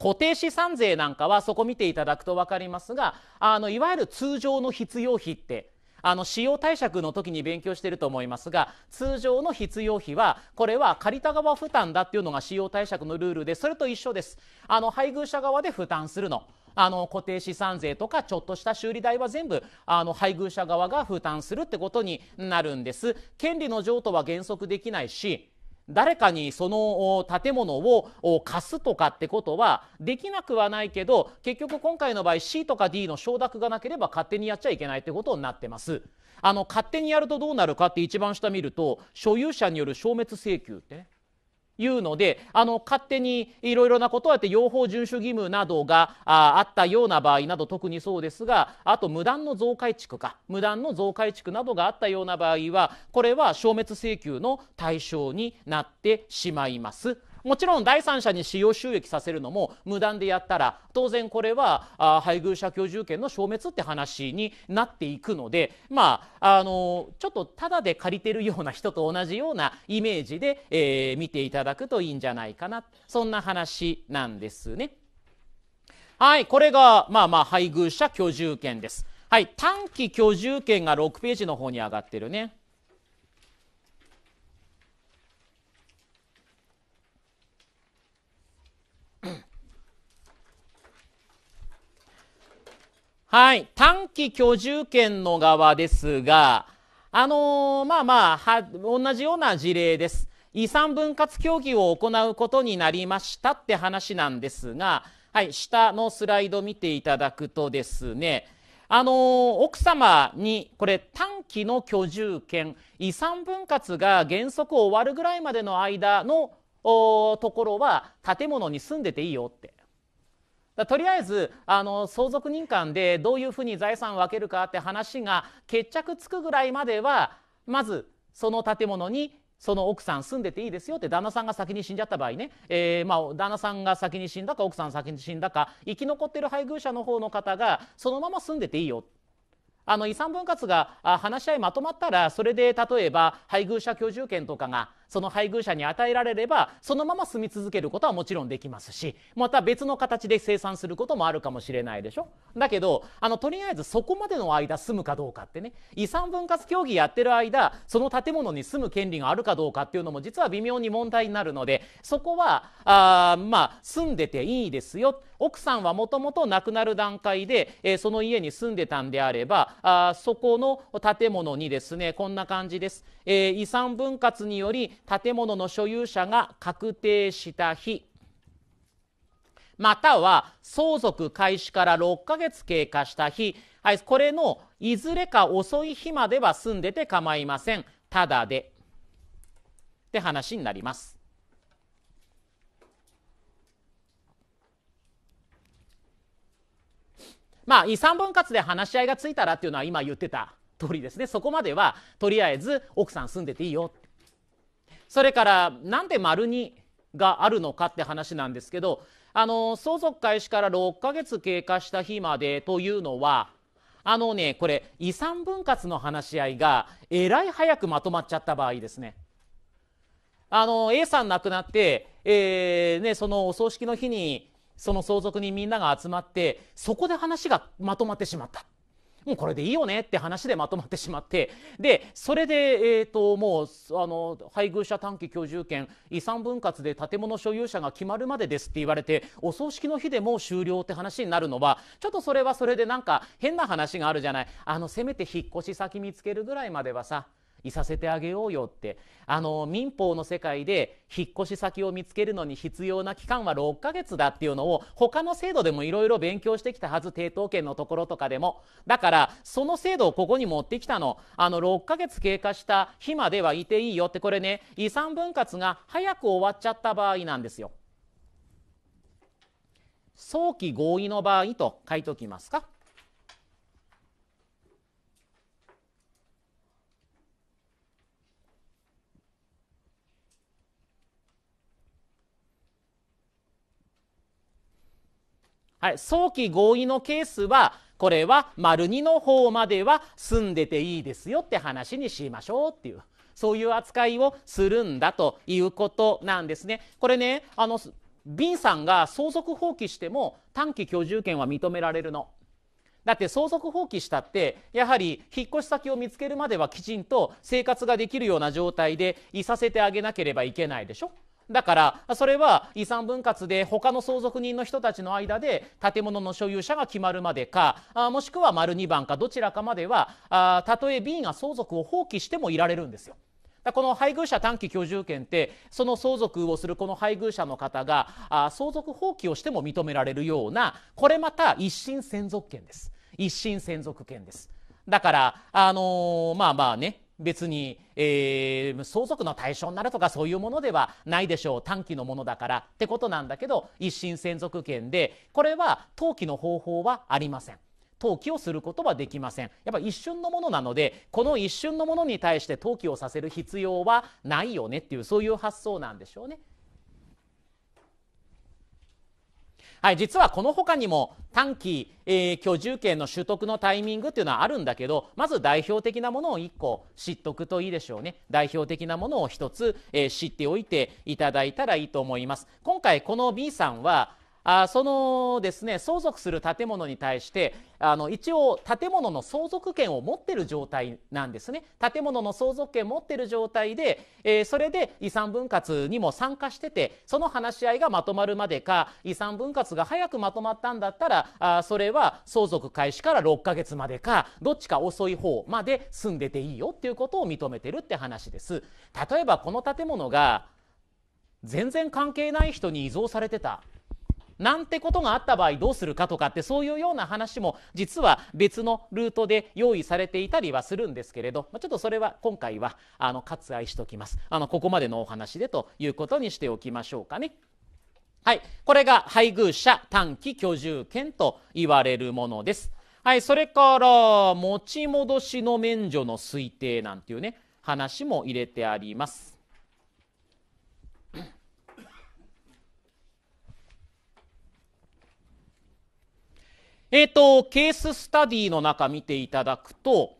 固定資産税なんかはそこ見ていただくと分かりますがあのいわゆる通常の必要費ってあの使用貸借の時に勉強してると思いますが通常の必要費はこれは借りた側負担だっていうのが使用貸借のルールでそれと一緒ですあの配偶者側で負担するのあの固定資産税とかちょっとした修理代は全部あの配偶者側が負担するってことになるんです権利の譲渡は原則できないし誰かにその建物を貸すとかってことはできなくはないけど結局今回の場合 C とか D の承諾がなければ勝手にやっちゃいけないってことになってます。あの勝手にやるとどうなるかって一番下見ると所有者による消滅請求ってねいうのであの勝手にいろいろなことをやって用法遵守義務などがあったような場合など特にそうですがあと無断の増改築か無断の増改築などがあったような場合はこれは消滅請求の対象になってしまいます。もちろん第三者に使用収益させるのも無断でやったら当然これは配偶者居住権の消滅って話になっていくのでまああのちょっとただで借りてるような人と同じようなイメージで、えー、見ていただくといいんじゃないかなそんな話なんですね。はい、これがまあまあ配偶者居住権です。はい、短期居住権が6ページの方に上がってるね。はい、短期居住権の側ですが、あのー、まあまあは、同じような事例です。遺産分割協議を行うことになりましたって話なんですが、はい、下のスライド見ていただくとですね、あのー、奥様にこれ短期の居住権遺産分割が原則終わるぐらいまでの間のところは建物に住んでていいよってだとりあえずあの相続人間でどういうふうに財産を分けるかって話が決着つくぐらいまではまずその建物にその奥さん住んでていいですよって旦那さんが先に死んじゃった場合ね、えー、まあ旦那さんが先に死んだか奥さん先に死んだか生き残ってる配偶者の方の方がそのまま住んでていいよあの遺産分割が話し合いまとまったらそれで例えば配偶者居住権とかがその配偶者に与えられればそのまま住み続けることはもちろんできますしまた別の形で生産することもあるかもしれないでしょだけどあのとりあえずそこまでの間住むかどうかってね遺産分割協議やってる間その建物に住む権利があるかどうかっていうのも実は微妙に問題になるのでそこはあまあ住んでていいですよ奥さんはもともと亡くなる段階で、えー、その家に住んでたんであればあそこの建物にですねこんな感じです。えー、遺産分割により建物の所有者が確定した日または相続開始から6ヶ月経過した日、はい、これのいずれか遅い日までは住んでて構いませんただでって話になります。まあ遺産分割で話し合いがついたらっていうのは今言ってた通りですねそこまではとりあえず奥さん住んでていいよそれからなんで丸2があるのかって話なんですけどあの相続開始から6ヶ月経過した日までというのはあのねこれ遺産分割の話し合いがえらい早くまとまっちゃった場合ですね。あの A さん亡くなって、えーね、そのお葬式の日にその相続にみんなが集まってそこで話がまとまってしまった。もうこれでいいよねって話でまとまってしまってでそれで、えーと、もうあの配偶者短期居住権遺産分割で建物所有者が決まるまでですって言われてお葬式の日でもう終了って話になるのはちょっとそれはそれでなんか変な話があるじゃないあのせめて引っ越し先見つけるぐらいまではさいさせてあげようよってあの民法の世界で引っ越し先を見つけるのに必要な期間は6ヶ月だっていうのを他の制度でもいろいろ勉強してきたはず抵当権のところとかでもだからその制度をここに持ってきたのあの6ヶ月経過した日まではいていいよってこれね遺産分割が早く終わっちゃった場合なんですよ。早期合意の場合と書いておきますか。はい、早期合意のケースはこれは丸2の方までは住んでていいですよって話にしましょうっていうそういう扱いをするんだということなんですね。これねあの B さんが相続放棄しても短期居住権は認められるの。だって相続放棄したってやはり引っ越し先を見つけるまではきちんと生活ができるような状態でいさせてあげなければいけないでしょ。だからそれは遺産分割で他の相続人の人たちの間で建物の所有者が決まるまでかあもしくは丸2番かどちらかまではあたとえ B が相続を放棄してもいられるんですよ。この配偶者短期居住権ってその相続をするこの配偶者の方があ相続放棄をしても認められるようなこれまた一審専属権です一審専属権ですだからあのー、まあまあね別に、えー、相続の対象になるとかそういうものではないでしょう短期のものだからってことなんだけど一審専属権でこれは登記の方法はありません。登記をすることはできませんやっぱ一瞬のものなのでこの一瞬のものに対して登記をさせる必要はないよねっていうそういう発想なんでしょうね。はい、実はこの他にも短期、えー、居住権の取得のタイミングっていうのはあるんだけどまず代表的なものを1個知っとくといいでしょうね代表的なものを1つ、えー、知っておいていただいたらいいと思います今回この B さんはあそのですね相続する建物に対してあの一応建物の相続権を持ってる状態なんですね建物の相続権持ってる状態で、えー、それで遺産分割にも参加しててその話し合いがまとまるまでか遺産分割が早くまとまったんだったらあそれは相続開始から6ヶ月までかどっちか遅い方まで住んでていいよっていうことを認めてるって話です例えばこの建物が全然関係ない人に遺贈されてたなんてことがあった場合どうするかとかってそういうような話も実は別のルートで用意されていたりはするんですけれど、まちょっとそれは今回はあの割愛しておきますあのここまでのお話でということにしておきましょうかね。はい、これが配偶者短期居住権と言われるものです。はい、それから持ち戻しの免除の推定なんていうね話も入れてあります。えっ、ー、と、ケーススタディの中見ていただくと、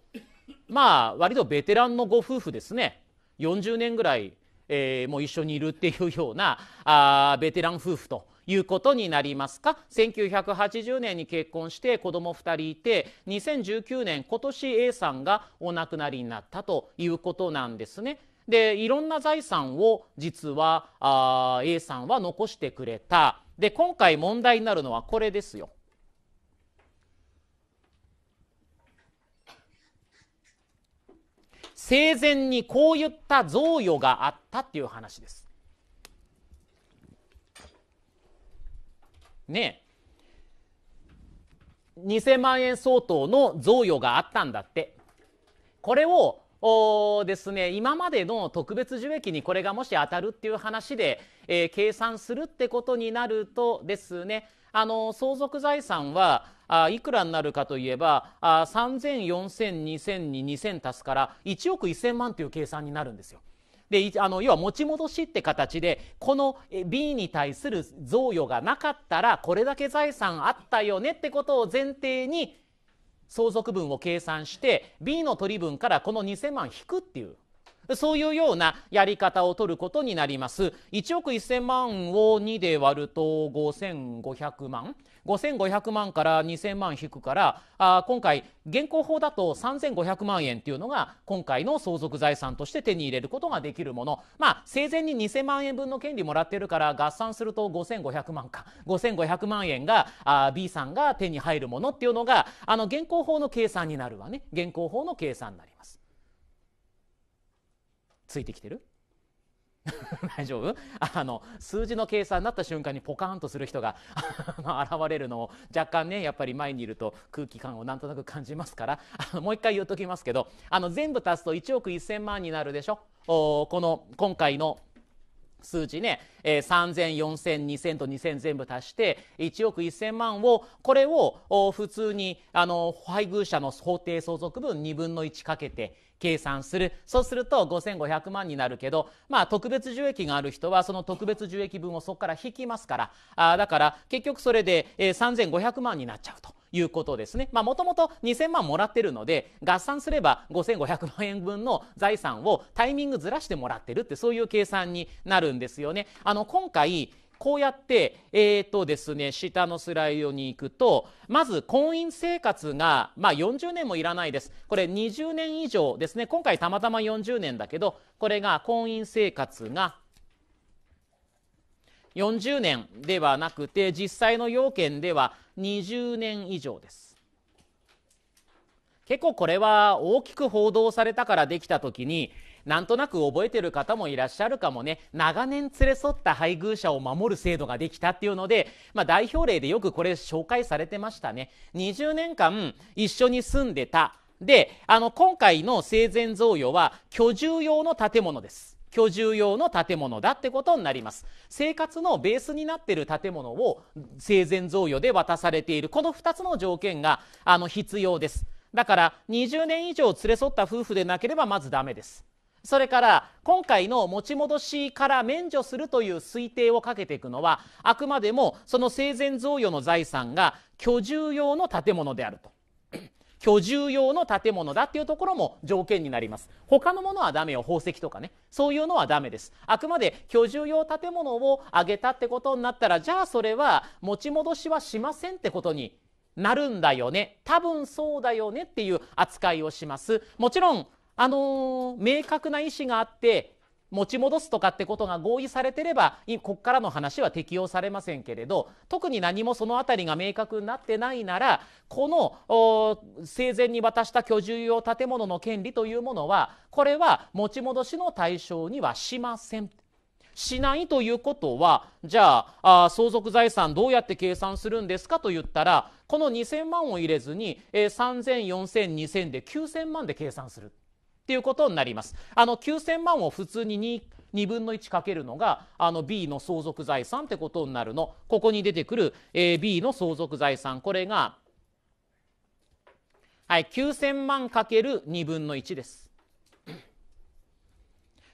まあ、割とベテランのご夫婦ですね。40年ぐらい、えー、もう一緒にいるっていうようなあベテラン夫婦ということになりますか1980年に結婚して子供2人いて2019年今年 A さんがお亡くなりになったということなんですね。でいろんな財産を実はあ A さんは残してくれたで今回問題になるのはこれですよ。生前にこういった贈与があったっていう話です。ねえ2000万円相当の贈与があったんだってこれをおですね今までの特別受益にこれがもし当たるっていう話で、えー、計算するってことになるとですねあの相続財産はあいくらになるかといえばあ3000、4000、2 0 2000足すから1億1000万という計算になるんですよ。であの要は持ち戻しって形でこの B に対する贈与がなかったらこれだけ財産あったよねってことを前提に相続分を計算して B の取り分からこの2000万引くっていうそういうようなやり方を取ることになります。1億1000万を2で割ると5500万。5500万から2000万引くからあ今回現行法だと3500万円っていうのが今回の相続財産として手に入れることができるものまあ生前に2000万円分の権利もらってるから合算すると5500万か5500万円があ B さんが手に入るものっていうのがあの現行法の計算になるわね現行法の計算になります。ついてきてる [LAUGHS] 大丈夫あの数字の計算になった瞬間にポカーンとする人が [LAUGHS] 現れるのを若干ねやっぱり前にいると空気感をなんとなく感じますからあのもう一回言っときますけどあの全部足すと1億1000万になるでしょおこの今回の数字ね、えー、3000、4000、2000と2000全部足して1億1000万をこれを普通にあの配偶者の法定相続分2分の1かけて計算するそうすると5500万になるけど、まあ、特別受益がある人はその特別受益分をそこから引きますからあだから結局それで、えー、3500万になっちゃうと。いうことですね。もともと2000万もらってるので、合算すれば5500万円分の財産をタイミングずらしてもらってるって、そういう計算になるんですよね。あの、今回、こうやって、えっ、ー、とですね、下のスライドに行くと、まず婚姻生活が、まあ、40年もいらないです。これ20年以上ですね。今回たまたま40年だけど、これが婚姻生活が40年ではなくて、実際の要件では20年以上です。結構これは大きく報道されたからできたきに、なんとなく覚えてる方もいらっしゃるかもね長年連れ添った配偶者を守る制度ができたっていうので、まあ、代表例でよくこれ紹介されてましたね20年間一緒に住んでたであの今回の生前贈与は居住用の建物です居住用の建物だってことになります生活のベースになっている建物を生前贈与で渡されているこの2つの条件があの必要ですだから20年以上連れ添った夫婦でなければまずダメですそれから今回の持ち戻しから免除するという推定をかけていくのはあくまでもその生前贈与の財産が居住用の建物であると。[CLEARS THROAT] 居住用の建物だっていうところも条件になります他のものはダメよ宝石とかねそういうのはダメですあくまで居住用建物をあげたってことになったらじゃあそれは持ち戻しはしませんってことになるんだよね多分そうだよねっていう扱いをしますもちろんあのー、明確な意思があって持ち戻すとかってことが合意されてればここからの話は適用されませんけれど特に何もその辺りが明確になってないならこの生前に渡した居住用建物の権利というものはこれは持ち戻しの対象にはしません。しないということはじゃああ相続財産どうやって計算するんですかと言ったらこの2000万を入れずに、えー、300040002000で9000万で計算する。っていうことになります。あの9000万を普通に 2, 2分の1かけるのがあの B の相続財産ってことになるのここに出てくる、A、B の相続財産これが、はい、9000万かける2分の1です。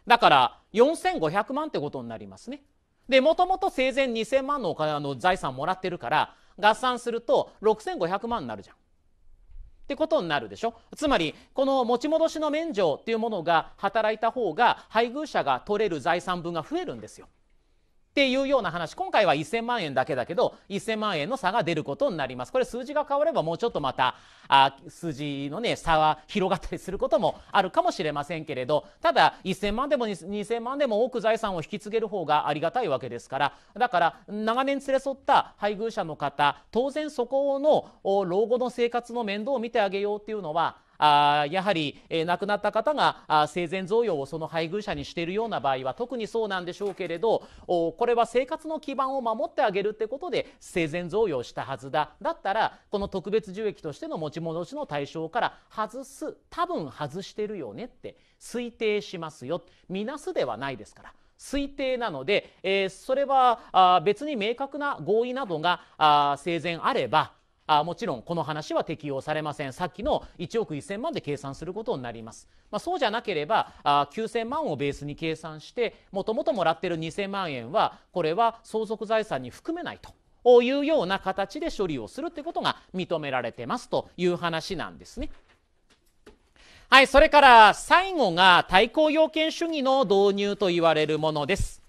だから4500万ってことになりますね。で、もともと生前2000万のお金の財産もらってるから、合算すると6500万になるじゃん。ってことになるでしょつまりこの持ち戻しの免除っていうものが働いた方が配偶者が取れる財産分が増えるんですよっていうような話今回は1000万円だけだけど1000万円の差が出ることになりますこれ数字が変わればもうちょっとまたあ数字のね差は広がったりすることもあるかもしれませんけれどただ1000万でも2000万でも多く財産を引き継げる方がありがたいわけですからだから長年連れ添った配偶者の方当然そこの老後の生活の面倒を見てあげようっていうのはあやはり、えー、亡くなった方があ生前贈与をその配偶者にしているような場合は特にそうなんでしょうけれどおこれは生活の基盤を守ってあげるってことで生前贈与をしたはずだだったらこの特別受益としての持ち戻しの対象から外す多分外してるよねって推定しますよみなすではないですから。推定なので、えー、それはあ別に明確な合意などがあ生前あればあもちろんこの話は適用されませんさっきの1億1000万で計算することになります、まあ、そうじゃなければあ9000万をベースに計算してもともともらってる2000万円はこれは相続財産に含めないと。いうような形で処理をするってことが認められてますという話なんですね。はい、それから最後が対抗要件主義の導入と言われるものです。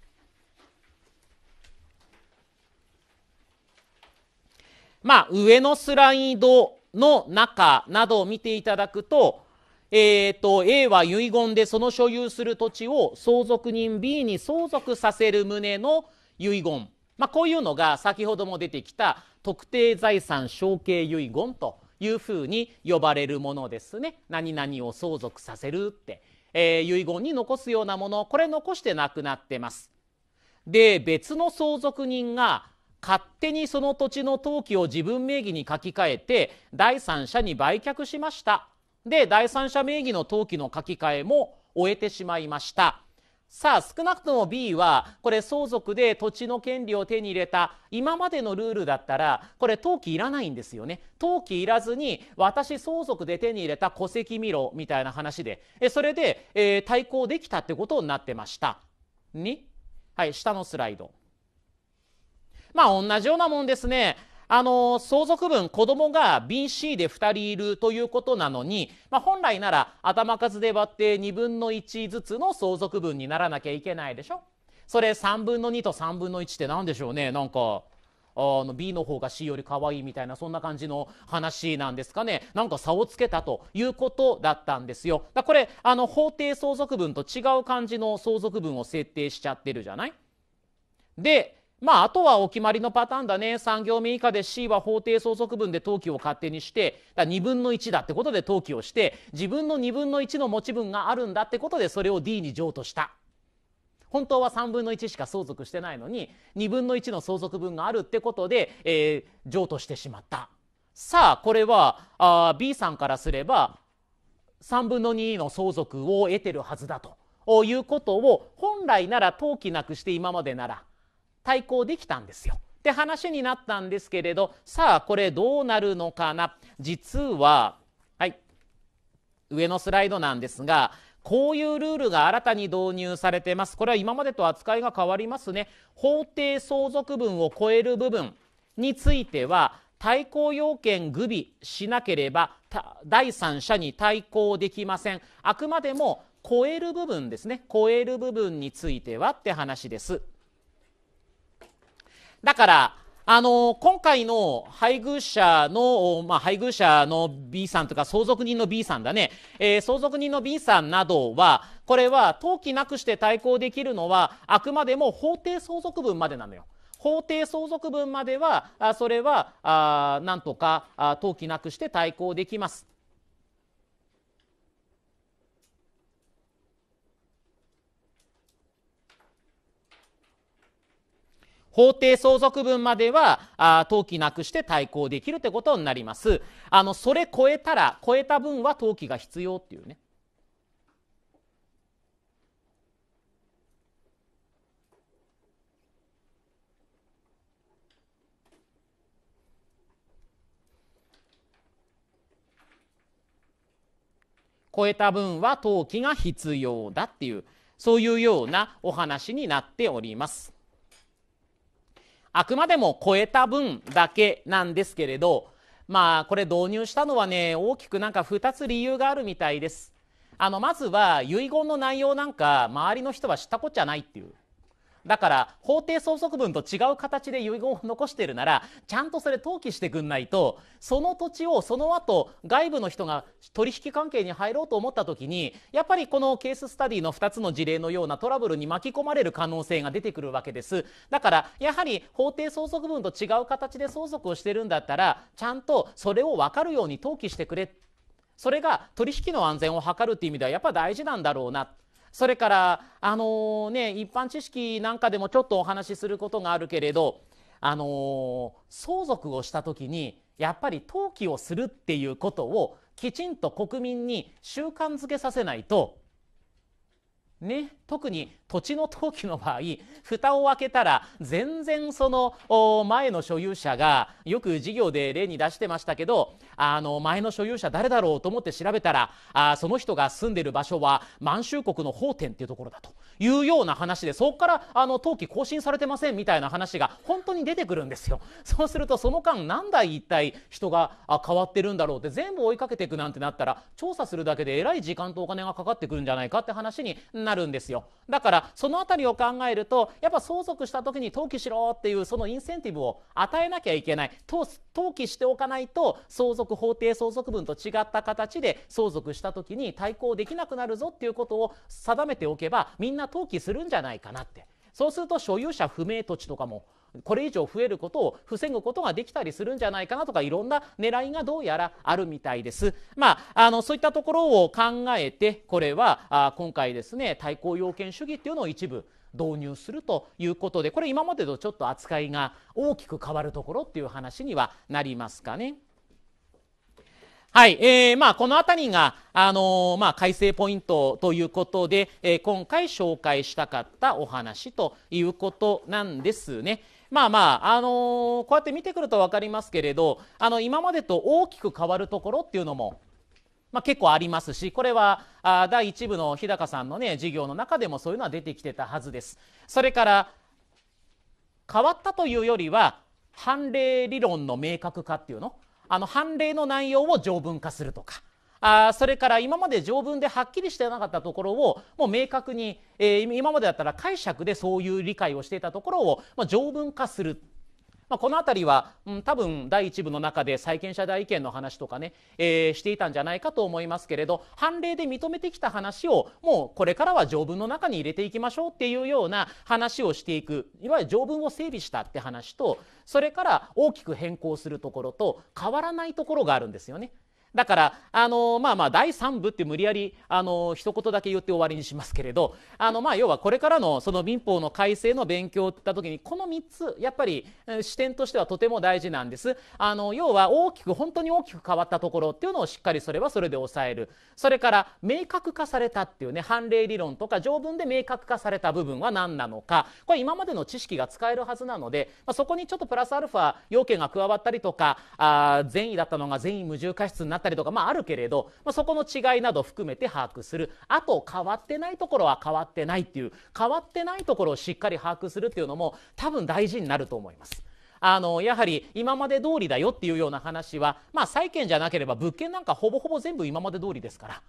まあ、上のスライドの中などを見ていただくと、えーと、A は遺言でその所有する土地を相続人 B に相続させる旨の遺言、まあ、こういうのが先ほども出てきた特定財産承継遺言というふうに呼ばれるものですね何々を相続させるって、えー、遺言に残すようなものこれ残してなくなってます。で別の相続人が勝手にその土地の登記を自分名義に書き換えて第三者に売却しましたで第三者名義の登記の書き換えも終えてしまいましたさあ少なくとも B はこれ相続で土地の権利を手に入れた今までのルールだったらこれ登記いらないんですよね登記いらずに私相続で手に入れた戸籍見ろみたいな話でそれで、えー、対抗できたってことになってました。2はい下のスライド。まあ同じようなもんですね。あの相続分子供が BC で2人いるということなのに、まあ、本来なら頭数で割って2分の1ずつの相続分にならなきゃいけないでしょそれ3分の2と3分の1って何でしょうねなんかあの B の方が C より可愛いみたいなそんな感じの話なんですかねなんか差をつけたということだったんですよだこれあの法定相続分と違う感じの相続分を設定しちゃってるじゃないでまあ、あとはお決まりのパターンだね。3行目以下で C は法定相続分で登記を勝手にして、だ2分の1だってことで登記をして、自分の2分の1の持ち分があるんだってことで、それを D に譲渡した。本当は3分の1しか相続してないのに、2分の1の相続分があるってことで、えー、譲渡してしまった。さあ、これはあ B さんからすれば、3分の2の相続を得てるはずだということを、本来なら登記なくして今までなら、対抗できたんですよ。って話になったんですけれどさあこれどうなるのかな実は、はい、上のスライドなんですがこういうルールが新たに導入されてますこれは今までと扱いが変わりますね法定相続分を超える部分については対抗要件具備しなければ第三者に対抗できませんあくまでも超える部分ですね超える部分についてはって話です。だから、あの、今回の配偶者の、まあ、配偶者の B さんとか相続人の B さんだね、えー、相続人の B さんなどは、これは登記なくして対抗できるのは、あくまでも法定相続分までなのよ。法定相続分までは、あそれは、あなんとか登記なくして対抗できます。法定相続分まではあ登記なくして対抗できるということになりますあのそれ超えたら超えた分は登記が必要っていうね超えた分は登記が必要だっていうそういうようなお話になっております。あくまでも超えた分だけなんですけれど、まあ、これ導入したのはね、大きくなんか2つ理由があるみたいです。あの、まずは遺言の内容なんか周りの人は知ったこっちゃないっていう。だから法定相続分と違う形で遺言を残しているならちゃんとそれ登記してくんないとその土地をその後外部の人が取引関係に入ろうと思った時にやっぱりこのケーススタディの2つの事例のようなトラブルに巻き込まれる可能性が出てくるわけですだからやはり法定相続分と違う形で相続をしてるんだったらちゃんとそれを分かるように登記してくれそれが取引の安全を図るっていう意味ではやっぱ大事なんだろうなそれからあのね一般知識なんかでもちょっとお話しすることがあるけれどあの相続をした時にやっぱり登記をするっていうことをきちんと国民に習慣づけさせないとね特に土地の登記の場合蓋を開けたら全然その前の所有者がよく事業で例に出してましたけどあの前の所有者誰だろうと思って調べたらあその人が住んでる場所は満州国の法典っていうところだというような話でそこからあの登記更新されてませんみたいな話が本当に出てくるんですよ。そうするとその間何台一体人が変わってるんだろうって全部追いかけていくなんてなったら調査するだけでえらい時間とお金がかかってくるんじゃないかって話になるんですよ。よだからその辺りを考えるとやっぱ相続した時に登記しろっていうそのインセンティブを与えなきゃいけない登記しておかないと相続法定相続分と違った形で相続した時に対抗できなくなるぞっていうことを定めておけばみんな登記するんじゃないかなってそうすると所有者不明土地とかもこれ以上増えることを防ぐことができたりするんじゃないかなとかいろんな狙いがどうやらあるみたいです。まあ、あのそういったところを考えてこれはあ今回ですね対抗要件主義っていうのを一部導入するということでこれ今までとちょっと扱いが大きく変わるところっていう話にはなりますかね。はい、えー、まあ、この辺りが、あのー、まあ、改正ポイントということで、えー、今回紹介したかったお話ということなんですね。まあまあ、あのー、こうやって見てくると分かりますけれどあの今までと大きく変わるところっていうのもまあ、結構ありますしこれはあ第1部の日高さんのね授業の中でもそういうのは出てきてたはずですそれから変わったというよりは判例理論の明確化っていうのあの判例の内容を条文化するとかあそれから今まで条文ではっきりしてなかったところをもう明確に、えー、今までだったら解釈でそういう理解をしていたところを、まあ、条文化する。まあ、この辺りは、うん、多分第1部の中で債権者代意見の話とかね、えー、していたんじゃないかと思いますけれど判例で認めてきた話をもうこれからは条文の中に入れていきましょうっていうような話をしていくいわゆる条文を整備したって話とそれから大きく変更するところと変わらないところがあるんですよね。だから、あのまあまあ、第3部って無理やり、あの一言だけ言って終わりにしますけれど、あのまあ、要はこれからのその民法の改正の勉強ってった時に、この3つ、やっぱり視点としてはとても大事なんです。あの要は大きく、本当に大きく変わったところっていうのをしっかりそれはそれで抑える。それから、明確化されたっていうね、判例理論とか条文で明確化された部分は何なのか、これ今までの知識が使えるはずなので、まあ、そこにちょっとプラスアルファ要件が加わったりとか、あ善意だったのが善意無重過失になったったりとか、まあ、あるけれど、まあ、そこの違いなど含めて把握するあと変わってないところは変わってないっていう変わってないところをしっかり把握するっていうのも多分大事になると思います。あのやはり今まで通りだよっていうような話は、まあ、債権じゃなければ物件なんかほぼほぼ全部今まで通りですから。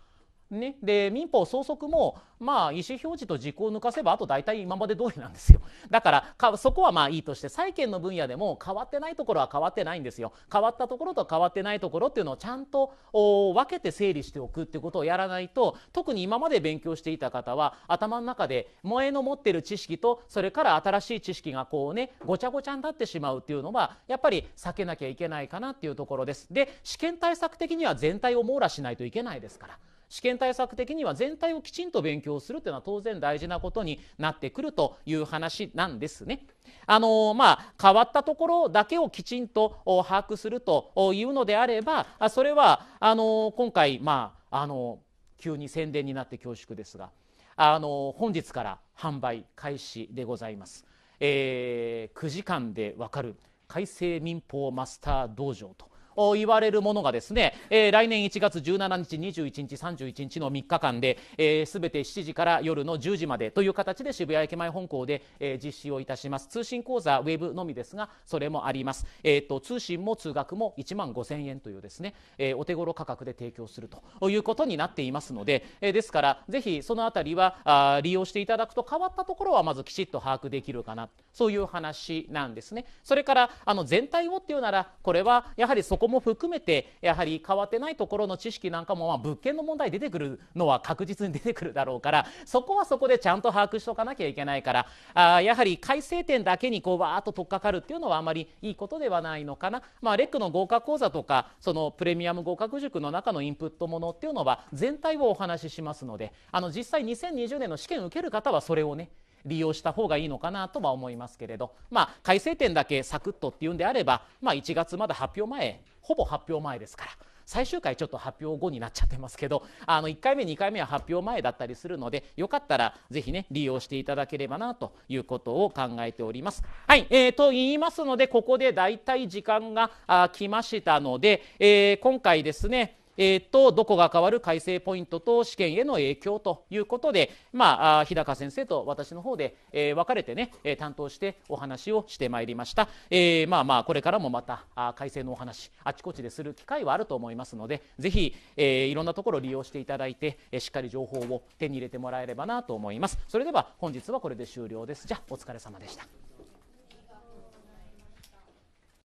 ね、で民法総則も、まあ、意思表示と時効を抜かせばあと大体今まで通りなんですよだからそこはまあいいとして債権の分野でも変わってないところは変わってないんですよ変わったところと変わってないところっていうのをちゃんと分けて整理しておくってことをやらないと特に今まで勉強していた方は頭の中で萌えの持ってる知識とそれから新しい知識がこうねごちゃごちゃになってしまうっていうのはやっぱり避けなきゃいけないかなっていうところです。で試験対策的には全体を網羅しないといけないですから。試験対策的には全体をきちんと勉強するというのは当然大事なことになってくるという話なんですね。あのまあ、変わったところだけをきちんと把握するというのであればそれはあの今回、まあ、あの急に宣伝になって恐縮ですがあの本日から販売開始でございます。えー、9時間でわかる改正民法マスター道場と言われるものがですね、えー、来年1月17日、21日、31日の3日間で、す、えー、べ、て7時から夜の10時までという形で渋谷駅前本校で、えー、実施をいたします。通信講座ウェブのみですが、それもあります。えー、と、通信も通学も1万5000円というですね、えー、お手頃価格で提供するということになっていますので、えー、ですから、ぜひそのあたりはあ利用していただくと変わったところはまずきちっと把握できるかな、そういう話なんですね。それから、あの、全体をっていうなら、これはやはりそここも含めてやはり変わってないところの知識なんかも、まあ、物件の問題出てくるのは確実に出てくるだろうからそこはそこでちゃんと把握しておかなきゃいけないからあやはり改正点だけにこうわーっと取っかかるっていうのはあまりいいことではないのかな。まあ、レックの合格講座とかそのプレミアム合格塾の中のインプットものっていうのは全体をお話ししますのであの実際2020年の試験受ける方はそれをね利用した方がいいのかなとは思いますけれど、まあ、改正点だけサクッとっていうんであれば、まあ、1月まだ発表前ほぼ発表前ですから。最終回ちょっと発表後になっちゃってますけどあの1回目2回目は発表前だったりするのでよかったらぜひね利用していただければなということを考えております。はい、えー、と言いますのでここでだいたい時間があ来ましたので、えー、今回ですねえー、とどこが変わる改正ポイントと試験への影響ということで、まあ、日高先生と私の方で、えー、分かれてね担当してお話をしてまいりました、えー、まあまあこれからもまた改正のお話あちこちでする機会はあると思いますのでぜひ、えー、いろんなところを利用していただいてしっかり情報を手に入れてもらえればなと思いますそれでは本日はこれで終了ですじゃお疲れ様でした